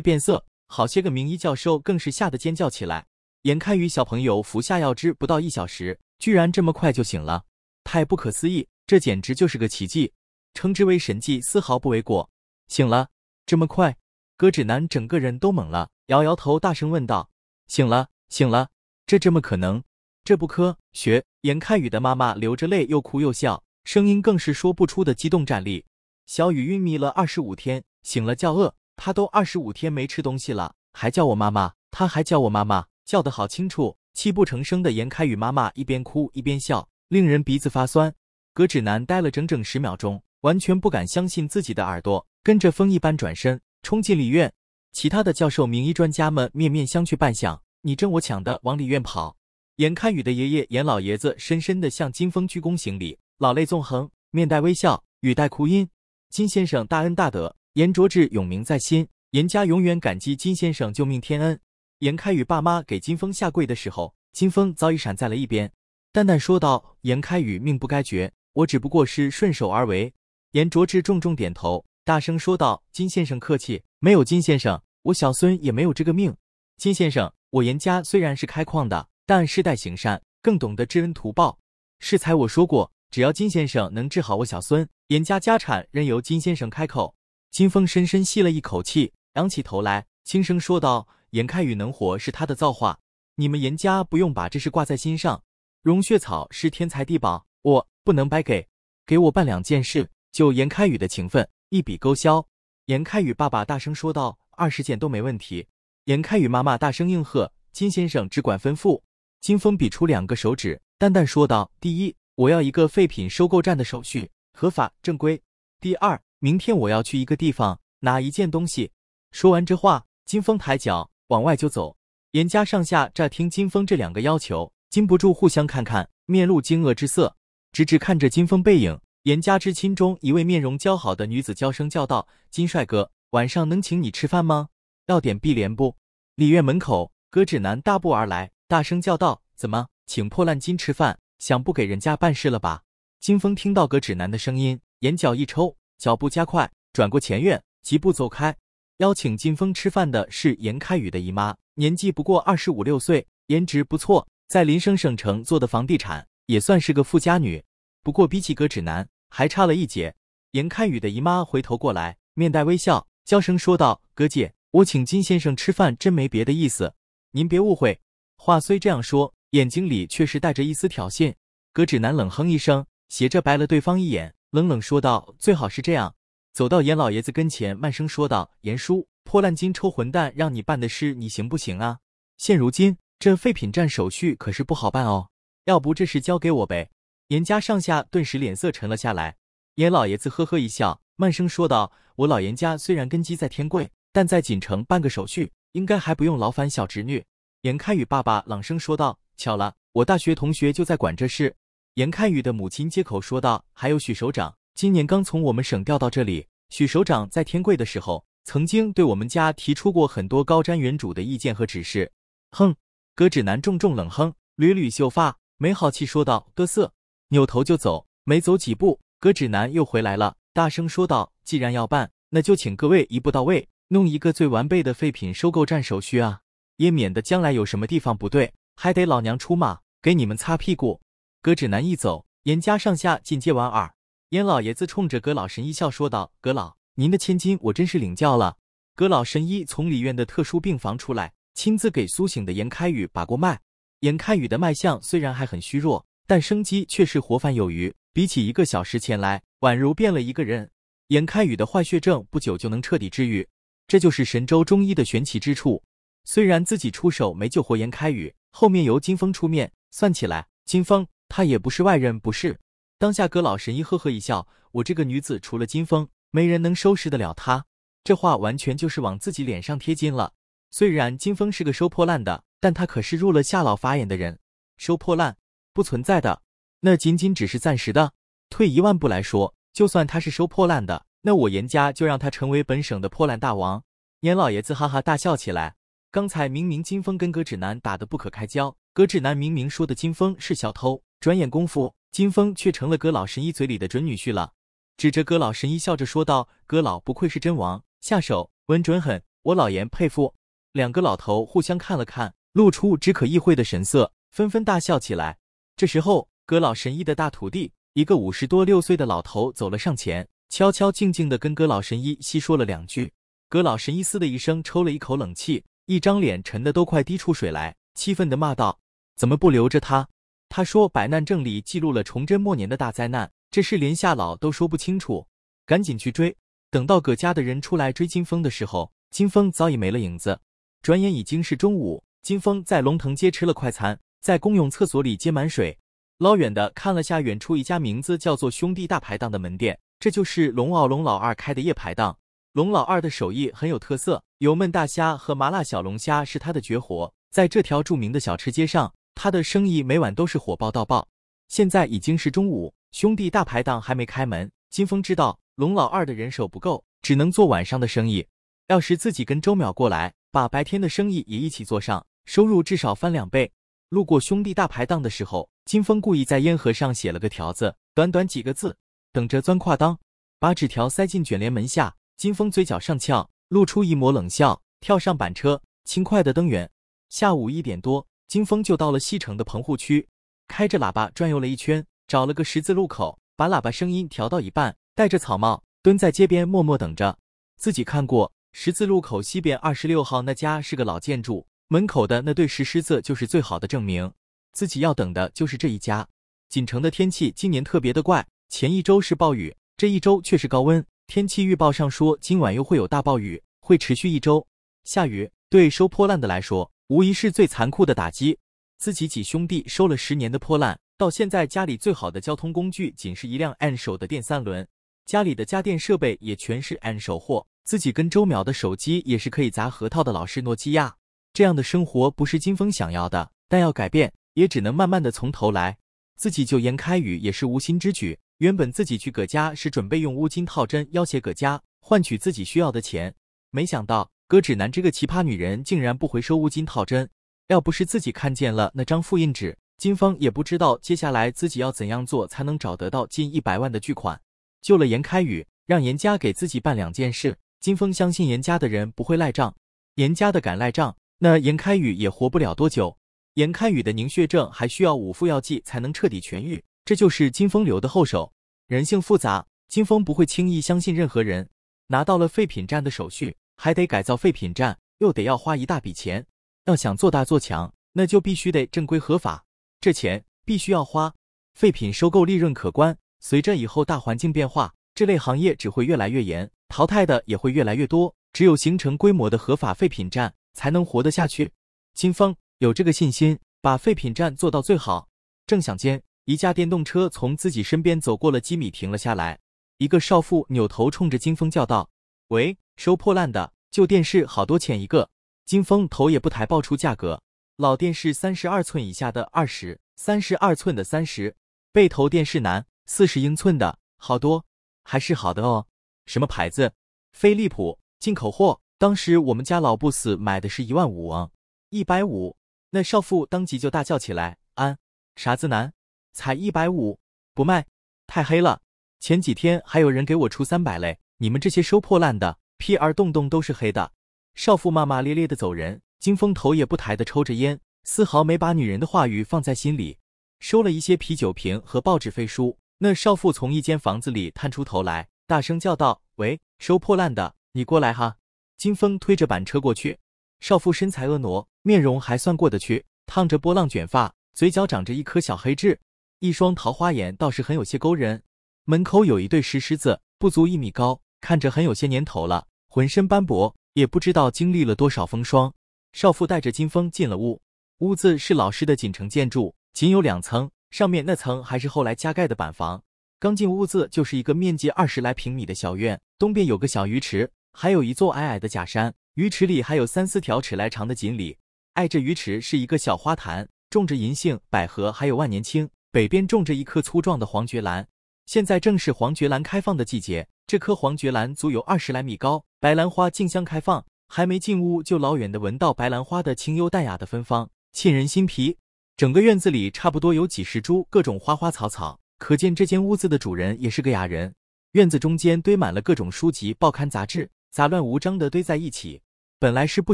变色。好些个名医教授更是吓得尖叫起来。严开宇小朋友服下药汁不到一小时，居然这么快就醒了，太不可思议！这简直就是个奇迹，称之为神迹丝毫不为过。醒了这么快，哥指南整个人都懵了，摇摇头，大声问道：“醒了，醒了，这这么可能？这不科学！”严开宇的妈妈流着泪，又哭又笑，声音更是说不出的激动战栗。小雨晕迷了二十五天，醒了叫饿，他都二十五天没吃东西了，还叫我妈妈，他还叫我妈妈，叫得好清楚。泣不成声的严开宇妈妈一边哭一边笑，令人鼻子发酸。葛芷南待了整整十秒钟，完全不敢相信自己的耳朵，跟着风一般转身冲进里院。其他的教授、名医、专家们面面相觑，半晌，你争我抢的往里院跑。严开宇的爷爷严老爷子深深的向金风鞠躬行礼，老泪纵横，面带微笑，语带哭音：“金先生大恩大德，严卓志永铭在心，严家永远感激金先生救命天恩。”严开宇爸妈给金风下跪的时候，金风早已闪在了一边，淡淡说道：“严开宇命不该绝。”我只不过是顺手而为。严卓志重重点头，大声说道：“金先生客气，没有金先生，我小孙也没有这个命。金先生，我严家虽然是开矿的，但世代行善，更懂得知恩图报。适才我说过，只要金先生能治好我小孙，严家家产任由金先生开口。”金风深深吸了一口气，仰起头来，轻声说道：“严开宇能活是他的造化，你们严家不用把这事挂在心上。融血草是天材地宝，我。”不能白给，给我办两件事，就严开宇的情分一笔勾销。严开宇爸爸大声说道：“二十件都没问题。”严开宇妈妈大声应和：“金先生只管吩咐。”金峰比出两个手指，淡淡说道：“第一，我要一个废品收购站的手续，合法正规；第二，明天我要去一个地方拿一件东西。”说完这话，金峰抬脚往外就走。严家上下乍听金峰这两个要求，禁不住互相看看，面露惊愕之色。直直看着金峰背影，严家之亲中一位面容姣好的女子娇声叫道：“金帅哥，晚上能请你吃饭吗？要点碧莲不？”里院门口，葛指南大步而来，大声叫道：“怎么，请破烂金吃饭？想不给人家办事了吧？”金峰听到葛指南的声音，眼角一抽，脚步加快，转过前院，疾步走开。邀请金峰吃饭的是严开宇的姨妈，年纪不过二十五六岁，颜值不错，在林生省城做的房地产。也算是个富家女，不过比起葛指南还差了一截。严开宇的姨妈回头过来，面带微笑，娇声说道：“葛姐，我请金先生吃饭，真没别的意思，您别误会。”话虽这样说，眼睛里却是带着一丝挑衅。葛指南冷哼一声，斜着白了对方一眼，冷冷说道：“最好是这样。”走到严老爷子跟前，慢声说道：“严叔，破烂金抽混蛋，让你办的事，你行不行啊？现如今这废品站手续可是不好办哦。”要不这事交给我呗？严家上下顿时脸色沉了下来。严老爷子呵呵一笑，慢声说道：“我老严家虽然根基在天贵，但在锦城办个手续，应该还不用劳烦小侄女。”严开宇爸爸朗声说道：“巧了，我大学同学就在管这事。”严开宇的母亲接口说道：“还有许首长，今年刚从我们省调到这里。许首长在天贵的时候，曾经对我们家提出过很多高瞻远瞩的意见和指示。”哼，哥指南重重冷哼，捋捋秀发。没好气说道：“得瑟，扭头就走。”没走几步，葛指南又回来了，大声说道：“既然要办，那就请各位一步到位，弄一个最完备的废品收购站手续啊，也免得将来有什么地方不对，还得老娘出马给你们擦屁股。”葛指南一走，严家上下尽皆莞尔。严老爷子冲着葛老神医笑说道：“葛老，您的千金我真是领教了。”葛老神医从李院的特殊病房出来，亲自给苏醒的严开宇把过脉。严开宇的脉象虽然还很虚弱，但生机却是活泛有余，比起一个小时前来，宛如变了一个人。严开宇的坏血症不久就能彻底治愈，这就是神州中医的玄奇之处。虽然自己出手没救活严开宇，后面由金风出面，算起来，金风他也不是外人不是。当下葛老神医呵呵一笑：“我这个女子除了金风，没人能收拾得了她。这话完全就是往自己脸上贴金了。虽然金风是个收破烂的，但他可是入了夏老法眼的人。收破烂不存在的，那仅仅只是暂时的。退一万步来说，就算他是收破烂的，那我严家就让他成为本省的破烂大王。严老爷子哈哈大笑起来。刚才明明金风跟葛芷南打得不可开交，葛芷南明明说的金风是小偷，转眼功夫金风却成了葛老神医嘴里的准女婿了。指着葛老神医笑着说道：“葛老不愧是真王，下手稳准狠，我老严佩服。”两个老头互相看了看，露出只可意会的神色，纷纷大笑起来。这时候，葛老神医的大徒弟，一个五十多六岁的老头走了上前，悄悄静静的跟葛老神医细说了两句。葛老神医嘶的一声抽了一口冷气，一张脸沉得都快滴出水来，气愤的骂道：“怎么不留着他？”他说：“百难证里记录了崇祯末年的大灾难，这事连夏老都说不清楚，赶紧去追。”等到葛家的人出来追金风的时候，金风早已没了影子。转眼已经是中午，金峰在龙腾街吃了快餐，在公用厕所里接满水，老远的看了下远处一家名字叫做“兄弟大排档”的门店，这就是龙傲龙老二开的夜排档。龙老二的手艺很有特色，油焖大虾和麻辣小龙虾是他的绝活，在这条著名的小吃街上，他的生意每晚都是火爆到爆。现在已经是中午，兄弟大排档还没开门，金峰知道龙老二的人手不够，只能做晚上的生意。要是自己跟周淼过来。把白天的生意也一起做上，收入至少翻两倍。路过兄弟大排档的时候，金峰故意在烟盒上写了个条子，短短几个字，等着钻胯裆。把纸条塞进卷帘门下，金峰嘴角上翘，露出一抹冷笑，跳上板车，轻快的登远。下午一点多，金峰就到了西城的棚户区，开着喇叭转悠了一圈，找了个十字路口，把喇叭声音调到一半，戴着草帽，蹲在街边默默等着。自己看过。十字路口西边二十六号那家是个老建筑，门口的那对石狮子就是最好的证明。自己要等的就是这一家。锦城的天气今年特别的怪，前一周是暴雨，这一周却是高温。天气预报上说今晚又会有大暴雨，会持续一周。下雨对收破烂的来说无疑是最残酷的打击。自己几兄弟收了十年的破烂，到现在家里最好的交通工具仅是一辆二手的电三轮，家里的家电设备也全是二手货。自己跟周淼的手机也是可以砸核桃的，老式诺基亚这样的生活不是金峰想要的，但要改变也只能慢慢的从头来。自己救严开宇也是无心之举，原本自己去葛家是准备用乌金套针要挟葛家，换取自己需要的钱，没想到葛芷南这个奇葩女人竟然不回收乌金套针，要不是自己看见了那张复印纸，金峰也不知道接下来自己要怎样做才能找得到近一百万的巨款。救了严开宇，让严家给自己办两件事。金峰相信严家的人不会赖账，严家的敢赖账，那严开宇也活不了多久。严开宇的凝血症还需要五副药剂才能彻底痊愈，这就是金峰留的后手。人性复杂，金峰不会轻易相信任何人。拿到了废品站的手续，还得改造废品站，又得要花一大笔钱。要想做大做强，那就必须得正规合法，这钱必须要花。废品收购利润可观，随着以后大环境变化，这类行业只会越来越严。淘汰的也会越来越多，只有形成规模的合法废品站才能活得下去。金峰有这个信心，把废品站做到最好。正想间，一架电动车从自己身边走过了几米，停了下来。一个少妇扭头冲着金峰叫道：“喂，收破烂的，旧电视好多钱一个？”金峰头也不抬报出价格：老电视三十二寸以下的二十，三十二寸的三十，背投电视男四十英寸的好多，还是好的哦。什么牌子？飞利浦进口货。当时我们家老不死买的是一万五啊，一百五。那少妇当即就大叫起来：“安，傻子男，才一百五，不卖，太黑了！前几天还有人给我出三百嘞！你们这些收破烂的，屁儿洞洞都是黑的！”少妇骂骂咧咧的走人。金峰头也不抬的抽着烟，丝毫没把女人的话语放在心里。收了一些啤酒瓶和报纸废书。那少妇从一间房子里探出头来。大声叫道：“喂，收破烂的，你过来哈！”金风推着板车过去。少妇身材婀娜，面容还算过得去，烫着波浪卷发，嘴角长着一颗小黑痣，一双桃花眼倒是很有些勾人。门口有一对石狮子，不足一米高，看着很有些年头了，浑身斑驳，也不知道经历了多少风霜。少妇带着金风进了屋，屋子是老式的锦城建筑，仅有两层，上面那层还是后来加盖的板房。刚进屋子就是一个面积二十来平米的小院，东边有个小鱼池，还有一座矮矮的假山，鱼池里还有三四条尺来长的锦鲤。挨着鱼池是一个小花坛，种着银杏、百合还有万年青，北边种着一棵粗壮的黄桷兰，现在正是黄桷兰开放的季节。这棵黄桷兰足有二十来米高，白兰花竞相开放。还没进屋就老远的闻到白兰花的清幽淡雅的芬芳，沁人心脾。整个院子里差不多有几十株各种花花草草。可见这间屋子的主人也是个哑人。院子中间堆满了各种书籍、报刊、杂志，杂乱无章的堆在一起。本来是不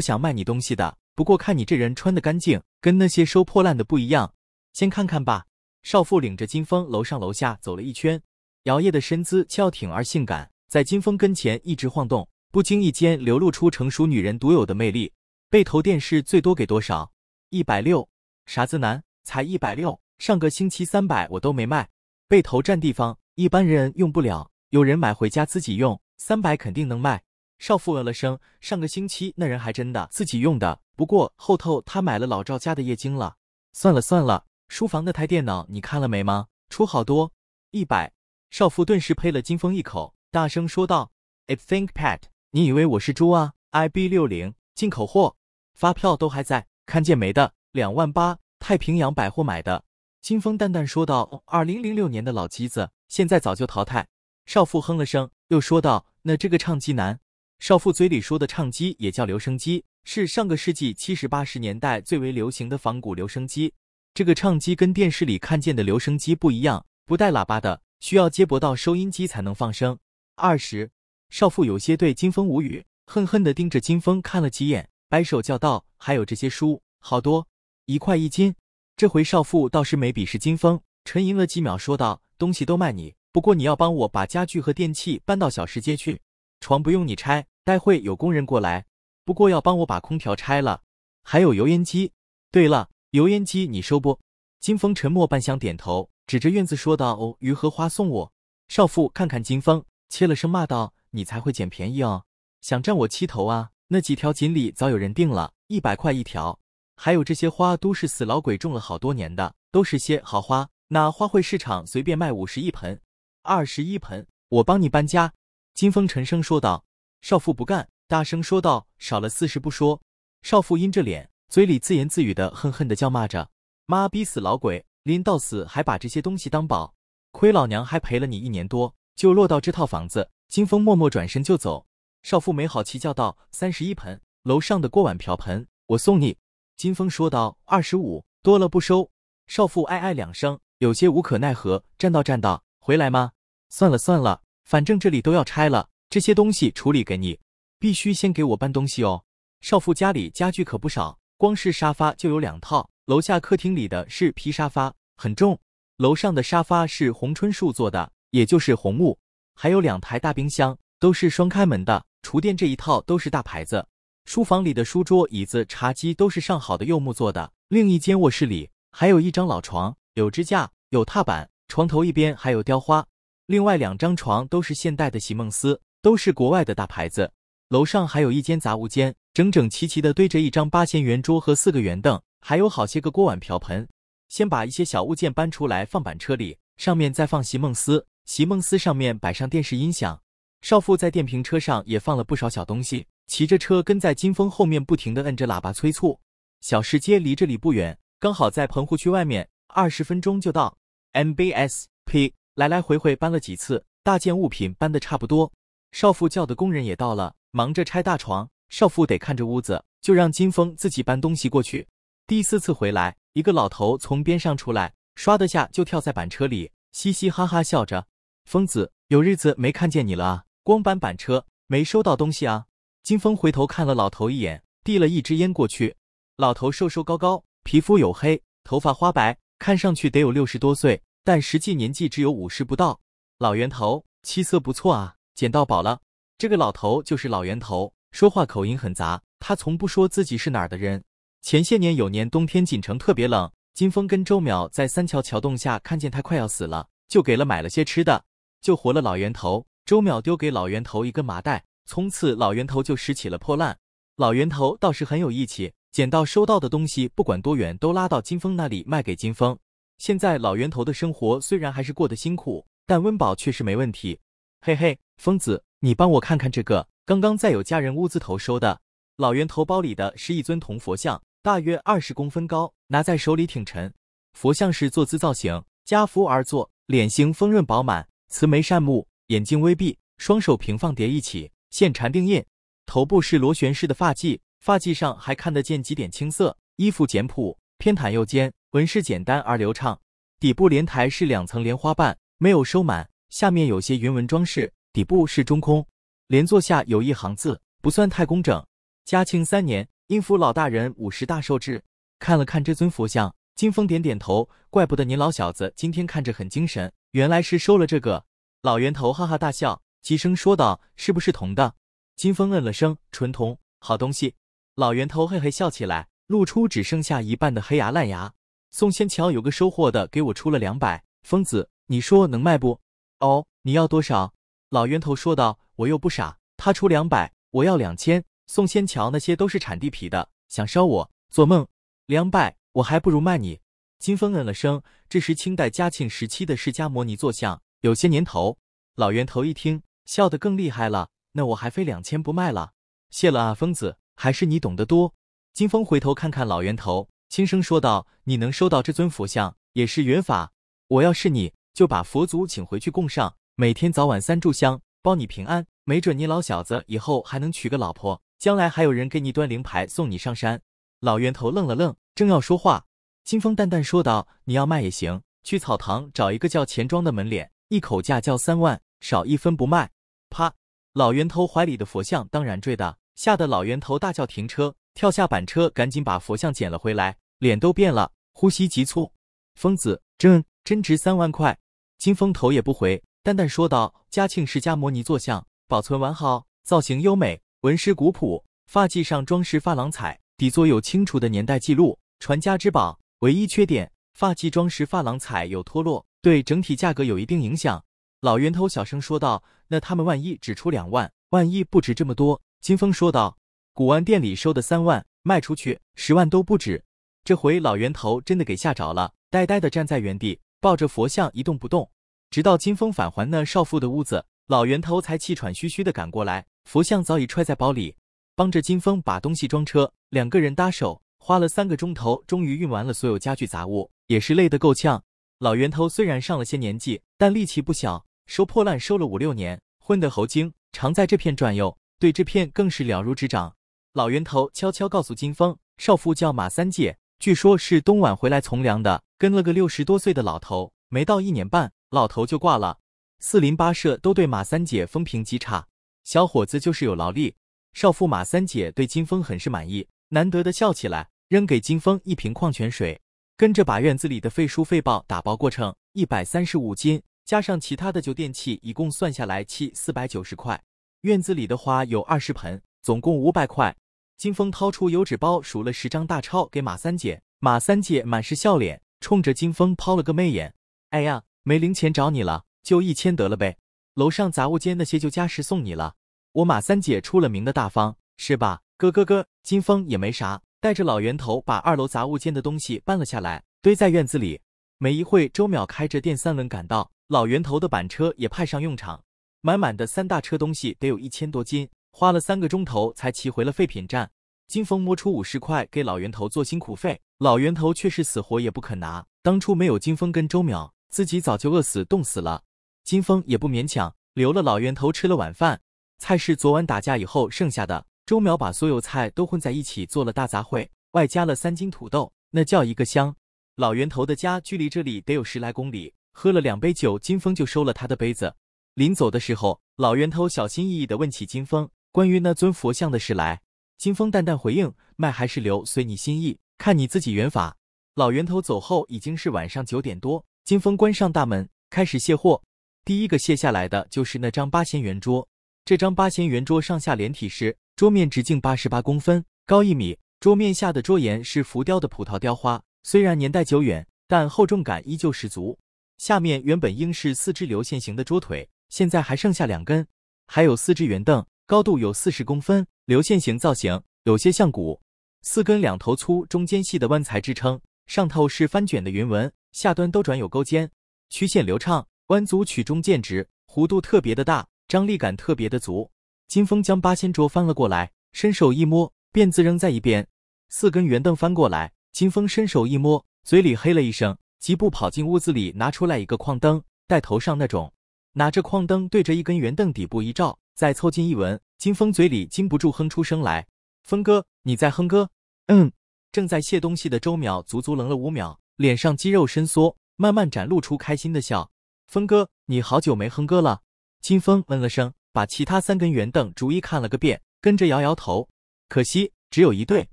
想卖你东西的，不过看你这人穿的干净，跟那些收破烂的不一样，先看看吧。少妇领着金风楼上楼下走了一圈，摇曳的身姿俏挺而性感，在金风跟前一直晃动，不经意间流露出成熟女人独有的魅力。被头电视最多给多少？一百六。傻子男，才一百六。上个星期三百我都没卖。被头占地方，一般人用不了。有人买回家自己用，三百肯定能卖。少妇呃了声，上个星期那人还真的自己用的。不过后头他买了老赵家的液晶了。算了算了，书房那台电脑你看了没吗？出好多一百。少妇顿时呸了金峰一口，大声说道：“ipad，think 你以为我是猪啊？ib 六零进口货，发票都还在，看见没的？两万八，太平洋百货买的。”金峰淡淡说道：“二零零六年的老机子，现在早就淘汰。”少妇哼了声，又说道：“那这个唱机男？”少妇嘴里说的唱机也叫留声机，是上个世纪七十八十年代最为流行的仿古留声机。这个唱机跟电视里看见的留声机不一样，不带喇叭的，需要接驳到收音机才能放声。二十，少妇有些对金峰无语，恨恨地盯着金峰看了几眼，摆手叫道：“还有这些书，好多，一块一斤。”这回少妇倒是没鄙视金峰，沉吟了几秒，说道：“东西都卖你，不过你要帮我把家具和电器搬到小石街去。床不用你拆，待会有工人过来。不过要帮我把空调拆了，还有油烟机。对了，油烟机你收不？”金峰沉默半晌，点头，指着院子说道：“哦，鱼和花送我。”少妇看看金峰，切了声骂道：“你才会捡便宜哦！想占我七头啊？那几条锦鲤早有人定了，一百块一条。”还有这些花都是死老鬼种了好多年的，都是些好花，那花卉市场随便卖五十一盆，二十一盆，我帮你搬家。”金风沉声说道。少妇不干，大声说道：“少了四十不说。”少妇阴着脸，嘴里自言自语的恨恨的叫骂着：“妈逼死老鬼，临到死还把这些东西当宝，亏老娘还陪了你一年多，就落到这套房子。”金风默默转身就走。少妇没好气叫道：“三十一盆，楼上的锅碗瓢盆，我送你。”金风说道：“二十五多了不收。”少妇哎哎两声，有些无可奈何。站到站到，回来吗？算了算了，反正这里都要拆了，这些东西处理给你。必须先给我搬东西哦。少妇家里家具可不少，光是沙发就有两套，楼下客厅里的是皮沙发，很重；楼上的沙发是红椿树做的，也就是红木，还有两台大冰箱，都是双开门的，厨电这一套都是大牌子。书房里的书桌、椅子、茶几都是上好的柚木做的。另一间卧室里还有一张老床，有支架，有踏板，床头一边还有雕花。另外两张床都是现代的席梦思，都是国外的大牌子。楼上还有一间杂物间，整整齐齐的堆着一张八仙圆桌和四个圆凳，还有好些个锅碗瓢盆。先把一些小物件搬出来放板车里，上面再放席梦思，席梦思上面摆上电视音响。少妇在电瓶车上也放了不少小东西。骑着车跟在金峰后面，不停地摁着喇叭催促。小吃街离这里不远，刚好在棚户区外面，二十分钟就到。MBSP 来来回回搬了几次，大件物品搬得差不多。少妇叫的工人也到了，忙着拆大床。少妇得看着屋子，就让金峰自己搬东西过去。第四次回来，一个老头从边上出来，唰的下就跳在板车里，嘻嘻哈哈笑着。疯子，有日子没看见你了啊！光搬板车，没收到东西啊！金峰回头看了老头一眼，递了一支烟过去。老头瘦瘦高高，皮肤黝黑，头发花白，看上去得有六十多岁，但实际年纪只有五十不到。老袁头，气色不错啊，捡到宝了。这个老头就是老袁头，说话口音很杂，他从不说自己是哪儿的人。前些年有年冬天，锦城特别冷，金峰跟周淼在三桥桥洞下看见他快要死了，就给了买了些吃的，救活了老袁头。周淼丢给老袁头一个麻袋。从此老源头就拾起了破烂。老源头倒是很有义气，捡到收到的东西，不管多远，都拉到金峰那里卖给金峰。现在老源头的生活虽然还是过得辛苦，但温饱却是没问题。嘿嘿，疯子，你帮我看看这个，刚刚在有家人屋字头收的。老源头包里的是一尊铜佛像，大约二十公分高，拿在手里挺沉。佛像是坐姿造型，家福而坐，脸型丰润饱满，慈眉善目，眼睛微闭，双手平放叠一起。线禅定印，头部是螺旋式的发髻，发髻上还看得见几点青色。衣服简朴，偏袒右肩，纹饰简单而流畅。底部莲台是两层莲花瓣，没有收满，下面有些云纹装饰。底部是中空，莲座下有一行字，不算太工整。嘉庆三年，应府老大人五十大寿至。看了看这尊佛像，金风点点头，怪不得您老小子今天看着很精神，原来是收了这个。老源头哈哈大笑。齐声说道：“是不是铜的？”金风嗯了声，“纯铜，好东西。”老源头嘿嘿笑起来，露出只剩下一半的黑牙烂牙。宋仙桥有个收获的，给我出了两百。疯子，你说能卖不？哦，你要多少？老源头说道：“我又不傻，他出两百，我要两千。”宋仙桥那些都是产地皮的，想烧我做梦。两百，我还不如卖你。金风嗯了声：“这是清代嘉庆时期的释迦摩尼坐像，有些年头。”老源头一听。笑得更厉害了，那我还非两千不卖了，谢了啊，疯子，还是你懂得多。金风回头看看老源头，轻声说道：“你能收到这尊佛像，也是缘法。我要是你，就把佛祖请回去供上，每天早晚三炷香，保你平安。没准你老小子以后还能娶个老婆，将来还有人给你端灵牌送你上山。”老源头愣了愣，正要说话，金风淡淡说道：“你要卖也行，去草堂找一个叫钱庄的门脸，一口价叫三万，少一分不卖。”啪！老源头怀里的佛像当然坠的，吓得老源头大叫停车，跳下板车，赶紧把佛像捡了回来，脸都变了，呼吸急促。疯子，真真值三万块。金风头也不回，淡淡说道：“嘉庆释迦摩尼坐像，保存完好，造型优美，纹饰古朴，发髻上装饰珐琅彩，底座有清楚的年代记录，传家之宝。唯一缺点，发髻装饰珐琅彩有脱落，对整体价格有一定影响。”老源头小声说道：“那他们万一只出两万，万一不值这么多？”金峰说道：“古玩店里收的三万，卖出去十万都不止。”这回老源头真的给吓着了，呆呆的站在原地，抱着佛像一动不动。直到金峰返还那少妇的屋子，老源头才气喘吁吁的赶过来。佛像早已揣在包里，帮着金峰把东西装车，两个人搭手，花了三个钟头，终于运完了所有家具杂物，也是累得够呛。老源头虽然上了些年纪，但力气不小。收破烂收了五六年，混得猴精，常在这片转悠，对这片更是了如指掌。老源头悄悄告诉金风，少妇叫马三姐，据说是东莞回来从良的，跟了个六十多岁的老头，没到一年半，老头就挂了。四邻八舍都对马三姐风评极差。小伙子就是有劳力。少妇马三姐对金风很是满意，难得的笑起来，扔给金风一瓶矿泉水。跟着把院子里的废书废报打包过秤，一百三十五斤，加上其他的旧电器，一共算下来七四百九十块。院子里的花有二十盆，总共五百块。金峰掏出油纸包，数了十张大钞给马三姐。马三姐满是笑脸，冲着金峰抛了个媚眼：“哎呀，没零钱找你了，就一千得了呗。楼上杂物间那些旧家什送你了，我马三姐出了名的大方，是吧？咯咯咯，金峰也没啥。”带着老袁头把二楼杂物间的东西搬了下来，堆在院子里。没一会，周淼开着电三轮赶到，老袁头的板车也派上用场。满满的三大车东西，得有一千多斤，花了三个钟头才骑回了废品站。金峰摸出五十块给老袁头做辛苦费，老袁头却是死活也不肯拿。当初没有金峰跟周淼，自己早就饿死冻死了。金峰也不勉强，留了老袁头吃了晚饭，菜是昨晚打架以后剩下的。周苗把所有菜都混在一起做了大杂烩，外加了三斤土豆，那叫一个香。老源头的家距离这里得有十来公里，喝了两杯酒，金峰就收了他的杯子。临走的时候，老源头小心翼翼地问起金峰关于那尊佛像的事来。金峰淡淡回应：“卖还是留，随你心意，看你自己缘法。”老源头走后，已经是晚上九点多。金峰关上大门，开始卸货。第一个卸下来的就是那张八仙圆桌。这张八仙圆桌上下连体式。桌面直径八十八公分，高一米。桌面下的桌沿是浮雕的葡萄雕花，虽然年代久远，但厚重感依旧十足。下面原本应是四只流线型的桌腿，现在还剩下两根。还有四只圆凳，高度有四十公分，流线型造型，有些像鼓。四根两头粗、中间细的弯材支撑，上头是翻卷的云纹，下端都转有勾尖，曲线流畅，弯足曲中见直，弧度特别的大，张力感特别的足。金峰将八仙桌翻了过来，伸手一摸，辫子扔在一边。四根圆凳翻过来，金峰伸手一摸，嘴里嘿了一声，疾步跑进屋子里，拿出来一个矿灯，带头上那种。拿着矿灯对着一根圆凳底部一照，再凑近一闻，金峰嘴里禁不住哼出声来：“峰哥，你在哼歌？”“嗯。”正在卸东西的周淼足足愣了五秒，脸上肌肉伸缩，慢慢展露出开心的笑。“峰哥，你好久没哼歌了。”金峰嗯了声。把其他三根圆凳逐一看了个遍，跟着摇摇头，可惜只有一对。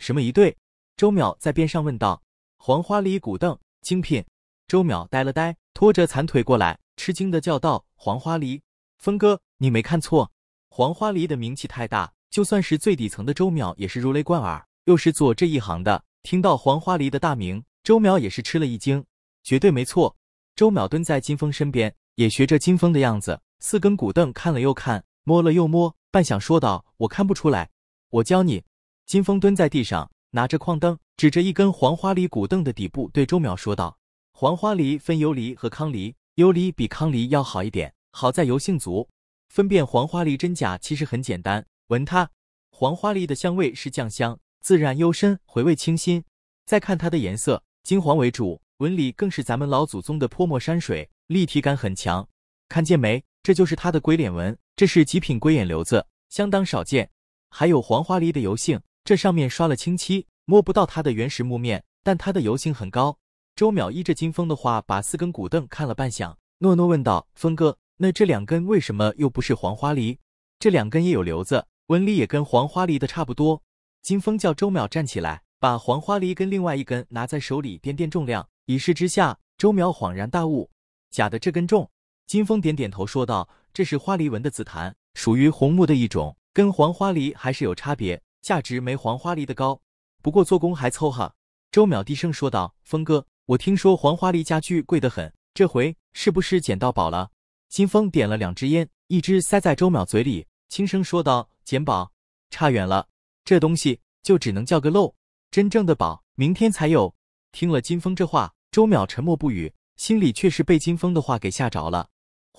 什么一对？周淼在边上问道。黄花梨古凳，精品。周淼呆了呆，拖着残腿过来，吃惊的叫道：“黄花梨，峰哥，你没看错？黄花梨的名气太大，就算是最底层的周淼也是如雷贯耳。又是做这一行的，听到黄花梨的大名，周淼也是吃了一惊。绝对没错。周淼蹲在金峰身边，也学着金峰的样子。”四根古凳看了又看，摸了又摸，半晌说道：“我看不出来，我教你。”金风蹲在地上，拿着矿灯，指着一根黄花梨古凳的底部，对周淼说道：“黄花梨分油梨和糠梨，油梨比糠梨要好一点，好在油性足。分辨黄花梨真假其实很简单，闻它，黄花梨的香味是酱香，自然幽深，回味清新。再看它的颜色，金黄为主，纹理更是咱们老祖宗的泼墨山水，立体感很强。看见没？”这就是它的龟脸纹，这是极品龟眼瘤子，相当少见。还有黄花梨的油性，这上面刷了清漆，摸不到它的原始木面，但它的油性很高。周淼依着金风的话，把四根古凳看了半晌，诺诺问道：“峰哥，那这两根为什么又不是黄花梨？这两根也有瘤子，纹理也跟黄花梨的差不多。”金风叫周淼站起来，把黄花梨跟另外一根拿在手里掂掂重量。一试之下，周淼恍然大悟：假的这根重。金峰点点头说道：“这是花梨纹的紫檀，属于红木的一种，跟黄花梨还是有差别，价值没黄花梨的高。不过做工还凑合。”周淼低声说道：“峰哥，我听说黄花梨家具贵得很，这回是不是捡到宝了？”金峰点了两支烟，一支塞在周淼嘴里，轻声说道：“捡宝，差远了。这东西就只能叫个漏，真正的宝明天才有。”听了金峰这话，周淼沉默不语，心里却是被金峰的话给吓着了。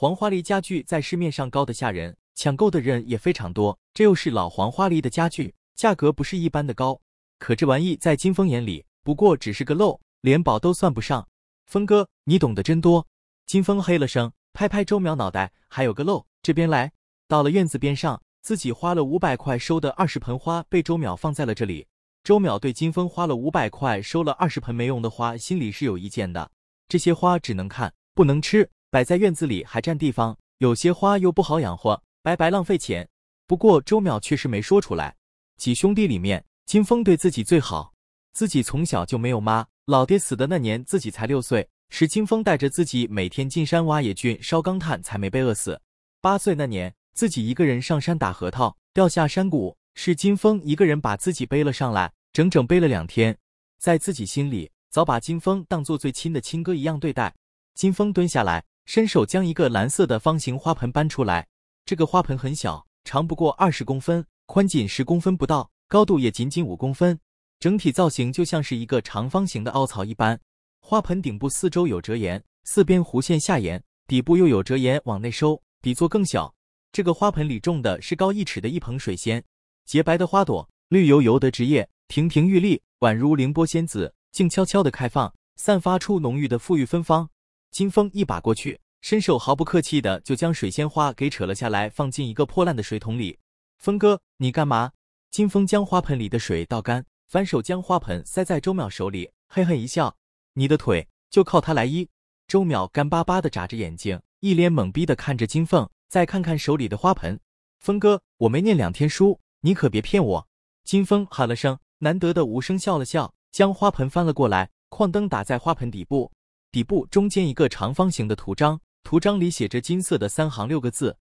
黄花梨家具在市面上高的吓人，抢购的人也非常多。这又是老黄花梨的家具，价格不是一般的高。可这玩意在金峰眼里，不过只是个漏，连宝都算不上。峰哥，你懂得真多。金峰嘿了声，拍拍周淼脑袋，还有个漏，这边来。到了院子边上，自己花了五百块收的二十盆花，被周淼放在了这里。周淼对金峰花了五百块收了二十盆没用的花，心里是有意见的。这些花只能看，不能吃。摆在院子里还占地方，有些花又不好养活，白白浪费钱。不过周淼确实没说出来。几兄弟里面，金峰对自己最好。自己从小就没有妈，老爹死的那年自己才六岁，是金峰带着自己每天进山挖野菌、烧钢炭才没被饿死。八岁那年自己一个人上山打核桃，掉下山谷，是金峰一个人把自己背了上来，整整背了两天。在自己心里，早把金峰当做最亲的亲哥一样对待。金峰蹲下来。伸手将一个蓝色的方形花盆搬出来，这个花盆很小，长不过二十公分，宽仅十公分不到，高度也仅仅五公分，整体造型就像是一个长方形的凹槽一般。花盆顶部四周有折沿，四边弧线下沿，底部又有折沿往内收，底座更小。这个花盆里种的是高一尺的一盆水仙，洁白的花朵，绿油油的枝叶，亭亭玉立，宛如凌波仙子，静悄悄的开放，散发出浓郁的馥郁芬芳。金峰一把过去，伸手毫不客气的就将水仙花给扯了下来，放进一个破烂的水桶里。峰哥，你干嘛？金峰将花盆里的水倒干，反手将花盆塞在周淼手里，嘿嘿一笑。你的腿就靠它来医。周淼干巴巴的眨着眼睛，一脸懵逼的看着金凤，再看看手里的花盆。峰哥，我没念两天书，你可别骗我。金峰喊了声，难得的无声笑了笑，将花盆翻了过来，矿灯打在花盆底部。底部中间一个长方形的图章，图章里写着金色的三行六个字。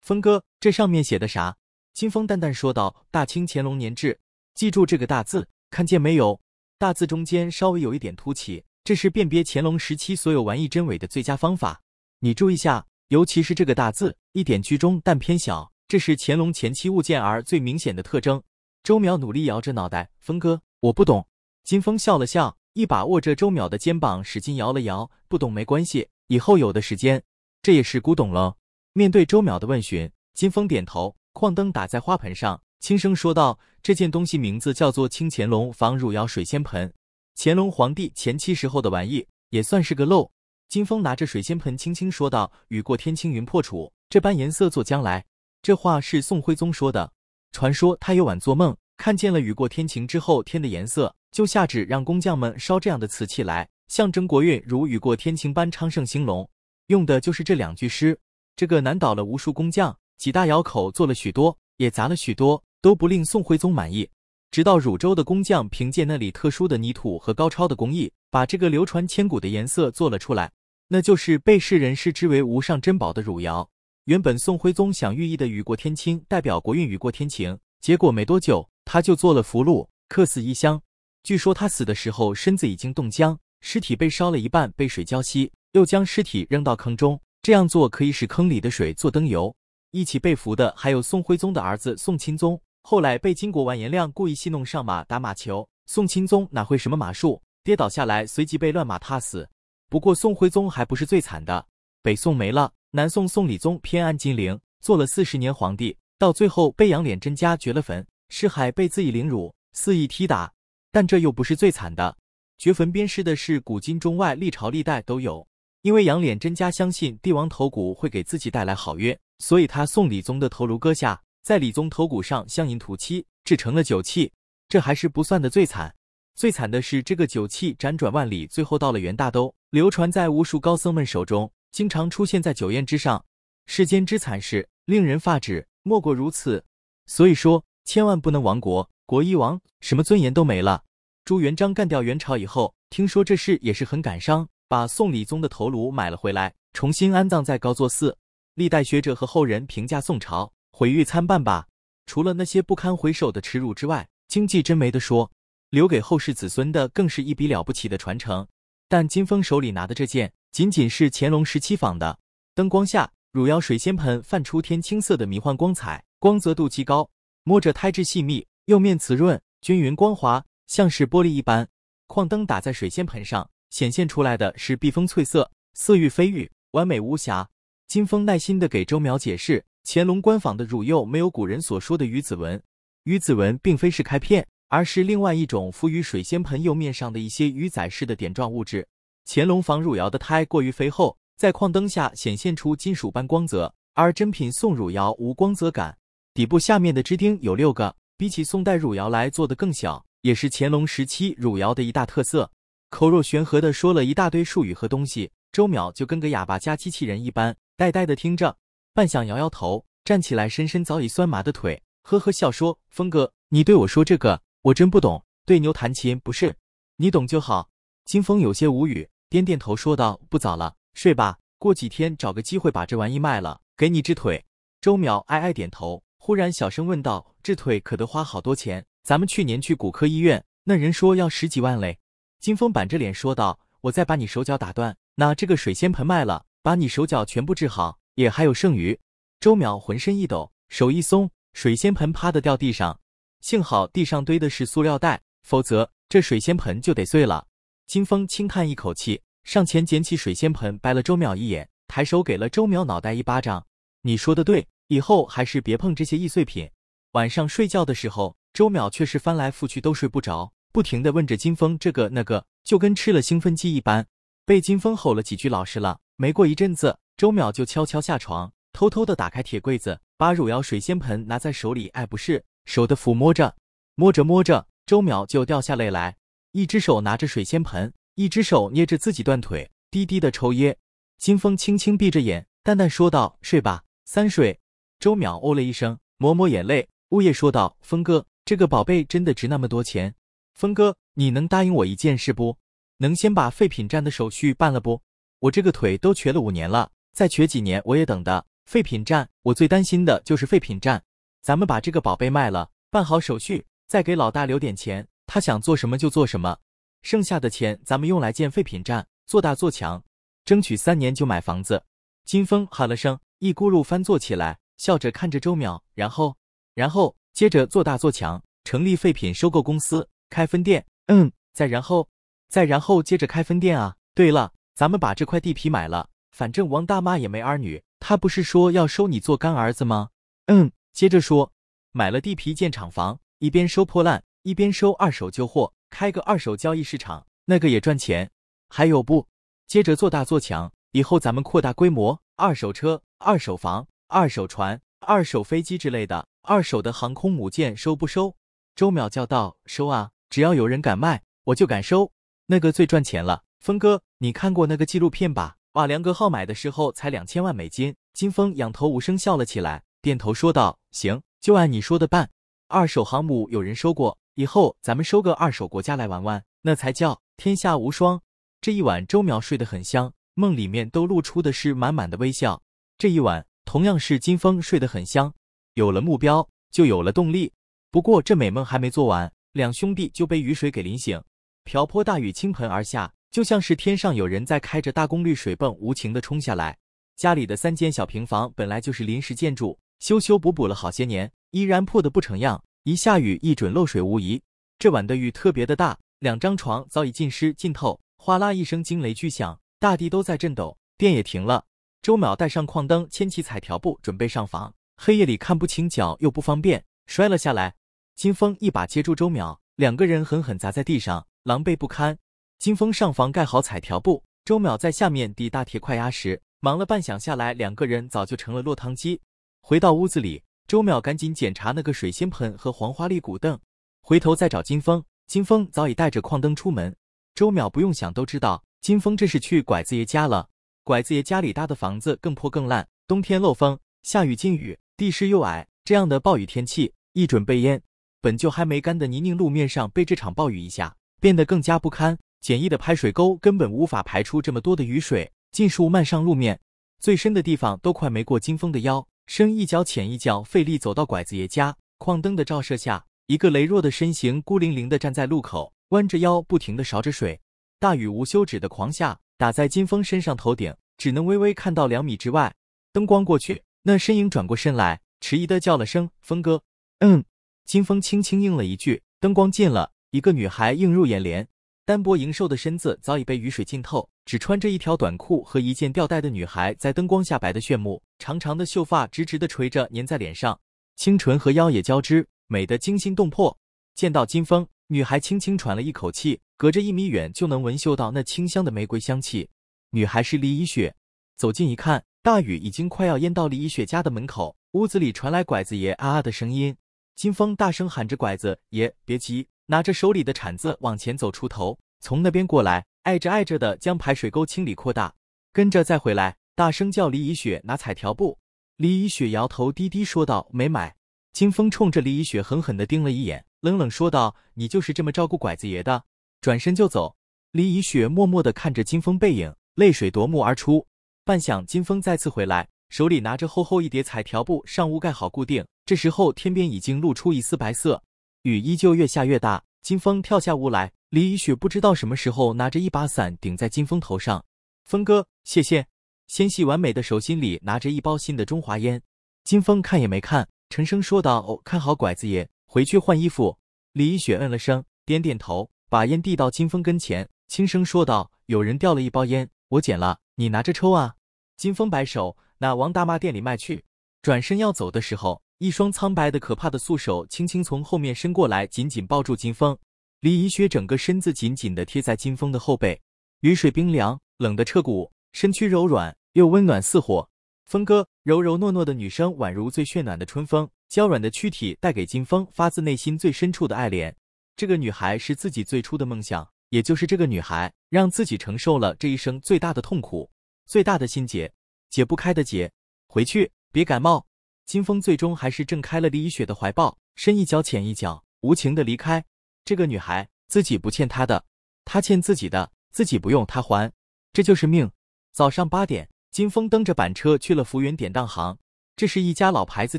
峰哥，这上面写的啥？金峰淡淡说道：“大清乾隆年制。”记住这个大字，看见没有？大字中间稍微有一点凸起，这是辨别乾隆时期所有玩意真伪的最佳方法。你注意下，尤其是这个大字，一点居中但偏小，这是乾隆前期物件儿最明显的特征。周淼努力摇着脑袋：“峰哥，我不懂。”金峰笑了笑。一把握着周淼的肩膀，使劲摇了摇。不懂没关系，以后有的时间。这也是古董了。面对周淼的问询，金峰点头，矿灯打在花盆上，轻声说道：“这件东西名字叫做清乾隆仿汝窑水仙盆，乾隆皇帝前期时候的玩意，也算是个漏。”金峰拿着水仙盆，轻轻说道：“雨过天青云破处，这般颜色做将来。”这话是宋徽宗说的，传说他有晚做梦。看见了雨过天晴之后天的颜色，就下旨让工匠们烧这样的瓷器来，象征国运如雨过天晴般昌盛兴隆。用的就是这两句诗。这个难倒了无数工匠，几大窑口做了许多，也砸了许多，都不令宋徽宗满意。直到汝州的工匠凭借那里特殊的泥土和高超的工艺，把这个流传千古的颜色做了出来，那就是被世人视之为无上珍宝的汝窑。原本宋徽宗想寓意的雨过天青代表国运雨过天晴，结果没多久。他就做了俘虏，客死异乡。据说他死的时候身子已经冻僵，尸体被烧了一半，被水浇熄，又将尸体扔到坑中。这样做可以使坑里的水做灯油。一起被俘的还有宋徽宗的儿子宋钦宗，后来被金国完颜亮故意戏弄上马打马球。宋钦宗哪会什么马术，跌倒下来，随即被乱马踏死。不过宋徽宗还不是最惨的，北宋没了，南宋宋理宗偏安金陵，做了四十年皇帝，到最后被杨脸甄加掘了坟。尸骸被肆意凌辱、肆意踢打，但这又不是最惨的。掘坟鞭尸的是古今中外历朝历代都有。因为杨脸真家相信帝王头骨会给自己带来好运，所以他送李宗的头颅割下，在李宗头骨上镶银涂漆，制成了酒器。这还是不算的最惨。最惨的是，这个酒器辗转万里，最后到了元大都，流传在无数高僧们手中，经常出现在酒宴之上。世间之惨事，令人发指，莫过如此。所以说。千万不能亡国，国一亡，什么尊严都没了。朱元璋干掉元朝以后，听说这事也是很感伤，把宋理宗的头颅买了回来，重新安葬在高座寺。历代学者和后人评价宋朝，毁誉参半吧。除了那些不堪回首的耻辱之外，经济真没得说，留给后世子孙的更是一笔了不起的传承。但金峰手里拿的这件，仅仅是乾隆时期仿的。灯光下，汝窑水仙盆泛出天青色的迷幻光彩，光泽度极高。摸着胎质细密，釉面瓷润均匀光滑，像是玻璃一般。矿灯打在水仙盆上，显现出来的是碧峰翠色，似玉非玉，完美无瑕。金峰耐心地给周淼解释，乾隆官仿的乳釉没有古人所说的鱼子纹，鱼子纹并非是开片，而是另外一种浮于水仙盆釉面上的一些鱼仔式的点状物质。乾隆仿汝窑的胎过于肥厚，在矿灯下显现出金属般光泽，而真品宋汝窑无光泽感。底部下面的支钉有六个，比起宋代汝窑来做的更小，也是乾隆时期汝窑的一大特色。口若悬河的说了一大堆术语和东西，周淼就跟个哑巴加机器人一般，呆呆的听着，半晌摇摇头，站起来，深深早已酸麻的腿，呵呵笑说：“峰哥，你对我说这个，我真不懂，对牛弹琴不是？你懂就好。”金峰有些无语，点点头说道：“不早了，睡吧。过几天找个机会把这玩意卖了，给你治腿。”周淼哀哀点头。忽然小声问道：“治腿可得花好多钱，咱们去年去骨科医院，那人说要十几万嘞。”金峰板着脸说道：“我再把你手脚打断，那这个水仙盆卖了，把你手脚全部治好，也还有剩余。”周淼浑身一抖，手一松，水仙盆啪的掉地上，幸好地上堆的是塑料袋，否则这水仙盆就得碎了。金峰轻叹一口气，上前捡起水仙盆，掰了周淼一眼，抬手给了周淼脑袋一巴掌。“你说的对。”以后还是别碰这些易碎品。晚上睡觉的时候，周淼却是翻来覆去都睡不着，不停的问着金峰这个那个，就跟吃了兴奋剂一般。被金峰吼了几句，老实了。没过一阵子，周淼就悄悄下床，偷偷的打开铁柜子，把汝窑水仙盆拿在手里，爱不释手的抚摸着。摸着摸着，周淼就掉下泪来，一只手拿着水仙盆，一只手捏着自己断腿，低低的抽噎。金峰轻轻闭着眼，淡淡说道：“睡吧，三水。”周淼哦了一声，抹抹眼泪，呜咽说道：“峰哥，这个宝贝真的值那么多钱？峰哥，你能答应我一件事不？能先把废品站的手续办了不？我这个腿都瘸了五年了，再瘸几年我也等的。废品站，我最担心的就是废品站。咱们把这个宝贝卖了，办好手续，再给老大留点钱，他想做什么就做什么。剩下的钱咱们用来建废品站，做大做强，争取三年就买房子。”金峰喊了声，一咕噜翻坐起来。笑着看着周淼，然后，然后接着做大做强，成立废品收购公司，开分店。嗯，再然后，再然后接着开分店啊。对了，咱们把这块地皮买了，反正王大妈也没儿女，她不是说要收你做干儿子吗？嗯，接着说，买了地皮建厂房，一边收破烂，一边收二手旧货，开个二手交易市场，那个也赚钱。还有不？接着做大做强，以后咱们扩大规模，二手车、二手房。二手船、二手飞机之类的，二手的航空母舰收不收？周淼叫道：“收啊，只要有人敢卖，我就敢收。那个最赚钱了。”峰哥，你看过那个纪录片吧？瓦良格号买的时候才两千万美金。金峰仰头无声笑了起来，点头说道：“行，就按你说的办。二手航母有人收过，以后咱们收个二手国家来玩玩，那才叫天下无双。”这一晚，周淼睡得很香，梦里面都露出的是满满的微笑。这一晚。同样是金风睡得很香，有了目标就有了动力。不过这美梦还没做完，两兄弟就被雨水给淋醒。瓢泼大雨倾盆而下，就像是天上有人在开着大功率水泵，无情的冲下来。家里的三间小平房本来就是临时建筑，修修补补了好些年，依然破得不成样。一下雨一准漏水无疑。这晚的雨特别的大，两张床早已浸湿浸透。哗啦一声惊雷巨响，大地都在震抖，电也停了。周淼带上矿灯，牵起彩条布，准备上房。黑夜里看不清脚，又不方便，摔了下来。金峰一把接住周淼，两个人狠狠砸在地上，狼狈不堪。金峰上房盖好彩条布，周淼在下面抵大铁块压实，忙了半晌下来，两个人早就成了落汤鸡。回到屋子里，周淼赶紧检查那个水仙盆和黄花梨古凳，回头再找金峰。金峰早已带着矿灯出门，周淼不用想都知道，金峰这是去拐子爷家了。拐子爷家里搭的房子更破更烂，冬天漏风，下雨进雨，地势又矮，这样的暴雨天气一准被淹。本就还没干的泥泞路面上，被这场暴雨一下变得更加不堪。简易的排水沟根本无法排出这么多的雨水，尽数漫上路面，最深的地方都快没过金风的腰，深一脚浅一脚费力走到拐子爷家。矿灯的照射下，一个羸弱的身形孤零零的站在路口，弯着腰不停的勺着水，大雨无休止的狂下。打在金风身上头顶，只能微微看到两米之外。灯光过去，那身影转过身来，迟疑的叫了声：“峰哥。”嗯，金风轻轻应了一句。灯光近了，一个女孩映入眼帘，单薄盈瘦的身子早已被雨水浸透，只穿着一条短裤和一件吊带的女孩，在灯光下白得炫目，长长的秀发直直的垂着，粘在脸上，清纯和妖冶交织，美得惊心动魄。见到金风。女孩轻轻喘了一口气，隔着一米远就能闻嗅到那清香的玫瑰香气。女孩是李以雪，走近一看，大雨已经快要淹到李以雪家的门口，屋子里传来拐子爷啊啊的声音。金风大声喊着：“拐子爷，别急！”拿着手里的铲子往前走出头，从那边过来，挨着挨着的将排水沟清理扩大，跟着再回来，大声叫李以雪拿彩条布。李以雪摇头低低说道：“没买。”金风冲着李以雪狠狠地盯了一眼。冷冷说道：“你就是这么照顾拐子爷的。”转身就走。李以雪默默地看着金风背影，泪水夺目而出。半晌，金风再次回来，手里拿着厚厚一叠彩条布，上屋盖好固定。这时候，天边已经露出一丝白色，雨依旧越下越大。金风跳下屋来，李以雪不知道什么时候拿着一把伞顶在金风头上。“峰哥，谢谢。”纤细完美的手心里拿着一包新的中华烟。金风看也没看，沉声说道：“哦，看好拐子爷。”回去换衣服。李一雪嗯了声，点点头，把烟递到金风跟前，轻声说道：“有人掉了一包烟，我捡了，你拿着抽啊。”金风摆手：“那王大妈店里卖去。”转身要走的时候，一双苍白的、可怕的素手轻轻从后面伸过来，紧紧抱住金风。李一雪整个身子紧紧的贴在金风的后背，雨水冰凉，冷得彻骨，身躯柔软又温暖似火。峰哥，柔柔糯糯的女生宛如最绚暖的春风。娇软的躯体带给金风发自内心最深处的爱怜。这个女孩是自己最初的梦想，也就是这个女孩让自己承受了这一生最大的痛苦，最大的心结，解不开的结。回去，别感冒。金峰最终还是挣开了李一雪的怀抱，深一脚浅一脚，无情的离开。这个女孩自己不欠她的，她欠自己的，自己不用他还，这就是命。早上八点，金峰蹬着板车去了福源典当行，这是一家老牌子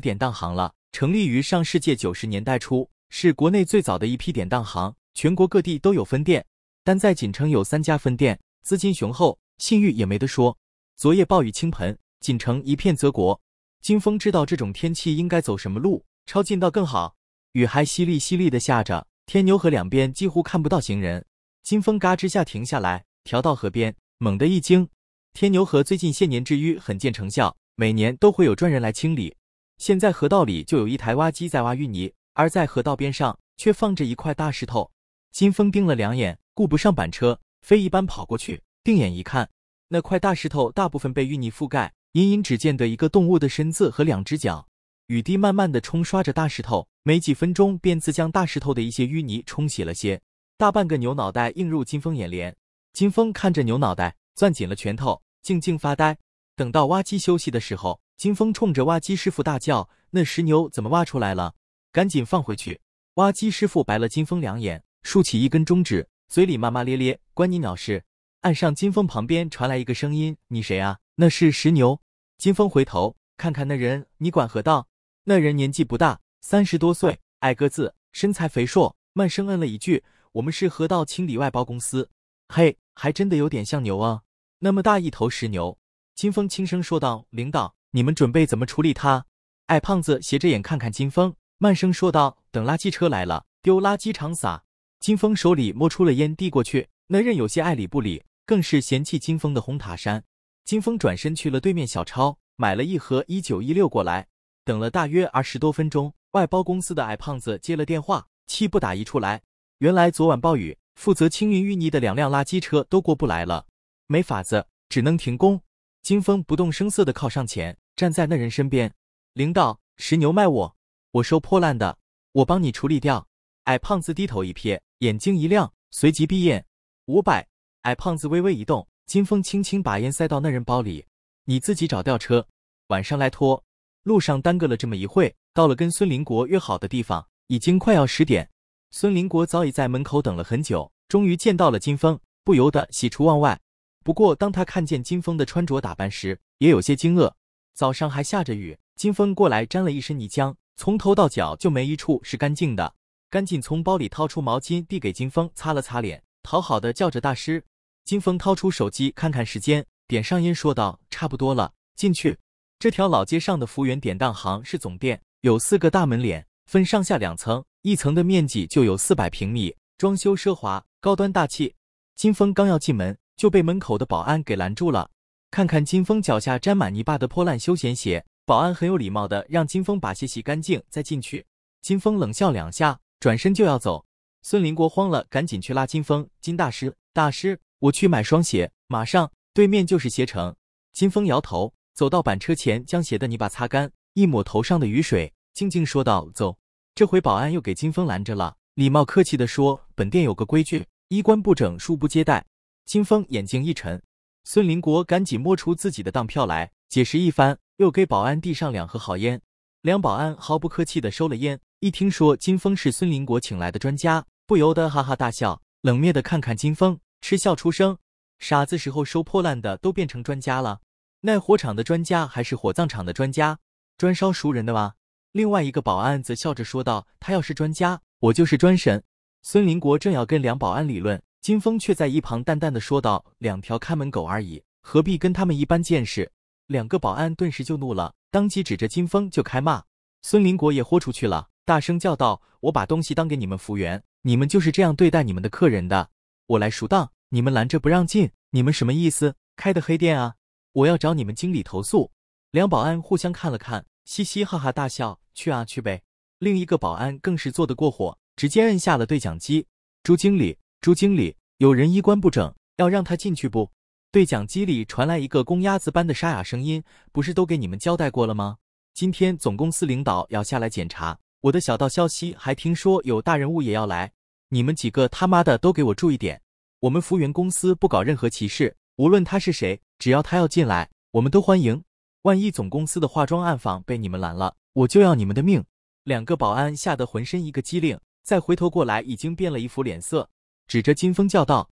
典当行了。成立于上世纪九十年代初，是国内最早的一批典当行，全国各地都有分店。但在锦城有三家分店，资金雄厚，信誉也没得说。昨夜暴雨倾盆，锦城一片泽国。金风知道这种天气应该走什么路，抄近道更好。雨还淅沥淅沥的下着，天牛河两边几乎看不到行人。金风嘎吱下停下来，调到河边，猛地一惊。天牛河最近些年治淤很见成效，每年都会有专人来清理。现在河道里就有一台挖机在挖淤泥，而在河道边上却放着一块大石头。金峰盯了两眼，顾不上板车，飞一般跑过去。定眼一看，那块大石头大部分被淤泥覆盖，隐隐只见得一个动物的身子和两只脚。雨滴慢慢的冲刷着大石头，没几分钟便自将大石头的一些淤泥冲洗了些，大半个牛脑袋映入金峰眼帘。金峰看着牛脑袋，攥紧了拳头，静静发呆。等到挖机休息的时候。金峰冲着挖机师傅大叫：“那石牛怎么挖出来了？赶紧放回去！”挖机师傅白了金峰两眼，竖起一根中指，嘴里骂骂咧咧：“关你鸟事！”岸上金峰旁边传来一个声音：“你谁啊？”那是石牛。金峰回头看看那人：“你管河道？”那人年纪不大，三十多岁，矮个子，身材肥硕，慢声嗯了一句：“我们是河道清理外包公司。”嘿，还真的有点像牛啊，那么大一头石牛。金峰轻声说道：“领导。”你们准备怎么处理他？矮胖子斜着眼看看金峰，慢声说道：“等垃圾车来了，丢垃圾场撒。”金峰手里摸出了烟，递过去。那人有些爱理不理，更是嫌弃金峰的红塔山。金峰转身去了对面小超，买了一盒一九一六过来。等了大约二十多分钟，外包公司的矮胖子接了电话，气不打一处来。原来昨晚暴雨，负责清运淤泥的两辆垃圾车都过不来了，没法子，只能停工。金风不动声色地靠上前，站在那人身边。领导，十牛卖我，我收破烂的，我帮你处理掉。矮胖子低头一瞥，眼睛一亮，随即闭眼。五百。矮胖子微微一动，金风轻轻把烟塞到那人包里。你自己找吊车，晚上来拖。路上耽搁了这么一会，到了跟孙林国约好的地方，已经快要十点。孙林国早已在门口等了很久，终于见到了金风，不由得喜出望外。不过，当他看见金峰的穿着打扮时，也有些惊愕。早上还下着雨，金峰过来沾了一身泥浆，从头到脚就没一处是干净的。赶紧从包里掏出毛巾，递给金峰擦了擦脸，讨好的叫着：“大师。”金峰掏出手机看看时间，点上烟说道：“差不多了，进去。”这条老街上的福源典当行是总店，有四个大门脸，分上下两层，一层的面积就有四百平米，装修奢华，高端大气。金峰刚要进门。就被门口的保安给拦住了。看看金峰脚下沾满泥巴的破烂休闲鞋，保安很有礼貌的让金峰把鞋洗干净再进去。金峰冷笑两下，转身就要走。孙林国慌了，赶紧去拉金峰：“金大师，大师，我去买双鞋，马上。”对面就是鞋城。金峰摇头，走到板车前，将鞋的泥巴擦干，一抹头上的雨水，静静说道：“走。”这回保安又给金峰拦着了，礼貌客气的说：“本店有个规矩，衣冠不整恕不接待。”金峰眼睛一沉，孙林国赶紧摸出自己的当票来解释一番，又给保安递上两盒好烟。两保安毫不客气的收了烟，一听说金峰是孙林国请来的专家，不由得哈哈大笑，冷蔑的看看金峰，嗤笑出声：“傻子，时候收破烂的都变成专家了？耐火厂的专家还是火葬场的专家，专烧熟人的吗？”另外一个保安则笑着说道：“他要是专家，我就是专神。”孙林国正要跟两保安理论。金峰却在一旁淡淡的说道：“两条看门狗而已，何必跟他们一般见识？”两个保安顿时就怒了，当即指着金峰就开骂。孙林国也豁出去了，大声叫道：“我把东西当给你们服务员，你们就是这样对待你们的客人的？我来赎当，你们拦着不让进，你们什么意思？开的黑店啊！我要找你们经理投诉。”两保安互相看了看，嘻嘻哈哈大笑：“去啊去呗。”另一个保安更是做得过火，直接摁下了对讲机：“朱经理。”朱经理，有人衣冠不整，要让他进去不？对讲机里传来一个公鸭子般的沙哑声音：“不是都给你们交代过了吗？今天总公司领导要下来检查，我的小道消息还听说有大人物也要来，你们几个他妈的都给我注意点！我们福源公司不搞任何歧视，无论他是谁，只要他要进来，我们都欢迎。万一总公司的化妆暗访被你们拦了，我就要你们的命！”两个保安吓得浑身一个机灵，再回头过来已经变了一副脸色。指着金峰叫道：“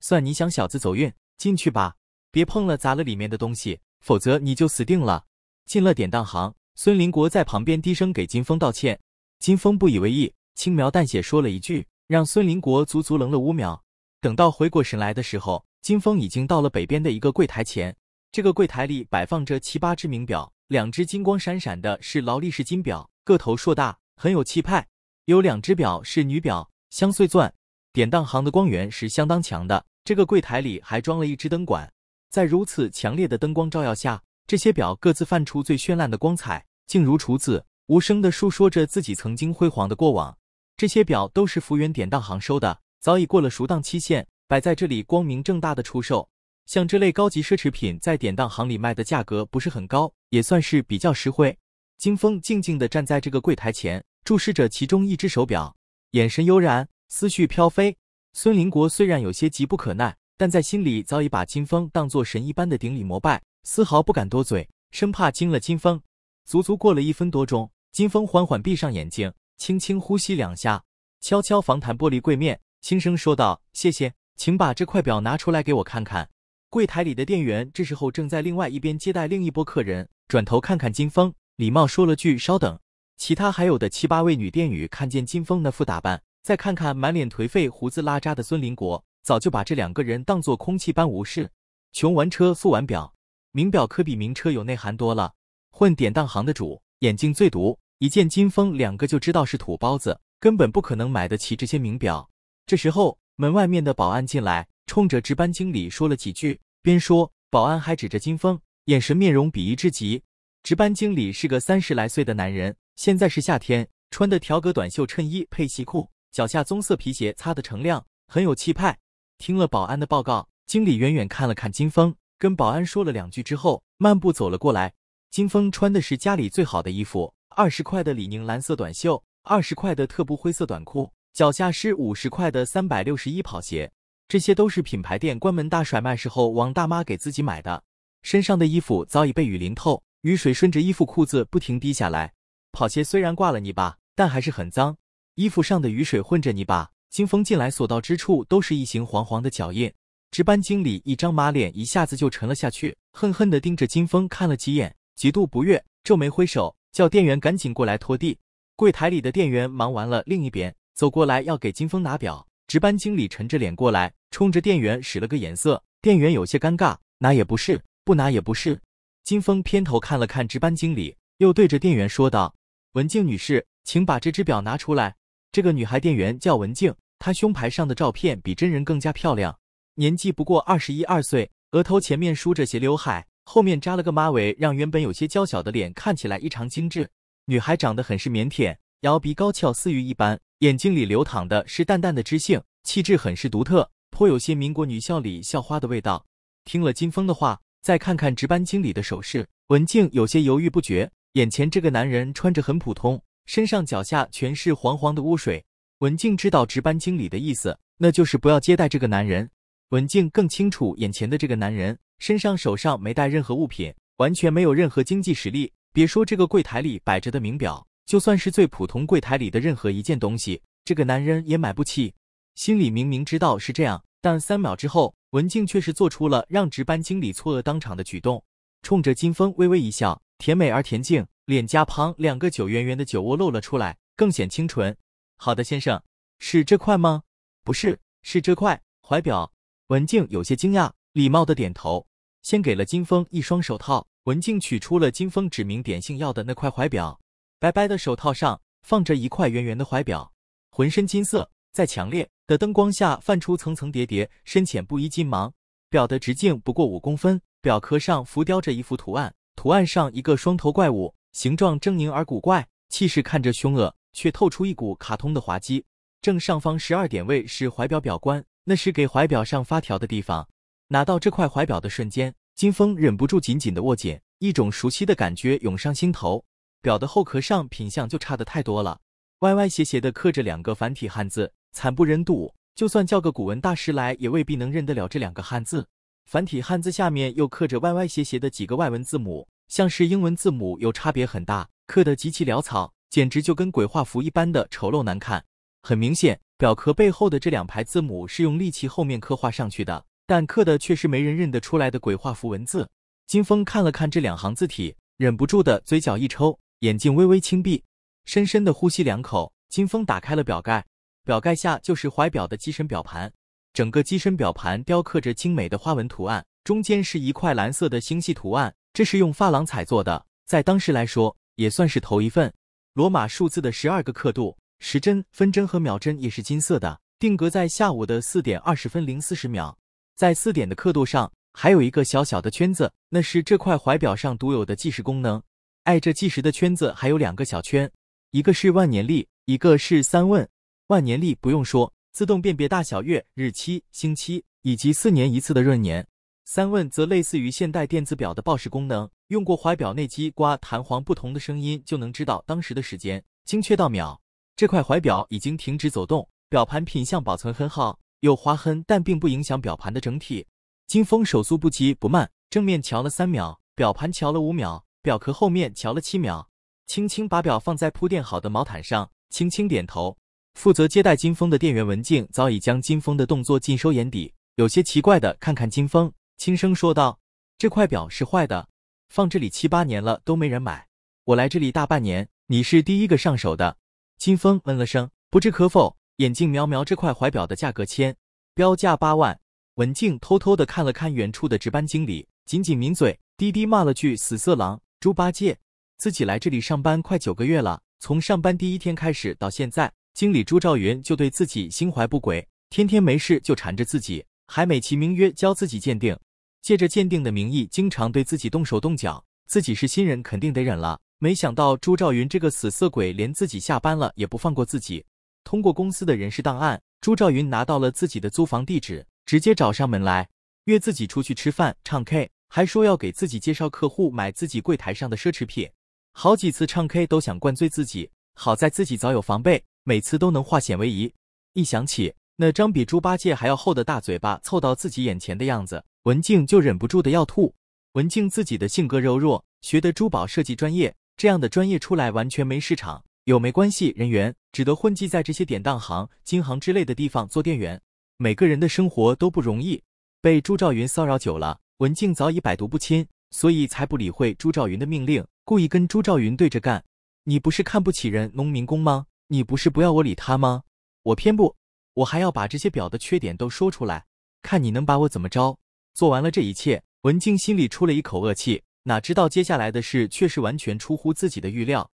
算你想小子走运，进去吧，别碰了砸了里面的东西，否则你就死定了。”进了典当行，孙林国在旁边低声给金峰道歉。金峰不以为意，轻描淡写说了一句，让孙林国足足愣了五秒。等到回过神来的时候，金峰已经到了北边的一个柜台前。这个柜台里摆放着七八只名表，两只金光闪闪的是劳力士金表，个头硕大，很有气派。有两只表是女表，镶碎钻。典当行的光源是相当强的，这个柜台里还装了一支灯管，在如此强烈的灯光照耀下，这些表各自泛出最绚烂的光彩，静如处子，无声的诉说着自己曾经辉煌的过往。这些表都是福源典当行收的，早已过了赎当期限，摆在这里光明正大的出售。像这类高级奢侈品，在典当行里卖的价格不是很高，也算是比较实惠。金风静静地站在这个柜台前，注视着其中一只手表，眼神悠然。思绪飘飞，孙林国虽然有些急不可耐，但在心里早已把金风当作神一般的顶礼膜拜，丝毫不敢多嘴，生怕惊了金风。足足过了一分多钟，金风缓缓闭上眼睛，轻轻呼吸两下，悄悄防弹玻璃柜面，轻声说道：“谢谢，请把这块表拿出来给我看看。”柜台里的店员这时候正在另外一边接待另一波客人，转头看看金风，礼貌说了句：“稍等。”其他还有的七八位女店员看见金风那副打扮。再看看满脸颓废、胡子拉碴的孙林国，早就把这两个人当作空气般无视。穷玩车，富玩表，名表可比名车有内涵多了。混典当行的主眼睛最毒，一见金峰两个就知道是土包子，根本不可能买得起这些名表。这时候，门外面的保安进来，冲着值班经理说了几句，边说，保安还指着金峰，眼神面容鄙夷至极。值班经理是个三十来岁的男人，现在是夏天，穿的条格短袖衬衣配西裤。脚下棕色皮鞋擦得锃亮，很有气派。听了保安的报告，经理远远看了看金峰，跟保安说了两句之后，漫步走了过来。金峰穿的是家里最好的衣服，二十块的李宁蓝色短袖，二十块的特步灰色短裤，脚下是五十块的三百六十一跑鞋。这些都是品牌店关门大甩卖时候王大妈给自己买的。身上的衣服早已被雨淋透，雨水顺着衣服裤子不停滴下来。跑鞋虽然挂了泥巴，但还是很脏。衣服上的雨水混着泥巴，金风进来，所到之处都是一行黄黄的脚印。值班经理一张马脸一下子就沉了下去，恨恨地盯着金峰看了几眼，极度不悦，皱眉挥手叫店员赶紧过来拖地。柜台里的店员忙完了，另一边走过来要给金峰拿表。值班经理沉着脸过来，冲着店员使了个眼色，店员有些尴尬，拿也不是，不拿也不是。金峰偏头看了看值班经理，又对着店员说道：“文静女士，请把这只表拿出来。”这个女孩店员叫文静，她胸牌上的照片比真人更加漂亮，年纪不过二十一二岁，额头前面梳着斜刘海，后面扎了个马尾，让原本有些娇小的脸看起来异常精致。女孩长得很是腼腆，摇鼻高翘似玉一般，眼睛里流淌的是淡淡的知性，气质很是独特，颇有些民国女校里校花的味道。听了金风的话，再看看值班经理的手势，文静有些犹豫不决。眼前这个男人穿着很普通。身上脚下全是黄黄的污水。文静知道值班经理的意思，那就是不要接待这个男人。文静更清楚眼前的这个男人身上、手上没带任何物品，完全没有任何经济实力。别说这个柜台里摆着的名表，就算是最普通柜台里的任何一件东西，这个男人也买不起。心里明明知道是这样，但三秒之后，文静却是做出了让值班经理错愕当场的举动，冲着金峰微微一笑。甜美而恬静，脸颊旁两个酒圆圆的酒窝露了出来，更显清纯。好的，先生，是这块吗？不是，是这块怀表。文静有些惊讶，礼貌的点头。先给了金峰一双手套，文静取出了金峰指名点性要的那块怀表。白白的手套上放着一块圆圆的怀表，浑身金色，在强烈的灯光下泛出层层叠叠、深浅不一金芒。表的直径不过五公分，表壳上浮雕着一幅图案。图案上一个双头怪物，形状狰狞而古怪，气势看着凶恶，却透出一股卡通的滑稽。正上方十二点位是怀表表冠，那是给怀表上发条的地方。拿到这块怀表的瞬间，金峰忍不住紧紧的握紧，一种熟悉的感觉涌上心头。表的后壳上品相就差的太多了，歪歪斜斜的刻着两个繁体汉字，惨不忍睹。就算叫个古文大师来，也未必能认得了这两个汉字。繁体汉字下面又刻着歪歪斜斜的几个外文字母，像是英文字母，有差别很大，刻得极其潦草，简直就跟鬼画符一般的丑陋难看。很明显，表壳背后的这两排字母是用利器后面刻画上去的，但刻的却是没人认得出来的鬼画符文字。金峰看了看这两行字体，忍不住的嘴角一抽，眼睛微微轻闭，深深的呼吸两口。金峰打开了表盖，表盖下就是怀表的机身表盘。整个机身表盘雕刻着精美的花纹图案，中间是一块蓝色的星系图案，这是用珐琅彩做的，在当时来说也算是头一份。罗马数字的十二个刻度，时针、分针和秒针也是金色的，定格在下午的四点二十分零四十秒。在四点的刻度上还有一个小小的圈子，那是这块怀表上独有的计时功能。挨着计时的圈子还有两个小圈，一个是万年历，一个是三问。万年历不用说。自动辨别大小月、日期、星期以及四年一次的闰年。三问则类似于现代电子表的报时功能，用过怀表内机刮弹簧不同的声音就能知道当时的时间，精确到秒。这块怀表已经停止走动，表盘品相保存很好，有划痕但并不影响表盘的整体。金风手速不急不慢，正面瞧了三秒，表盘瞧了五秒，表壳后面瞧了七秒。轻轻把表放在铺垫好的毛毯上，轻轻点头。负责接待金峰的店员文静早已将金峰的动作尽收眼底，有些奇怪的看看金峰，轻声说道：“这块表是坏的，放这里七八年了都没人买。我来这里大半年，你是第一个上手的。”金峰嗯了声，不知可否。眼睛瞄瞄这块怀表的价格签，标价八万。文静偷偷的看了看远处的值班经理，紧紧抿嘴，低低骂了句“死色狼，猪八戒”。自己来这里上班快九个月了，从上班第一天开始到现在。经理朱兆云就对自己心怀不轨，天天没事就缠着自己，还美其名曰教自己鉴定，借着鉴定的名义经常对自己动手动脚。自己是新人，肯定得忍了。没想到朱兆云这个死色鬼，连自己下班了也不放过自己。通过公司的人事档案，朱兆云拿到了自己的租房地址，直接找上门来，约自己出去吃饭、唱 K，还说要给自己介绍客户买自己柜台上的奢侈品。好几次唱 K 都想灌醉自己，好在自己早有防备。每次都能化险为夷，一想起那张比猪八戒还要厚的大嘴巴凑到自己眼前的样子，文静就忍不住的要吐。文静自己的性格柔弱，学的珠宝设计专业，这样的专业出来完全没市场，有没关系人员只得混迹在这些典当行、金行之类的地方做店员。每个人的生活都不容易，被朱兆云骚扰久了，文静早已百毒不侵，所以才不理会朱兆云的命令，故意跟朱兆云对着干。你不是看不起人农民工吗？你不是不要我理他吗？我偏不，我还要把这些表的缺点都说出来，看你能把我怎么着。做完了这一切，文静心里出了一口恶气，哪知道接下来的事却是完全出乎自己的预料。